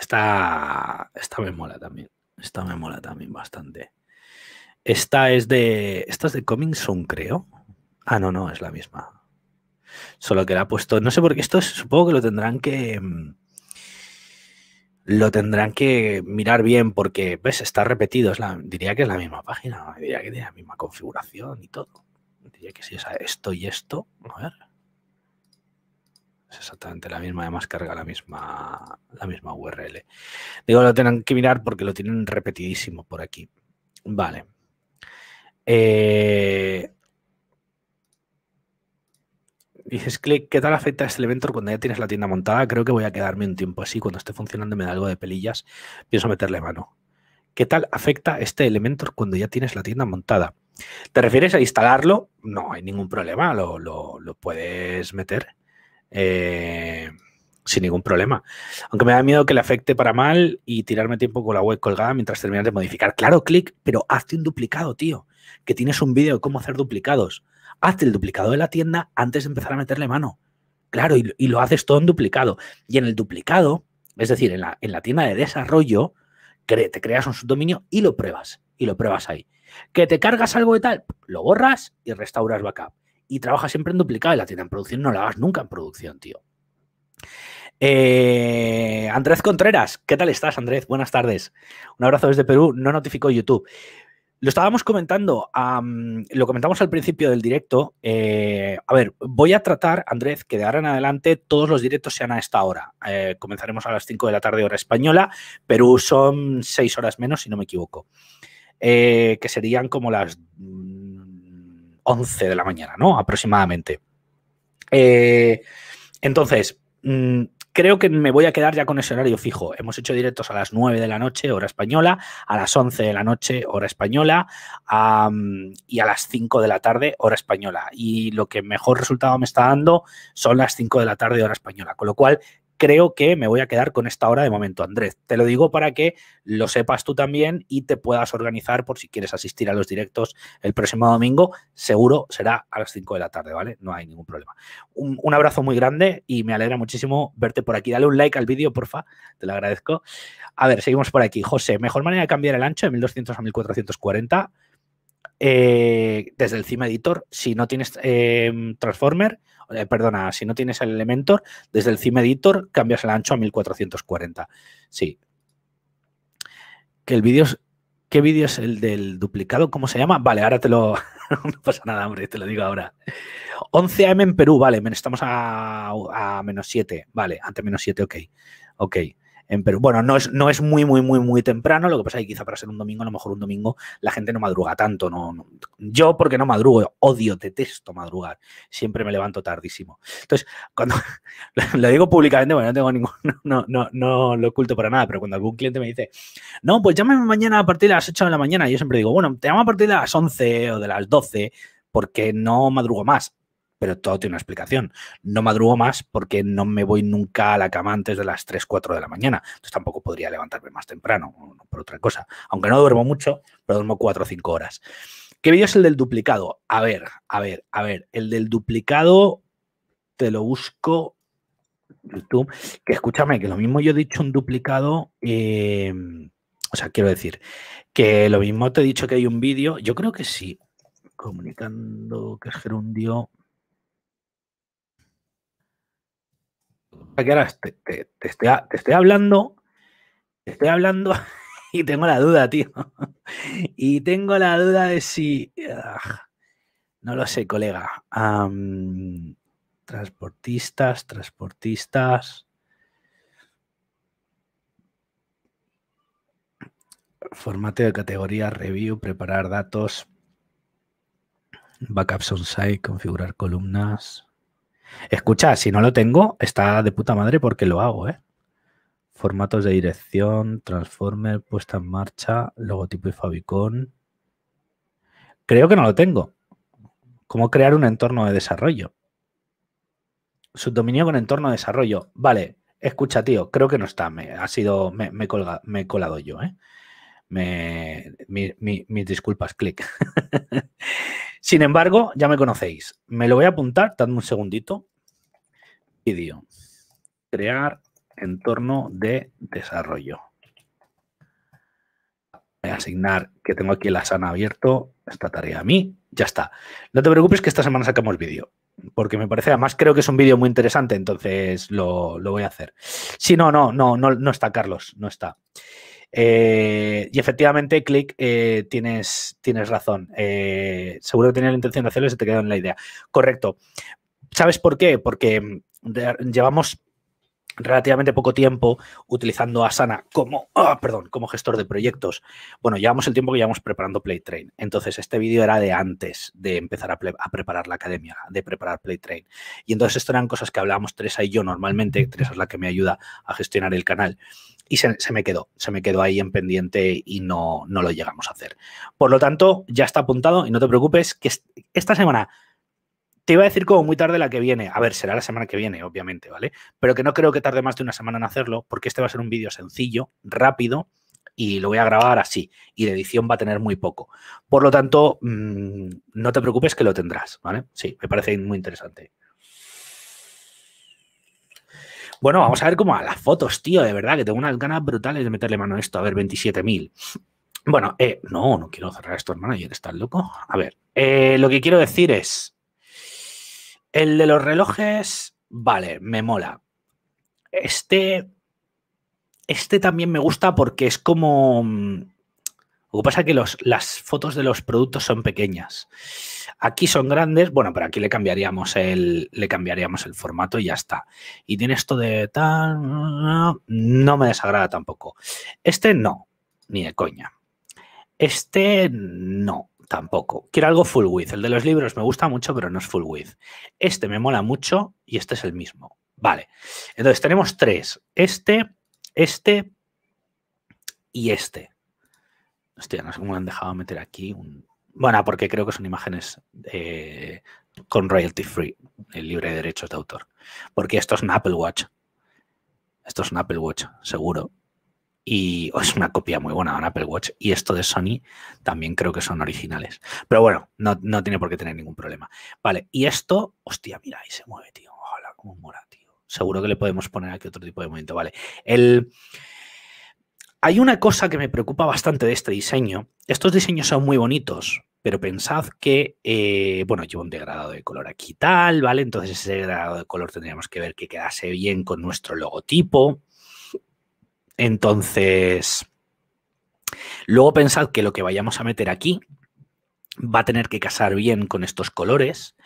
está esta me mola también. Esta me mola también bastante. Esta es de. Esta es de Coming Soon, creo. Ah, no, no, es la misma. Solo que la ha puesto. No sé por qué. Esto es, supongo que lo tendrán que. Mm, lo tendrán que mirar bien porque, ves, está repetido, diría que es la misma página, diría que tiene la misma configuración y todo. Diría que si es esto y esto, a ver. Es exactamente la misma, además carga la misma, la misma URL. Digo, lo tendrán que mirar porque lo tienen repetidísimo por aquí. Vale. Eh, dices, Click, ¿qué tal afecta este elemento cuando ya tienes la tienda montada? Creo que voy a quedarme un tiempo así. Cuando esté funcionando me da algo de pelillas. Pienso meterle mano. ¿Qué tal afecta este elemento cuando ya tienes la tienda montada? ¿Te refieres a instalarlo? No hay ningún problema. Lo, lo, lo puedes meter eh, sin ningún problema. Aunque me da miedo que le afecte para mal y tirarme tiempo con la web colgada mientras terminas de modificar. Claro, clic, pero hazte un duplicado, tío. Que tienes un vídeo de cómo hacer duplicados hazte el duplicado de la tienda antes de empezar a meterle mano. Claro, y, lo haces todo en duplicado. Y en el duplicado, es decir, en la, en la tienda de desarrollo, te creas un subdominio y lo pruebas. Y lo pruebas ahí. Que te cargas algo de tal, lo borras y restauras backup. Y trabajas siempre en duplicado y la tienda en producción no la hagas nunca en producción, tío. Eh, Andrés Contreras, ¿qué tal estás, Andrés? Buenas tardes. Un abrazo desde Perú, no notificó YouTube. Lo estábamos comentando, lo comentamos al principio del directo. Eh, a ver, voy a tratar, Andrés, que de ahora en adelante todos los directos sean a esta hora. Eh, comenzaremos a las 5 de la tarde hora española, Perú son 6 horas menos, si no me equivoco, eh, que serían como las 11 mm, de la mañana, ¿no? Aproximadamente. entonces, mm, Creo que me voy a quedar ya con ese horario fijo. Hemos hecho directos a las 9 de la noche, hora española, a las 11 de la noche, hora española, y a las 5 de la tarde, hora española. Y lo que mejor resultado me está dando son las 5 de la tarde, hora española. Con lo cual, creo que me voy a quedar con esta hora de momento, Andrés. Te lo digo para que lo sepas tú también y te puedas organizar por si quieres asistir a los directos el próximo domingo. Seguro será a las 5 de la tarde, ¿vale? No hay ningún problema. Un, abrazo muy grande y me alegra muchísimo verte por aquí. Dale un like al vídeo, porfa, te lo agradezco. A ver, seguimos por aquí. José, mejor manera de cambiar el ancho de 1200 a 1440. Eh, desde el Cima Editor, si no tienes eh, Transformer eh, perdona, si no tienes el Elementor, desde el cima Editor cambias el ancho a 1440. Sí. Que el vídeo ¿Qué vídeo es el del duplicado? ¿Cómo se llama? Vale, ahora te lo... no pasa nada, hombre, te lo digo ahora. 11 AM en Perú, vale, estamos a, a menos 7, vale, ante menos 7, ok. Ok, en Bueno, no es, muy, muy, muy, muy temprano, lo que pasa es que quizá para ser un domingo, a lo mejor un domingo la gente no madruga tanto. No, Yo, porque no madrugo, odio, detesto madrugar. Siempre me levanto tardísimo. Entonces, cuando lo digo públicamente, bueno, no tengo no, no, no lo oculto para nada, pero cuando algún cliente me dice, no, pues llámame mañana a partir de las 8 de la mañana, yo siempre digo, bueno, te llamo a partir de las 11 o de las 12 porque no madrugo más pero todo tiene una explicación. No madrugo más porque no me voy nunca a la cama antes de las 3, 4 de la mañana. Entonces tampoco podría levantarme más temprano, por otra cosa. Aunque no duermo mucho, pero duermo 4 o 5 horas. ¿Qué vídeo es el del duplicado? A ver, a ver, a ver. El del duplicado te lo busco YouTube. Que escúchame, que lo mismo yo he dicho un duplicado. Eh, o sea, quiero decir, que lo mismo te he dicho que hay un vídeo. Yo creo que sí. Comunicando que es gerundio. que ahora te, estoy, hablando, te estoy hablando y tengo la duda, tío. Y tengo la duda de si... Ah, no lo sé, colega. transportistas, transportistas. Formato de categoría, review, preparar datos, backups on site, configurar columnas. Escucha, si no lo tengo, está de puta madre porque lo hago, ¿eh? Formatos de dirección, transformer, puesta en marcha, logotipo y favicon. Creo que no lo tengo. ¿Cómo crear un entorno de desarrollo? Subdominio con entorno de desarrollo. Vale, escucha, tío, creo que no está. Me, ha sido, me, colga, me he colado yo, ¿eh? Me, mis disculpas, clic. Sin embargo, ya me conocéis. Me lo voy a apuntar, dadme un segundito. Vídeo. Crear entorno de desarrollo. Voy a asignar que tengo aquí la sana abierto, esta tarea a mí, ya está. No te preocupes que esta semana sacamos vídeo, porque me parece, además creo que es un vídeo muy interesante, entonces lo, voy a hacer. Si sí, no, no, no, no, no está Carlos, no está. Eh, y efectivamente, Click, eh, tienes, tienes razón. Eh, seguro que tenía la intención de hacerlo y se te quedó en la idea. Correcto. ¿Sabes por qué? Porque mm, llevamos relativamente poco tiempo utilizando Asana como, ah, perdón, como gestor de proyectos. Bueno, llevamos el tiempo que llevamos preparando Playtrain. Entonces, este vídeo era de antes de empezar a, preparar la academia, de preparar play train Y entonces, esto eran cosas que hablábamos Teresa y yo normalmente. Teresa es la que me ayuda a gestionar el canal. Y se, me quedó, se me quedó ahí en pendiente y no, no lo llegamos a hacer. Por lo tanto, ya está apuntado y no te preocupes que esta semana te iba a decir como muy tarde la que viene. A ver, será la semana que viene, obviamente, ¿vale? Pero que no creo que tarde más de una semana en hacerlo, porque este va a ser un vídeo sencillo, rápido, y lo voy a grabar así. Y de edición va a tener muy poco. Por lo tanto, mm, no te preocupes que lo tendrás, ¿vale? Sí, me parece muy interesante. Bueno, vamos a ver cómo a las fotos, tío, de verdad, que tengo unas ganas brutales de meterle mano a esto. A ver, 27.000. Bueno, eh, no, no quiero cerrar esto, hermano, manager, ¿estás loco? A ver, eh, lo que quiero decir es, el de los relojes, vale, me mola. Este, este también me gusta porque es como... Mm, lo que pasa es que los, las fotos de los productos son pequeñas. Aquí son grandes, bueno, pero aquí le cambiaríamos el, le cambiaríamos el formato y ya está. Y tiene esto de tal, No me desagrada tampoco. Este no, ni de coña. Este no tampoco. Quiero algo full width. El de los libros me gusta mucho, pero no es full width. Este me mola mucho y este es el mismo. Vale. Entonces tenemos tres. Este, este y este. Hostia, no sé cómo lo han dejado meter aquí. Un... Bueno, porque creo que son imágenes eh, con royalty free, el libre de derechos de autor. Porque esto es un Apple Watch. Esto es un Apple Watch, seguro y oh, es una copia muy buena de un Apple Watch. Y esto de Sony también creo que son originales. Pero bueno, no, tiene por qué tener ningún problema. Vale, y esto, hostia, mira, ahí se mueve, tío. Ojalá, como mora, tío. Seguro que le podemos poner aquí otro tipo de movimiento. Vale, Hay una cosa que me preocupa bastante de este diseño. Estos diseños son muy bonitos, pero pensad que, eh, bueno, lleva un degradado de color aquí tal, ¿vale? Entonces ese degradado de color tendríamos que ver que quedase bien con nuestro logotipo. Entonces, luego pensad que lo que vayamos a meter aquí va a tener que casar bien con estos colores.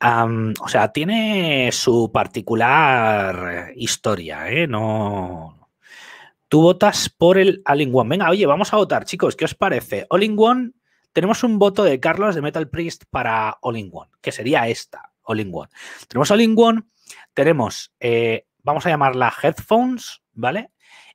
o sea, tiene su particular historia, ¿eh? No. Tú votas por el All in One. Venga, oye, vamos a votar, chicos. ¿Qué os parece? All in One. Tenemos un voto de Carlos de Metal Priest para All in One, que sería esta, All in One. Tenemos All in One. Tenemos, eh, vamos a llamarla Headphones, ¿vale?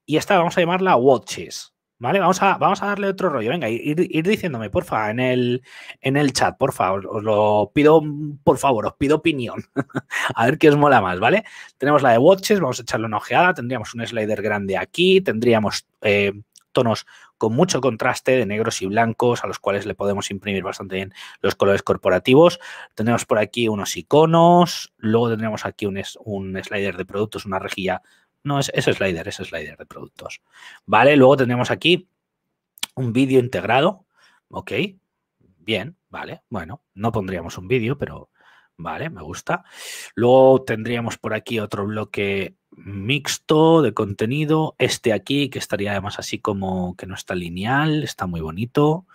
Y esta vamos a llamarla Watches. ¿Vale? Vamos a, vamos a darle otro rollo. Venga, ir, ir diciéndome, porfa, en el, en el chat, por favor. os lo pido, por favor, os pido opinión. a ver qué os mola más, ¿vale? Tenemos la de Watches, vamos a echarle una ojeada. Tendríamos un slider grande aquí, tendríamos eh, tonos con mucho contraste de negros y blancos, a los cuales le podemos imprimir bastante bien los colores corporativos. Tenemos por aquí unos iconos, luego tendríamos aquí un, un slider de productos, una rejilla no, es, slider, es slider de productos. Vale, luego tenemos aquí un vídeo integrado. Ok, bien, vale. Bueno, no pondríamos un vídeo, pero vale, me gusta. Luego tendríamos por aquí otro bloque mixto de contenido. Este aquí, que estaría además así como que no está lineal, está muy bonito.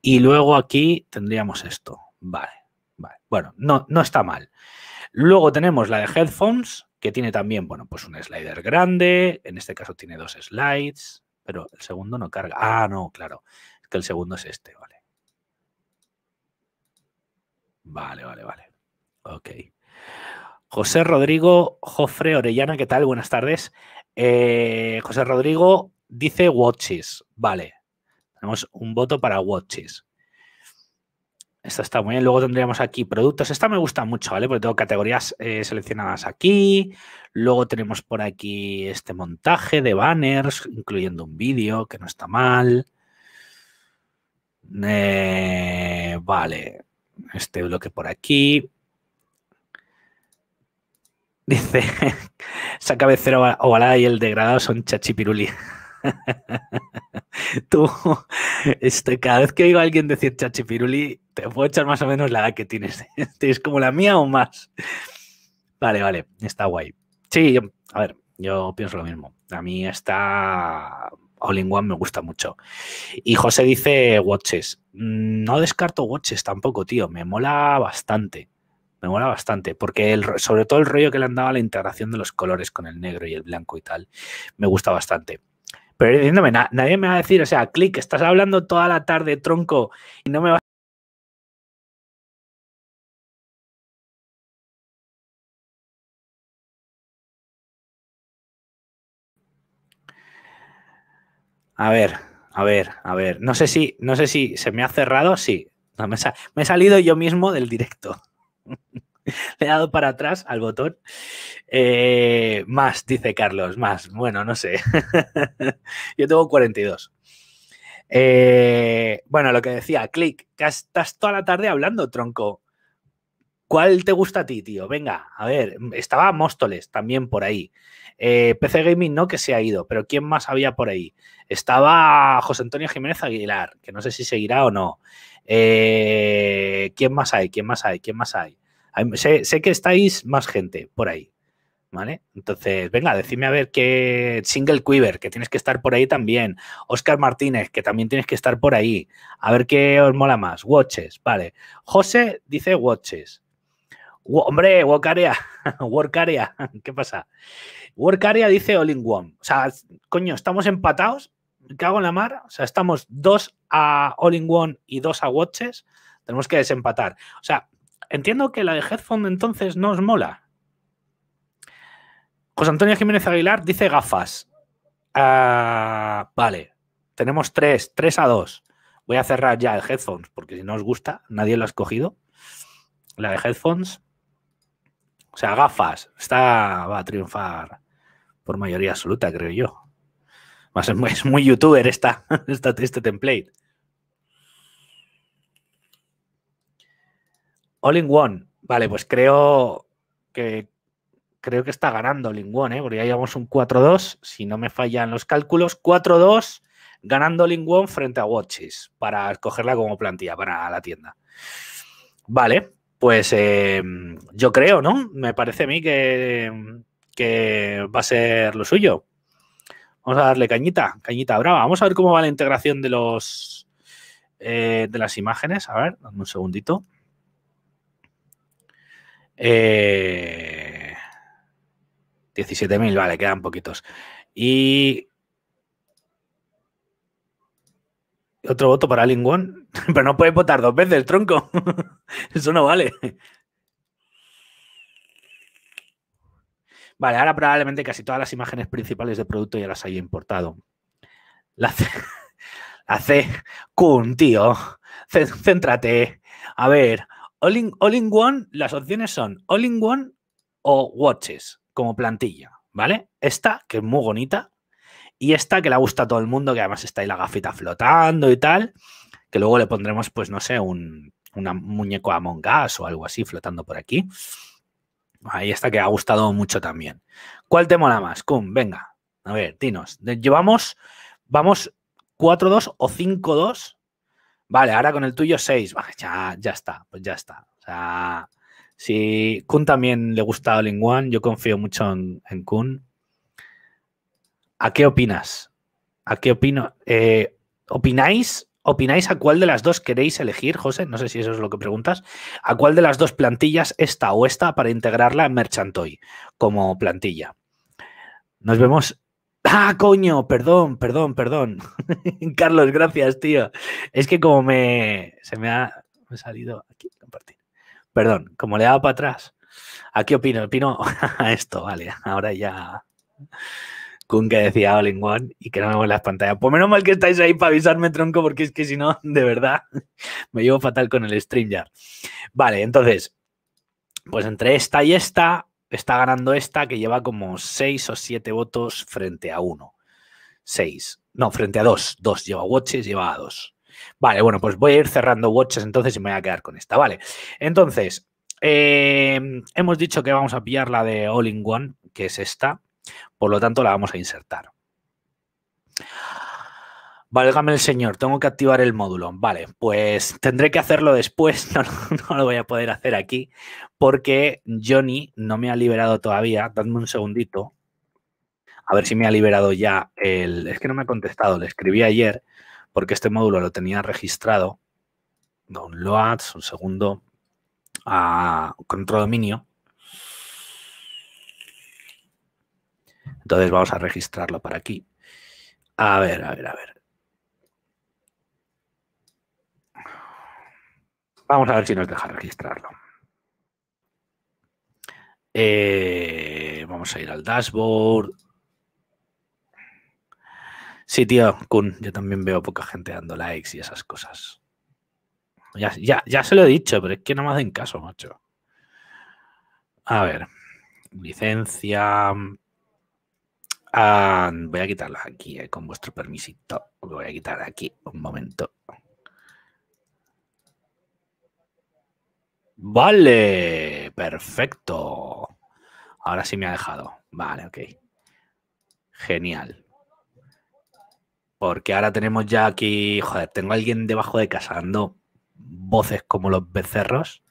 Y luego aquí tendríamos esto. Vale, vale. Bueno, no, no está mal. Luego tenemos la de headphones, que tiene también, bueno, pues un slider grande, en este caso tiene dos slides, pero el segundo no carga. Ah, no, claro, es que el segundo es este, vale. Vale, vale, vale. Ok. José Rodrigo Jofre Orellana, ¿qué tal? Buenas tardes. Eh, José Rodrigo dice watches. Vale. Tenemos un voto para watches. Esto está muy bien. Luego tendríamos aquí productos. Esta me gusta mucho, ¿vale? Porque tengo categorías eh, seleccionadas aquí. Luego tenemos por aquí este montaje de banners, incluyendo un vídeo, que no está mal. Eh, vale. Este bloque por aquí. Dice, esa cabecera ovalada y el degradado son chachipiruli. Tú, este, cada vez que oigo a alguien decir Chachi Piruli te puedo echar más o menos la edad que tienes. ¿eh? ¿Tienes como la mía o más? Vale, vale, está guay. Sí, a ver, yo pienso lo mismo. A mí está All in One me gusta mucho. Y José dice Watches. Mm, no descarto Watches tampoco, tío. Me mola bastante. Me mola bastante. Porque el, sobre todo el rollo que le han dado a la integración de los colores con el negro y el blanco y tal, me gusta bastante pero diciéndome, nadie me va a decir, o sea, clic, estás hablando toda la tarde, tronco, y no me vas A ver, a ver, a ver. No sé si, no sé si se me ha cerrado, sí. me he salido yo mismo del directo. Le he dado para atrás al botón. Eh, más, dice Carlos, más. Bueno, no sé. Yo tengo 42. Eh, bueno, lo que decía, click, que estás toda la tarde hablando, tronco. ¿Cuál te gusta a ti, tío? Venga, a ver, estaba Móstoles también por ahí. Eh, PC Gaming no que se ha ido, pero ¿quién más había por ahí? Estaba José Antonio Jiménez Aguilar, que no sé si seguirá o no. ¿Quién más hay? ¿Quién más hay? ¿Quién más hay? sé, que estáis más gente por ahí, ¿vale? Entonces, venga, decime a ver qué Single Quiver, que tienes que estar por ahí también. Oscar Martínez, que también tienes que estar por ahí. A ver qué os mola más. Watches, vale. José dice Watches. Hombre, work area, ¿qué pasa? area dice All in One. O sea, coño, estamos empatados, cago en la mar. O sea, estamos dos a All in One y dos a Watches. Tenemos que desempatar. O sea, Entiendo que la de Headphones entonces no os mola. José Antonio Jiménez Aguilar dice gafas. Ah, vale, tenemos tres, tres a dos. Voy a cerrar ya el headphones, porque si no os gusta, nadie lo ha escogido. La de headphones. O sea, gafas. Esta va a triunfar por mayoría absoluta, creo yo. Más es muy, youtuber esta, esta, este template. All in One. Vale, pues creo que creo que está ganando All in One, ¿eh? porque ya llevamos un 4-2, si no me fallan los cálculos, 4-2 ganando All in One frente a Watches para escogerla como plantilla para la tienda. Vale, pues em, yo creo, ¿no? Me parece a mí que, va a ser lo suyo. Vamos a darle cañita, cañita brava. Vamos a ver cómo va la integración de los eh, de las imágenes. A ver, dame un segundito. Eh, 17.000, vale, quedan poquitos. Y otro voto para Lingwon. Pero no puedes votar dos veces, tronco. Eso no vale. Vale, ahora probablemente casi todas las imágenes principales de producto ya las haya importado. La C. La C. tío. Céntrate. A ver, All in, One, las opciones son All in One o Watches como plantilla, ¿vale? Esta, que es muy bonita, y esta que le gusta a todo el mundo, que además está ahí la gafita flotando y tal, que luego le pondremos, pues no sé, un, una muñeco Among Us o algo así flotando por aquí. Ahí está que ha gustado mucho también. ¿Cuál te mola más? Kun, venga. A ver, dinos. Llevamos, vamos 4-2 o 5-2 Vale, ahora con el tuyo 6. Ya, ya está, pues ya está. O sea, si Kun también le gusta All One, yo confío mucho en, Kun. ¿A qué opinas? ¿A qué opino? Eh, ¿Opináis? ¿Opináis a cuál de las dos queréis elegir, José? No sé si eso es lo que preguntas. ¿A cuál de las dos plantillas, esta o esta, para integrarla en Merchantoy como plantilla? Nos vemos Ah, coño, perdón, perdón, perdón. Carlos, gracias, tío. Es que como me. Se me ha, salido aquí, compartir. Perdón, como le he dado para atrás. Aquí qué opino? Opino a esto, vale. Ahora ya. Kun que decía All One y que no me voy las pantallas. Pues menos mal que estáis ahí para avisarme, tronco, porque es que si no, de verdad, me llevo fatal con el stream ya. Vale, entonces, pues entre esta y esta, está ganando esta que lleva como seis o siete votos frente a uno. 6, No, frente a dos. Dos lleva watches, lleva a dos. Vale, bueno, pues voy a ir cerrando watches entonces y me voy a quedar con esta. Vale, entonces, em, hemos dicho que vamos a pillar la de All in One, que es esta. Por lo tanto, la vamos a insertar. Válgame el señor, tengo que activar el módulo. Vale, pues tendré que hacerlo después, no, lo voy a poder hacer aquí, porque Johnny no me ha liberado todavía. Dadme un segundito. A ver si me ha liberado ya el... Es que no me ha contestado, le escribí ayer, porque este módulo lo tenía registrado. Downloads, un segundo, a control dominio. Entonces vamos a registrarlo para aquí. A ver, a ver, a ver. Vamos a ver si nos deja registrarlo. Eh, vamos a ir al dashboard. Sí, tío, Kun, yo también veo poca gente dando likes y esas cosas. Ya, se lo he dicho, pero es que no me hacen caso, macho. A ver, licencia. Ah, voy a quitarla aquí, eh, con vuestro permisito. Lo voy a quitar aquí un momento. Vale, perfecto. Ahora sí me ha dejado. Vale, ok. Genial. Porque ahora tenemos ya aquí, joder, tengo a alguien debajo de casa dando voces como los becerros.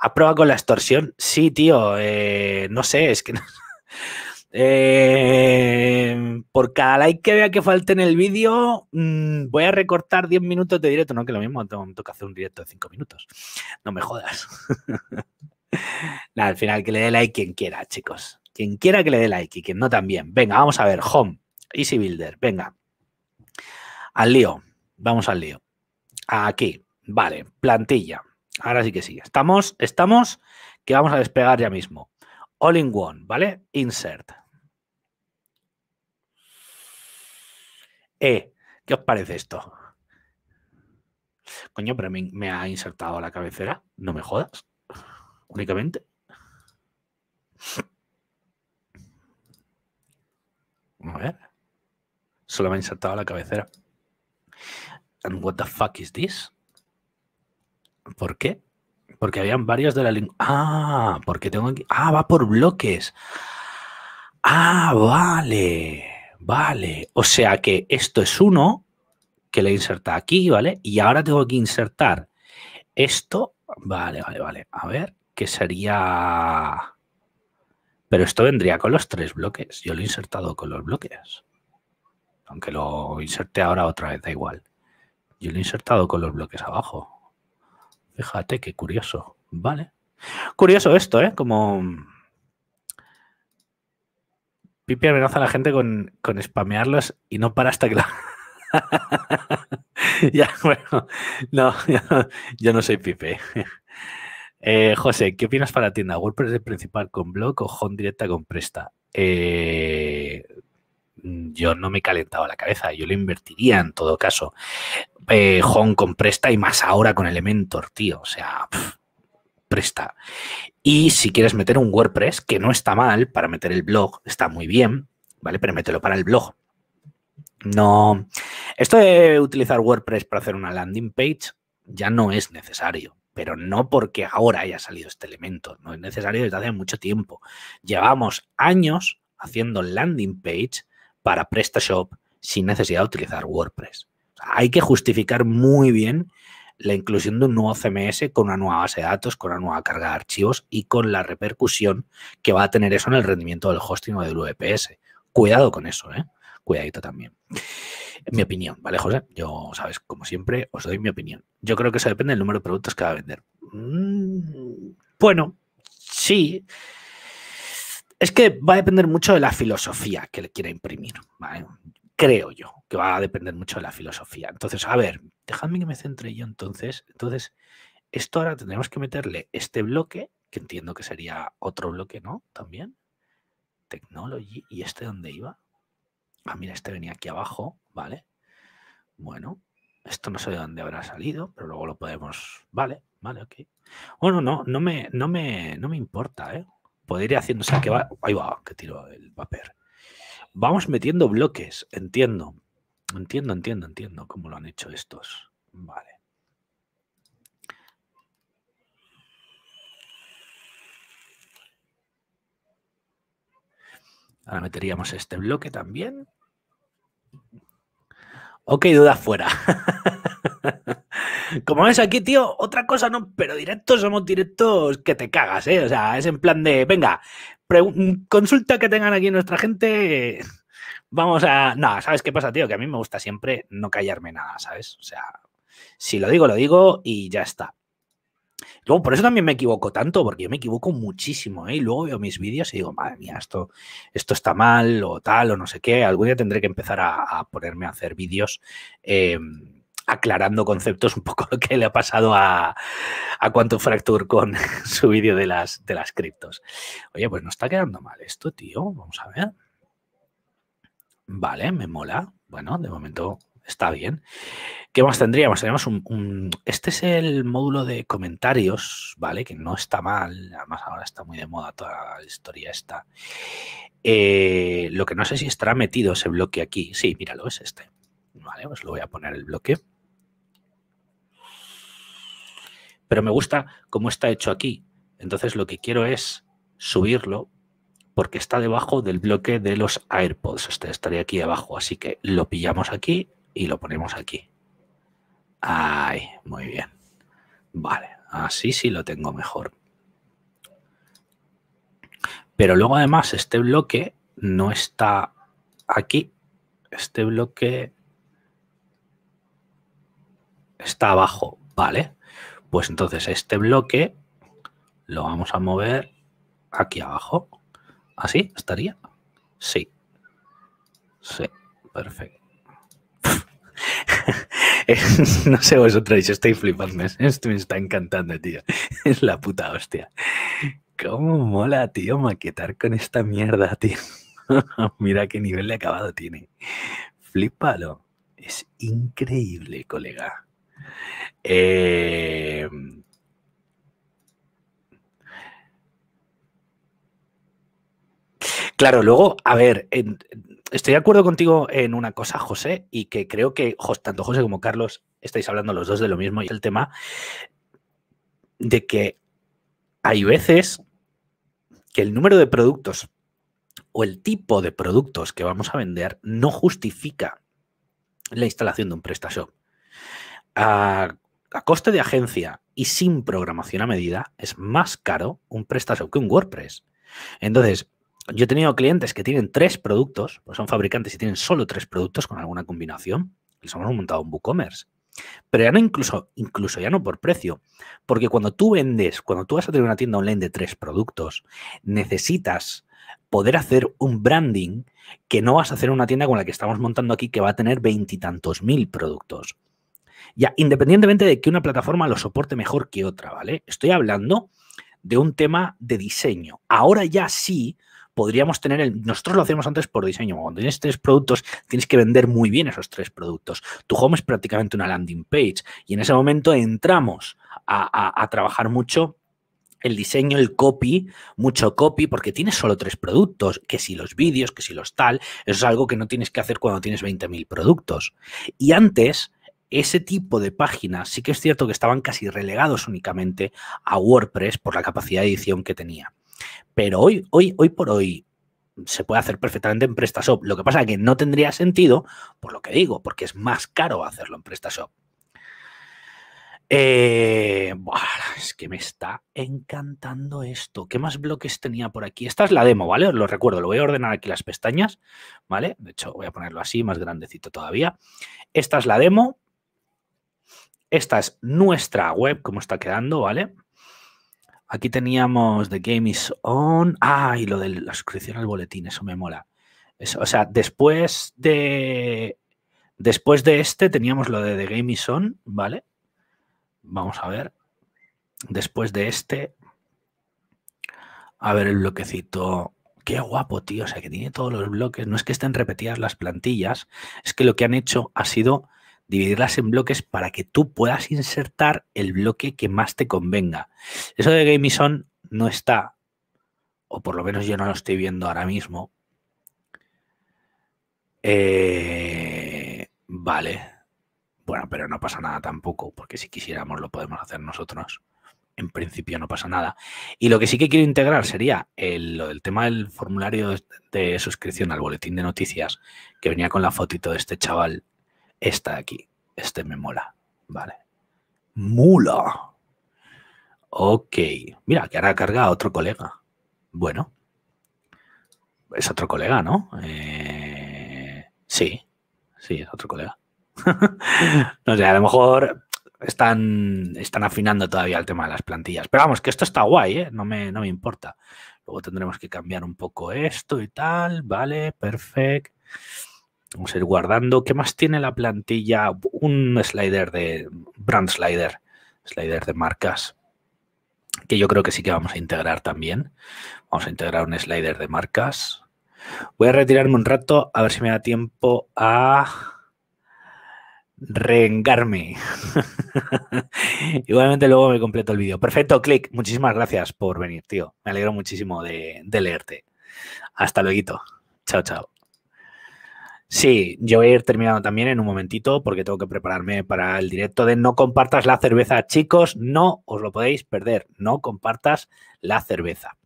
¿Has probado con la extorsión? Sí, tío, eh, no sé, es que eh, por cada like que vea que falte en el vídeo, mm, voy a recortar 10 minutos de directo. No, que lo mismo, tengo, que hacer un directo de 5 minutos. No me jodas. al final que le dé like quien quiera, chicos. Quien quiera que le dé like y quien no también. Venga, vamos a ver. Home, Easy Builder, venga. Al lío, vamos al lío. Aquí, vale, plantilla. Ahora sí que sí. Estamos, estamos, que vamos a despegar ya mismo. All in one, ¿vale? Insert. Eh, ¿qué os parece esto? Coño, pero me, me ha insertado la cabecera. No me jodas. Únicamente. A ver. Solo me ha insertado la cabecera. And what the fuck is this? ¿Por qué? Porque habían varios de la lengua. Ah, porque tengo aquí. Ah, va por bloques. Ah, vale. Vale, o sea que esto es uno que le inserta aquí, ¿vale? Y ahora tengo que insertar esto, vale, vale, vale. A ver, ¿qué sería... Pero esto vendría con los tres bloques. Yo lo he insertado con los bloques. Aunque lo inserte ahora otra vez, da igual. Yo lo he insertado con los bloques abajo. Fíjate qué curioso. Vale. Curioso esto, ¿eh? Como... Pipe amenaza a la gente con, con spamearlos y no para hasta que la... ya, bueno, no, yo no soy Pipe. Eh, José, ¿qué opinas para la tienda? ¿WordPress es principal con blog o Home Directa con Presta? Eh, yo no me he calentado la cabeza, yo lo invertiría en todo caso. Eh, home con Presta y más ahora con Elementor, tío. O sea, y si quieres meter un WordPress, que no está mal para meter el blog, está muy bien, ¿vale? Pero mételo para el blog. No. Esto de utilizar WordPress para hacer una landing page ya no es necesario, pero no porque ahora haya salido este elemento, no es necesario desde hace mucho tiempo. Llevamos años haciendo landing page para PrestaShop sin necesidad de utilizar WordPress. hay que justificar muy bien la inclusión de un nuevo CMS con una nueva base de datos, con una nueva carga de archivos y con la repercusión que va a tener eso en el rendimiento del hosting o del VPS. Cuidado con eso, ¿eh? Cuidadito también. En mi opinión, ¿vale, José? Yo, sabes, como siempre, os doy mi opinión. Yo creo que eso depende del número de productos que va a vender. Mm, bueno, sí. Es que va a depender mucho de la filosofía que le quiera imprimir, ¿vale? Creo yo que va a depender mucho de la filosofía. Entonces, a ver, dejadme que me centre yo entonces. Entonces, esto ahora tendremos que meterle este bloque, que entiendo que sería otro bloque, ¿no? También. Technology. ¿Y este dónde iba? Ah, mira, este venía aquí abajo, ¿vale? Bueno, esto no sé de dónde habrá salido, pero luego lo podemos. Vale, vale, ok. Bueno, no, no me, no me, no me importa, ¿eh? Podría ir haciendo. que va. Ahí va, que tiro el papel. Vamos metiendo bloques, entiendo. Entiendo, entiendo, entiendo cómo lo han hecho estos. Vale. Ahora meteríamos este bloque también. Ok, duda fuera. Como ves aquí, tío, otra cosa no, pero directos somos directos que te cagas, ¿eh? O sea, es en plan de, venga, consulta que tengan aquí nuestra gente, vamos a. No, ¿sabes qué pasa, tío? Que a mí me gusta siempre no callarme nada, ¿sabes? O sea, si lo digo, lo digo y ya está. Luego, por eso también me equivoco tanto, porque yo me equivoco muchísimo, ¿eh? Y luego veo mis vídeos y digo, madre mía, esto, esto está mal o tal o no sé qué. Algún día tendré que empezar a, ponerme a hacer vídeos eh, aclarando conceptos, un poco lo que le ha pasado a, a Quantum Fracture con su vídeo de las, de las criptos. Oye, pues no está quedando mal esto, tío. Vamos a ver. Vale, me mola. Bueno, de momento está bien. ¿Qué más tendríamos? Tenemos un, Este es el módulo de comentarios, ¿vale? Que no está mal. Además, ahora está muy de moda toda la historia esta. Eh, lo que no sé si estará metido ese bloque aquí. Sí, míralo, es este. Vale, pues lo voy a poner el bloque. Pero me gusta cómo está hecho aquí. Entonces lo que quiero es subirlo porque está debajo del bloque de los AirPods. Este estaría aquí abajo, así que lo pillamos aquí y lo ponemos aquí. Ahí. muy bien. Vale, así sí lo tengo mejor. Pero luego además este bloque no está aquí. Este bloque está abajo, ¿vale? Pues entonces este bloque lo vamos a mover aquí abajo. ¿Así? ¿Ah, ¿Estaría? Sí. Sí, perfecto. no sé vosotros, estoy flipando. Esto me está encantando, tío. Es la puta hostia. ¿Cómo mola, tío, maquetar con esta mierda, tío? Mira qué nivel de acabado tiene. Flipalo. Es increíble, colega. Eh, Claro, luego, a ver, estoy de acuerdo contigo en una cosa, José, y que creo que tanto José como Carlos estáis hablando los dos de lo mismo, y es el tema de que hay veces que el número de productos o el tipo de productos que vamos a vender no justifica la instalación de un PrestaShop. A, a, coste de agencia y sin programación a medida, es más caro un PrestaShop que un WordPress. Entonces, yo he tenido clientes que tienen tres productos, pues son fabricantes y tienen solo tres productos con alguna combinación. Les hemos montado un WooCommerce. Pero ya no incluso, incluso ya no por precio. Porque cuando tú vendes, cuando tú vas a tener una tienda online de tres productos, necesitas poder hacer un branding que no vas a hacer una tienda con la que estamos montando aquí que va a tener veintitantos mil productos. Ya, independientemente de que una plataforma lo soporte mejor que otra, ¿vale? Estoy hablando de un tema de diseño. Ahora ya sí podríamos tener, nosotros lo hacemos antes por diseño, cuando tienes tres productos tienes que vender muy bien esos tres productos. Tu home es prácticamente una landing page y en ese momento entramos a, a trabajar mucho el diseño, el copy, mucho copy, porque tienes solo tres productos, que si los vídeos, que si los tal, eso es algo que no tienes que hacer cuando tienes 20.000 productos. Y antes, ese tipo de páginas sí que es cierto que estaban casi relegados únicamente a WordPress por la capacidad de edición que tenía. Pero hoy, hoy, hoy por hoy se puede hacer perfectamente en PrestaShop. Lo que pasa es que no tendría sentido, por lo que digo, porque es más caro hacerlo en PrestaShop. Eh, es que me está encantando esto. ¿Qué más bloques tenía por aquí? Esta es la demo, ¿vale? Os lo recuerdo. Lo voy a ordenar aquí las pestañas, ¿vale? De hecho, voy a ponerlo así, más grandecito todavía. Esta es la demo. Esta es nuestra web, como está quedando, ¿vale? Aquí teníamos The Game is On. Ah, y lo de la suscripción al boletín, eso me mola. o sea, después de. Después de este teníamos lo de The Game is On, ¿vale? Vamos a ver. Después de este. A ver el bloquecito. Qué guapo, tío. O sea, que tiene todos los bloques. No es que estén repetidas las plantillas. Es que lo que han hecho ha sido dividirlas en bloques para que tú puedas insertar el bloque que más te convenga. Eso de Gamison no está, o por lo menos yo no lo estoy viendo ahora mismo. Eh, vale. Bueno, pero no pasa nada tampoco, porque si quisiéramos lo podemos hacer nosotros. En principio no pasa nada. Y lo que sí que quiero integrar sería el tema del formulario de suscripción al boletín de noticias que venía con la fotito de este chaval esta de aquí. Este me mola. Vale. Mula. Ok. Mira, que ahora carga a otro colega. Bueno. Es otro colega, ¿no? Eh, sí. Sí, es otro colega. no sé, a lo mejor están, están afinando todavía el tema de las plantillas. Pero vamos, que esto está guay, ¿eh? No me, no me importa. Luego tendremos que cambiar un poco esto y tal. Vale, perfecto. Vamos a ir guardando. ¿Qué más tiene la plantilla? Un slider de brand slider, slider de marcas, que yo creo que sí que vamos a integrar también. Vamos a integrar un slider de marcas. Voy a retirarme un rato a ver si me da tiempo a rengarme. Igualmente luego me completo el vídeo. Perfecto, click. Muchísimas gracias por venir, tío. Me alegro muchísimo de, de leerte. Hasta luego. Chao, chao. Sí, yo voy a ir terminando también en un momentito porque tengo que prepararme para el directo de no compartas la cerveza, chicos, no os lo podéis perder, no compartas la cerveza.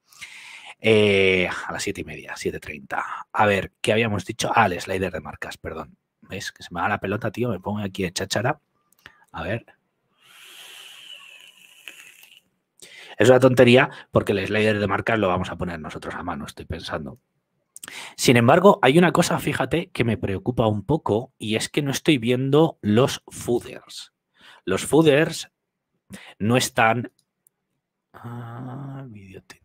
Eh, a las siete y media, 7.30. A ver, ¿qué habíamos dicho? Ah, el slider de marcas, perdón. ¿Veis Que se me va la pelota, tío, me pongo aquí de chachara. A ver, Es una tontería porque el slider de marcas lo vamos a poner nosotros a mano, estoy pensando. Sin embargo, hay una cosa, fíjate, que me preocupa un poco y es que no estoy viendo los fooders. Los fooders no están... Ah,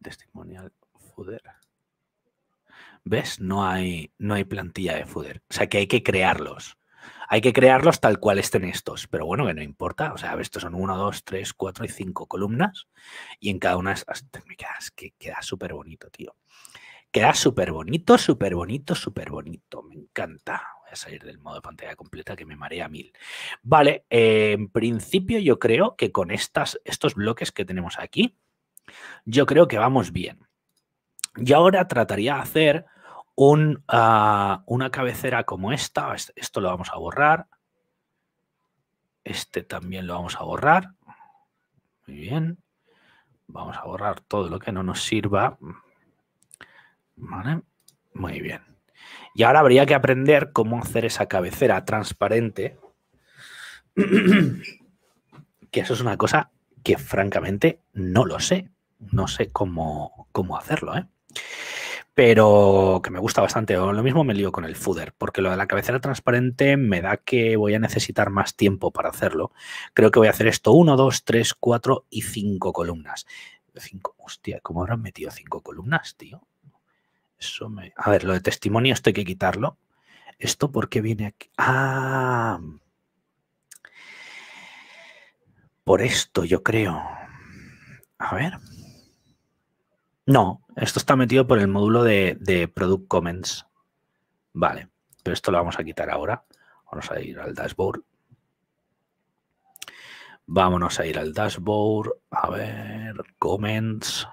testimonial fooder. ¿Ves? No hay, no hay plantilla de fooder. O sea que hay que crearlos. Hay que crearlos tal cual estén estos. Pero bueno, que no importa. O sea, estos son 1, 2, 3, 4 y 5 columnas. Y en cada una es, que queda súper bonito, tío. Queda súper bonito, súper bonito, súper bonito. Me encanta. Voy a salir del modo de pantalla completa que me marea mil. Vale, en principio yo creo que con estas, estos bloques que tenemos aquí, yo creo que vamos bien. Y ahora trataría de hacer un, ah, una cabecera como esta. Esto lo vamos a borrar. Este también lo vamos a borrar. Muy bien. Vamos a borrar todo lo que no nos sirva. ¿Vale? Muy bien. Y ahora habría que aprender cómo hacer esa cabecera transparente. que eso es una cosa que francamente no lo sé. No sé cómo, cómo hacerlo, ¿eh? Pero que me gusta bastante. lo mismo me lío con el footer, porque lo de la cabecera transparente me da que voy a necesitar más tiempo para hacerlo. Creo que voy a hacer esto 1, 2, 3, 4 y 5 columnas. hostia, ¿cómo habrán metido 5 columnas, tío? A ver, lo de testimonio esto hay que quitarlo. ¿Esto por qué viene aquí? Ah. Por esto, yo creo. A ver. No, esto está metido por el módulo de, de Product Comments. Vale, pero esto lo vamos a quitar ahora. Vamos a ir al dashboard. Vámonos a ir al dashboard. A ver, comments.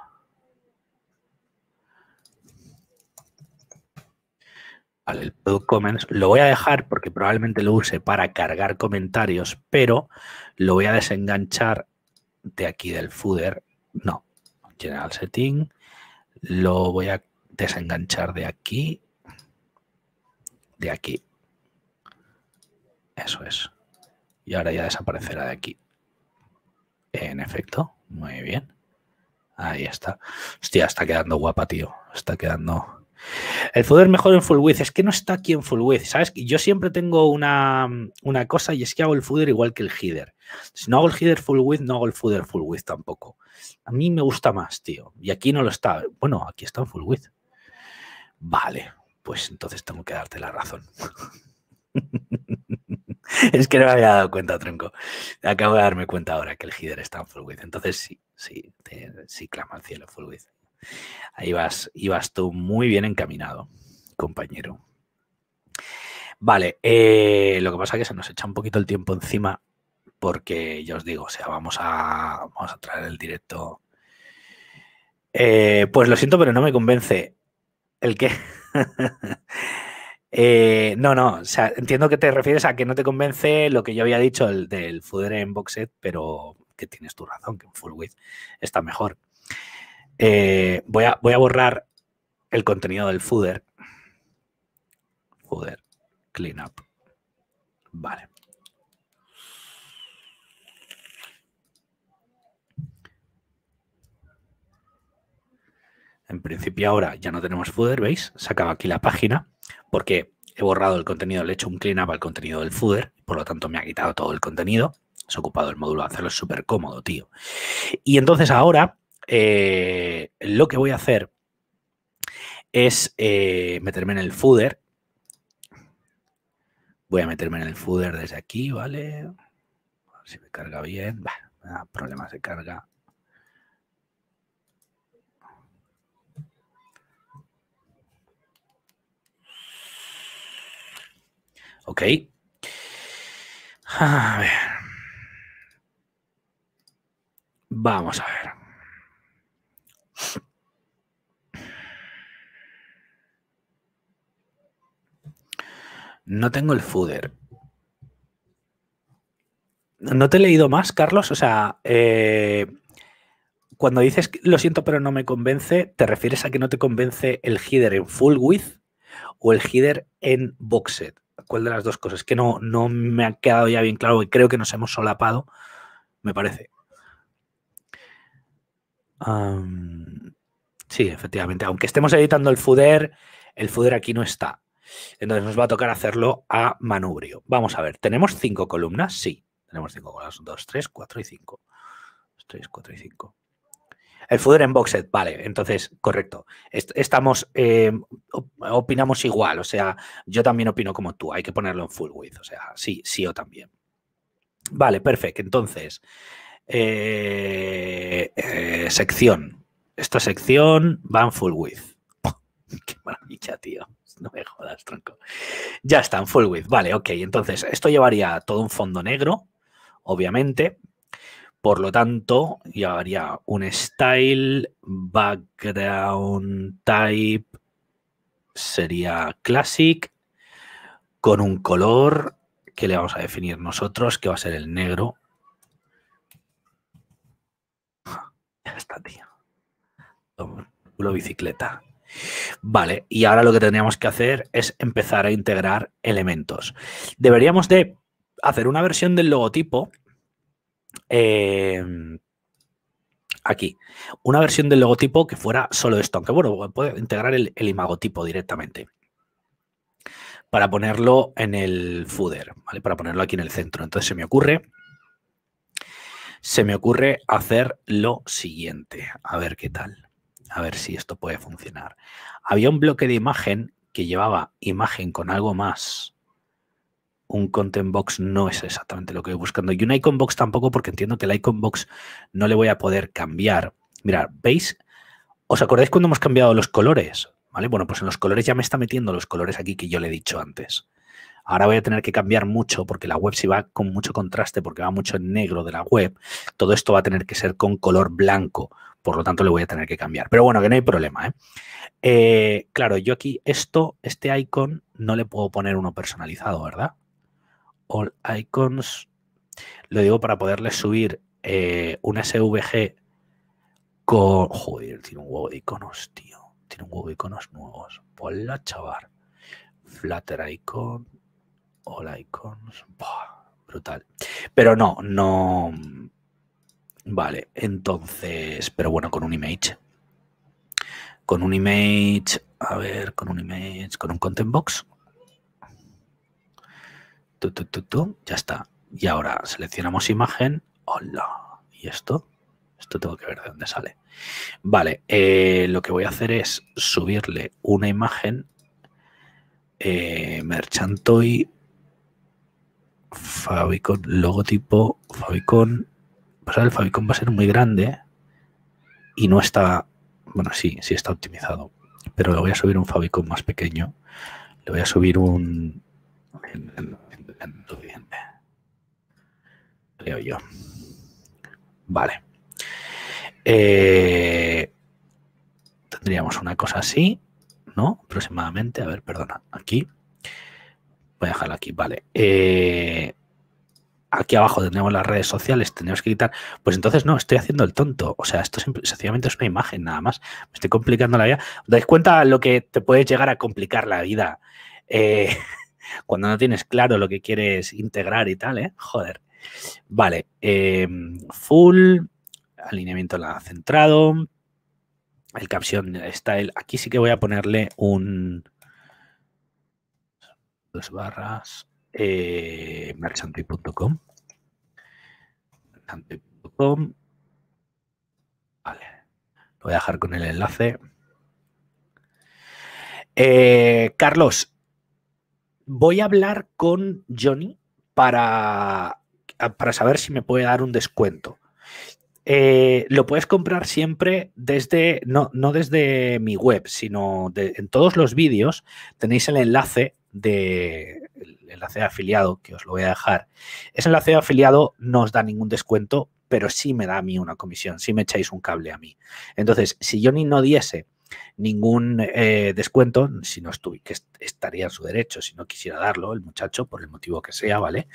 el Product Comments lo voy a dejar porque probablemente lo use para cargar comentarios, pero lo voy a desenganchar de aquí del footer. No, General Setting. Lo voy a desenganchar de aquí. De aquí. Eso es. Y ahora ya desaparecerá de aquí. En efecto, muy bien. Ahí está. Hostia, está quedando guapa, tío. Está quedando el poder mejor en full width, es que no está aquí en full width, ¿sabes? Yo siempre tengo una, una cosa y es que hago el footer igual que el header. Si no hago el header full width, no hago el footer full width tampoco. A mí me gusta más, tío. Y aquí no lo está. Bueno, aquí está en full width. Vale, pues entonces tengo que darte la razón. es que no me había dado cuenta, tronco. Acabo de darme cuenta ahora que el header está en full width. Entonces sí, sí, sí clama al cielo full width. Ahí vas, ibas tú muy bien encaminado, compañero. Vale, eh, lo que pasa es que se nos echa un poquito el tiempo encima porque yo os digo, o sea, vamos a, traer el directo. Eh, pues lo siento, pero no me convence. ¿El qué? Eh, no, no, o sea, entiendo que te refieres a que no te convence lo que yo había dicho del fuder en set pero que tienes tu razón, que en Full Width está mejor. Eh, voy, a, voy a borrar el contenido del footer. Footer, cleanup. Vale. En principio ahora ya no tenemos footer, ¿veis? sacaba aquí la página porque he borrado el contenido, le he hecho un cleanup al contenido del footer, por lo tanto me ha quitado todo el contenido. Se ha ocupado el módulo de hacerlo súper cómodo, tío. Y entonces ahora eh, lo que voy a hacer es eh, meterme en el footer Voy a meterme en el footer desde aquí, ¿vale? A ver si me carga bien. me problemas de carga. Ok. A ver. Vamos a ver. No tengo el fooder. No te he leído más, Carlos. O sea, eh, cuando dices lo siento pero no me convence, ¿te refieres a que no te convence el header en full width o el header en boxed? ¿Cuál de las dos cosas? Que no, no me ha quedado ya bien claro y creo que nos hemos solapado, me parece. sí, efectivamente. Aunque estemos editando el fooder, el fooder aquí no está. Entonces nos va a tocar hacerlo a manubrio. Vamos a ver, ¿tenemos cinco columnas? Sí, tenemos cinco columnas. Dos, tres, cuatro y cinco. tres, cuatro y cinco. El footer en boxed, vale, entonces, correcto. estamos, em, opinamos igual, o sea, yo también opino como tú, hay que ponerlo en full width, o sea, sí, sí o también. Vale, perfecto, entonces, eh, eh, sección. Esta sección va en full width. ¡Qué maravilla, tío! no me jodas, tronco. Ya está, en full width. Vale, ok. Entonces, esto llevaría todo un fondo negro, obviamente. Por lo tanto, llevaría un style, background type, sería classic, con un color que le vamos a definir nosotros, que va a ser el negro. Ya está, tío. Lo bicicleta. Vale, y ahora lo que tendríamos que hacer es empezar a integrar elementos. Deberíamos de hacer una versión del logotipo. Em, aquí. Una versión del logotipo que fuera solo esto, aunque bueno, puede integrar el, imagotipo directamente para ponerlo en el footer, ¿vale? Para ponerlo aquí en el centro. Entonces se me ocurre, se me ocurre hacer lo siguiente. A ver qué tal a ver si esto puede funcionar. Había un bloque de imagen que llevaba imagen con algo más. Un content box no es exactamente lo que voy buscando. Y un icon box tampoco, porque entiendo que el icon box no le voy a poder cambiar. Mirad, ¿veis? ¿Os acordáis cuando hemos cambiado los colores? ¿Vale? Bueno, pues en los colores ya me está metiendo los colores aquí que yo le he dicho antes. Ahora voy a tener que cambiar mucho porque la web si va con mucho contraste, porque va mucho en negro de la web, todo esto va a tener que ser con color blanco por lo tanto, le voy a tener que cambiar. Pero bueno, que no hay problema. ¿eh? Eh, claro, yo aquí esto, este icon, no le puedo poner uno personalizado, ¿verdad? All icons, lo digo para poderle subir eh, un SVG con... Joder, tiene un huevo de iconos, tío. Tiene un huevo de iconos nuevos. Hola, chaval. Flutter icon, all icons. brutal. Pero no, no Vale, entonces, pero bueno, con un image. Con un image, a ver, con un image, con un content box. ya está. Y ahora seleccionamos imagen. Hola. ¿Y esto? Esto tengo que ver de dónde sale. Vale, eh, lo que voy a hacer es subirle una imagen eh, Merchantoy Fabicon, logotipo Fabicon el favicon va a ser muy grande y no está, bueno, sí, sí está optimizado, pero le voy a subir un favicon más pequeño, le voy a subir un... creo yo. Vale. Eh, tendríamos una cosa así, ¿no? Aproximadamente. A ver, perdona. Aquí. Voy a dejarla aquí. Vale. Eh, aquí abajo tenemos las redes sociales, tenemos que quitar. Pues entonces no, estoy haciendo el tonto. O sea, esto sencillamente es una imagen nada más. Me estoy complicando la vida. dais cuenta lo que te puede llegar a complicar la vida? Eh, cuando no tienes claro lo que quieres integrar y tal, ¿eh? Joder. Vale. Em, full, alineamiento centrado. El caption style. Aquí sí que voy a ponerle un. Dos barras eh, Vale. Lo voy a dejar con el enlace. Eh, Carlos, voy a hablar con Johnny para, para saber si me puede dar un descuento. Eh, lo puedes comprar siempre desde, no, desde mi web, sino en todos los vídeos tenéis el enlace de, el enlace de afiliado, que os lo voy a dejar, ese enlace de afiliado no os da ningún descuento, pero sí me da a mí una comisión, si me echáis un cable a mí. Entonces, si yo ni no diese ningún eh, descuento, si no estuve, que estaría en su derecho, si no quisiera darlo, el muchacho, por el motivo que sea, ¿vale?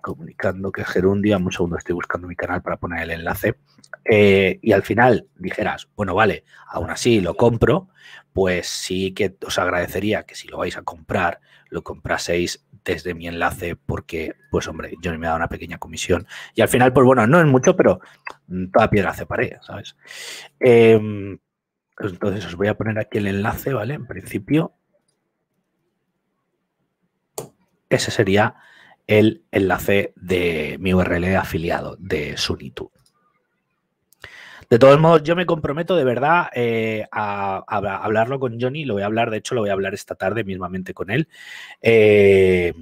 Comunicando que Gerundio, un segundo estoy buscando mi canal para poner el enlace, eh, y al final dijeras, bueno, vale, aún así lo compro, pues sí que os agradecería que si lo vais a comprar, lo compraseis desde mi enlace porque, pues hombre, yo me he dado una pequeña comisión. Y al final, pues bueno, no es mucho, pero mm, toda piedra hace pared, ¿sabes? Eh, pues entonces os voy a poner aquí el enlace, ¿vale? En principio, ese sería el enlace de mi URL afiliado de Sunitu. De todos modos, yo me comprometo de verdad eh, a, hablarlo con Johnny. Lo voy a hablar, de hecho, lo voy a hablar esta tarde mismamente con él. Eh,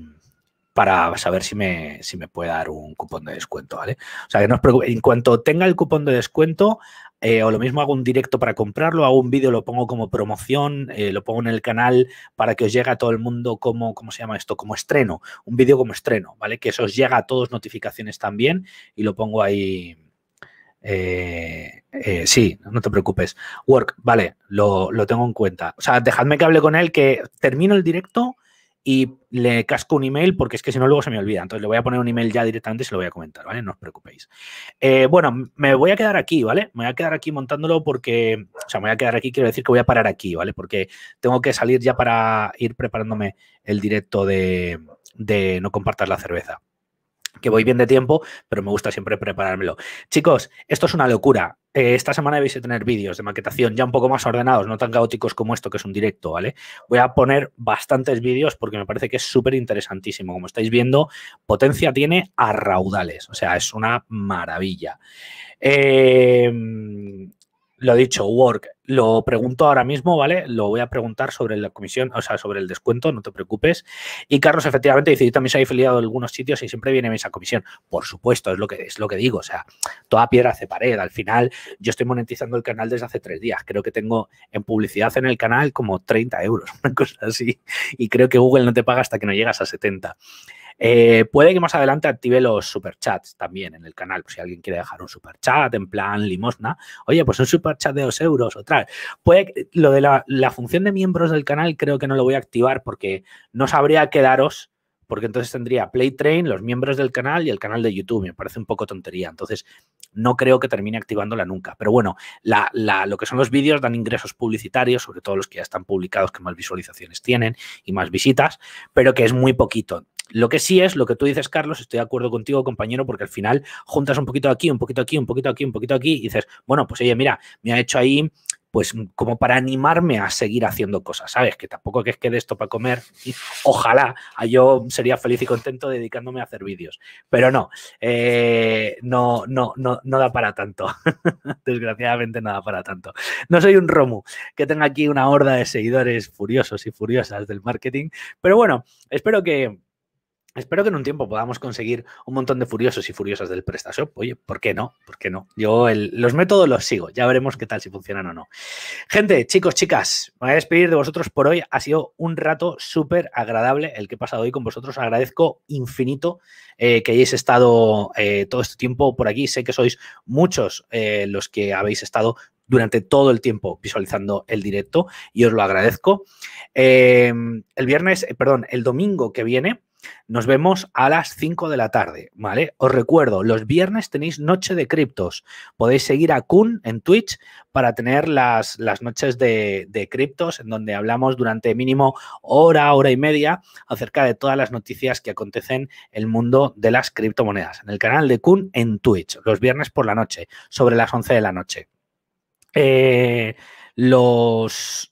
para saber si me, si me puede dar un cupón de descuento, ¿vale? O sea, que no os preocupéis. En cuanto tenga el cupón de descuento, eh, o lo mismo hago un directo para comprarlo, hago un vídeo, lo pongo como promoción, eh, lo pongo en el canal para que os llegue a todo el mundo como, ¿cómo se llama esto? Como estreno, un vídeo como estreno, ¿vale? Que eso os llega a todos notificaciones también y lo pongo ahí. Eh, sí, no te preocupes. Work, vale, lo, lo, tengo en cuenta. O sea, dejadme que hable con él, que termino el directo, y le casco un email porque es que si no luego se me olvida. Entonces le voy a poner un email ya directamente y se lo voy a comentar, ¿vale? No os preocupéis. Eh, bueno, me voy a quedar aquí, ¿vale? Me voy a quedar aquí montándolo porque, o sea, me voy a quedar aquí, quiero decir que voy a parar aquí, ¿vale? Porque tengo que salir ya para ir preparándome el directo de, de No compartas la cerveza que voy bien de tiempo, pero me gusta siempre preparármelo. Chicos, esto es una locura. Eh, esta semana vais a tener vídeos de maquetación ya un poco más ordenados, no tan caóticos como esto, que es un directo, ¿vale? Voy a poner bastantes vídeos porque me parece que es súper interesantísimo. Como estáis viendo, potencia tiene a raudales, o sea, es una maravilla. Eh, lo dicho, work. Lo pregunto ahora mismo, ¿vale? Lo voy a preguntar sobre la comisión, o sea, sobre el descuento, no te preocupes. Y Carlos, efectivamente, dice, yo también soy afiliado a algunos sitios y siempre viene esa comisión. Por supuesto, es lo que es lo que digo. O sea, toda piedra hace pared. Al final, yo estoy monetizando el canal desde hace tres días. Creo que tengo en publicidad en el canal como 30 euros, una cosa así. Y creo que Google no te paga hasta que no llegas a 70. Eh, puede que más adelante active los superchats también en el canal, si alguien quiere dejar un superchat en plan limosna. Oye, pues un superchat de dos euros otra lo de la, función de miembros del canal creo que no lo voy a activar porque no sabría qué daros porque entonces tendría Playtrain, los miembros del canal y el canal de YouTube. Me parece un poco tontería. Entonces, no creo que termine activándola nunca. Pero bueno, lo que son los vídeos dan ingresos publicitarios, sobre todo los que ya están publicados, que más visualizaciones tienen y más visitas, pero que es muy poquito. Lo que sí es, lo que tú dices, Carlos, estoy de acuerdo contigo, compañero, porque al final juntas un poquito aquí, un poquito aquí, un poquito aquí, un poquito aquí, y dices, bueno, pues oye, mira, me ha hecho ahí pues como para animarme a seguir haciendo cosas, ¿sabes? Que tampoco que es que de esto para comer, ojalá, ah, yo sería feliz y contento dedicándome a hacer vídeos, pero no, eh, no, no, no, no da para tanto, desgraciadamente nada para tanto. No soy un Romu, que tenga aquí una horda de seguidores furiosos y furiosas del marketing, pero bueno, espero que Espero que en un tiempo podamos conseguir un montón de furiosos y furiosas del PrestaShop. Oye, ¿por qué no? ¿Por qué no? Yo los métodos los sigo. Ya veremos qué tal, si funcionan o no. Gente, chicos, chicas, me voy a despedir de vosotros por hoy. Ha sido un rato súper agradable el que he pasado hoy con vosotros. Agradezco infinito eh, que hayáis estado eh, todo este tiempo por aquí. Sé que sois muchos eh, los que habéis estado durante todo el tiempo visualizando el directo y os lo agradezco. Em, el viernes, perdón, el domingo que viene. Nos vemos a las 5 de la tarde, ¿vale? Os recuerdo, los viernes tenéis noche de criptos. Podéis seguir a Kun en Twitch para tener las, noches de, criptos en donde hablamos durante mínimo hora, hora y media acerca de todas las noticias que acontecen en el mundo de las criptomonedas. En el canal de Kun en Twitch, los viernes por la noche, sobre las 11 de la noche. Eh, los,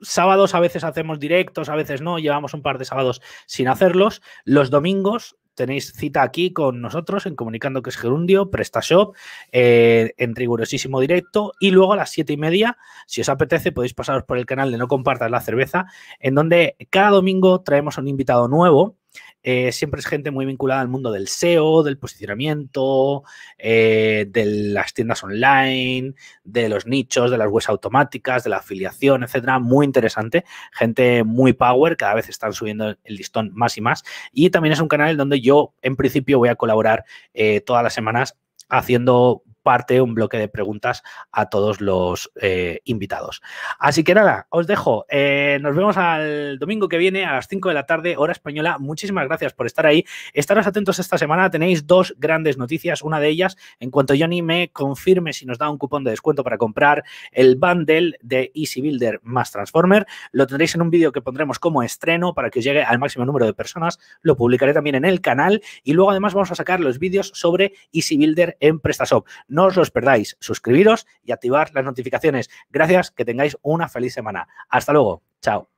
sábados a veces hacemos directos, a veces no, llevamos un par de sábados sin hacerlos. Los domingos tenéis cita aquí con nosotros en Comunicando que es Gerundio, PrestaShop, eh, en rigurosísimo directo. Y luego a las siete y media, si os apetece, podéis pasaros por el canal de No Compartas la Cerveza, en donde cada domingo traemos un invitado nuevo eh, siempre es gente muy vinculada al mundo del SEO, del posicionamiento, eh, de las tiendas online, de los nichos, de las webs automáticas, de la afiliación, etcétera. Muy interesante, gente muy power, cada vez están subiendo el listón más y más. Y también es un canal donde yo, en principio, voy a colaborar eh, todas las semanas haciendo parte, un bloque de preguntas a todos los eh, invitados. Así que nada, os dejo. Eh, nos vemos al domingo que viene a las 5 de la tarde, hora española. Muchísimas gracias por estar ahí. Estaros atentos esta semana. Tenéis dos grandes noticias. Una de ellas, en cuanto Johnny me confirme si nos da un cupón de descuento para comprar el bundle de Easy Builder más Transformer, lo tendréis en un vídeo que pondremos como estreno para que os llegue al máximo número de personas. Lo publicaré también en el canal y luego además vamos a sacar los vídeos sobre Easy Builder en PrestaShop. No os los perdáis. Suscribiros y activar las notificaciones. Gracias, que tengáis una feliz semana. Hasta luego. Chao.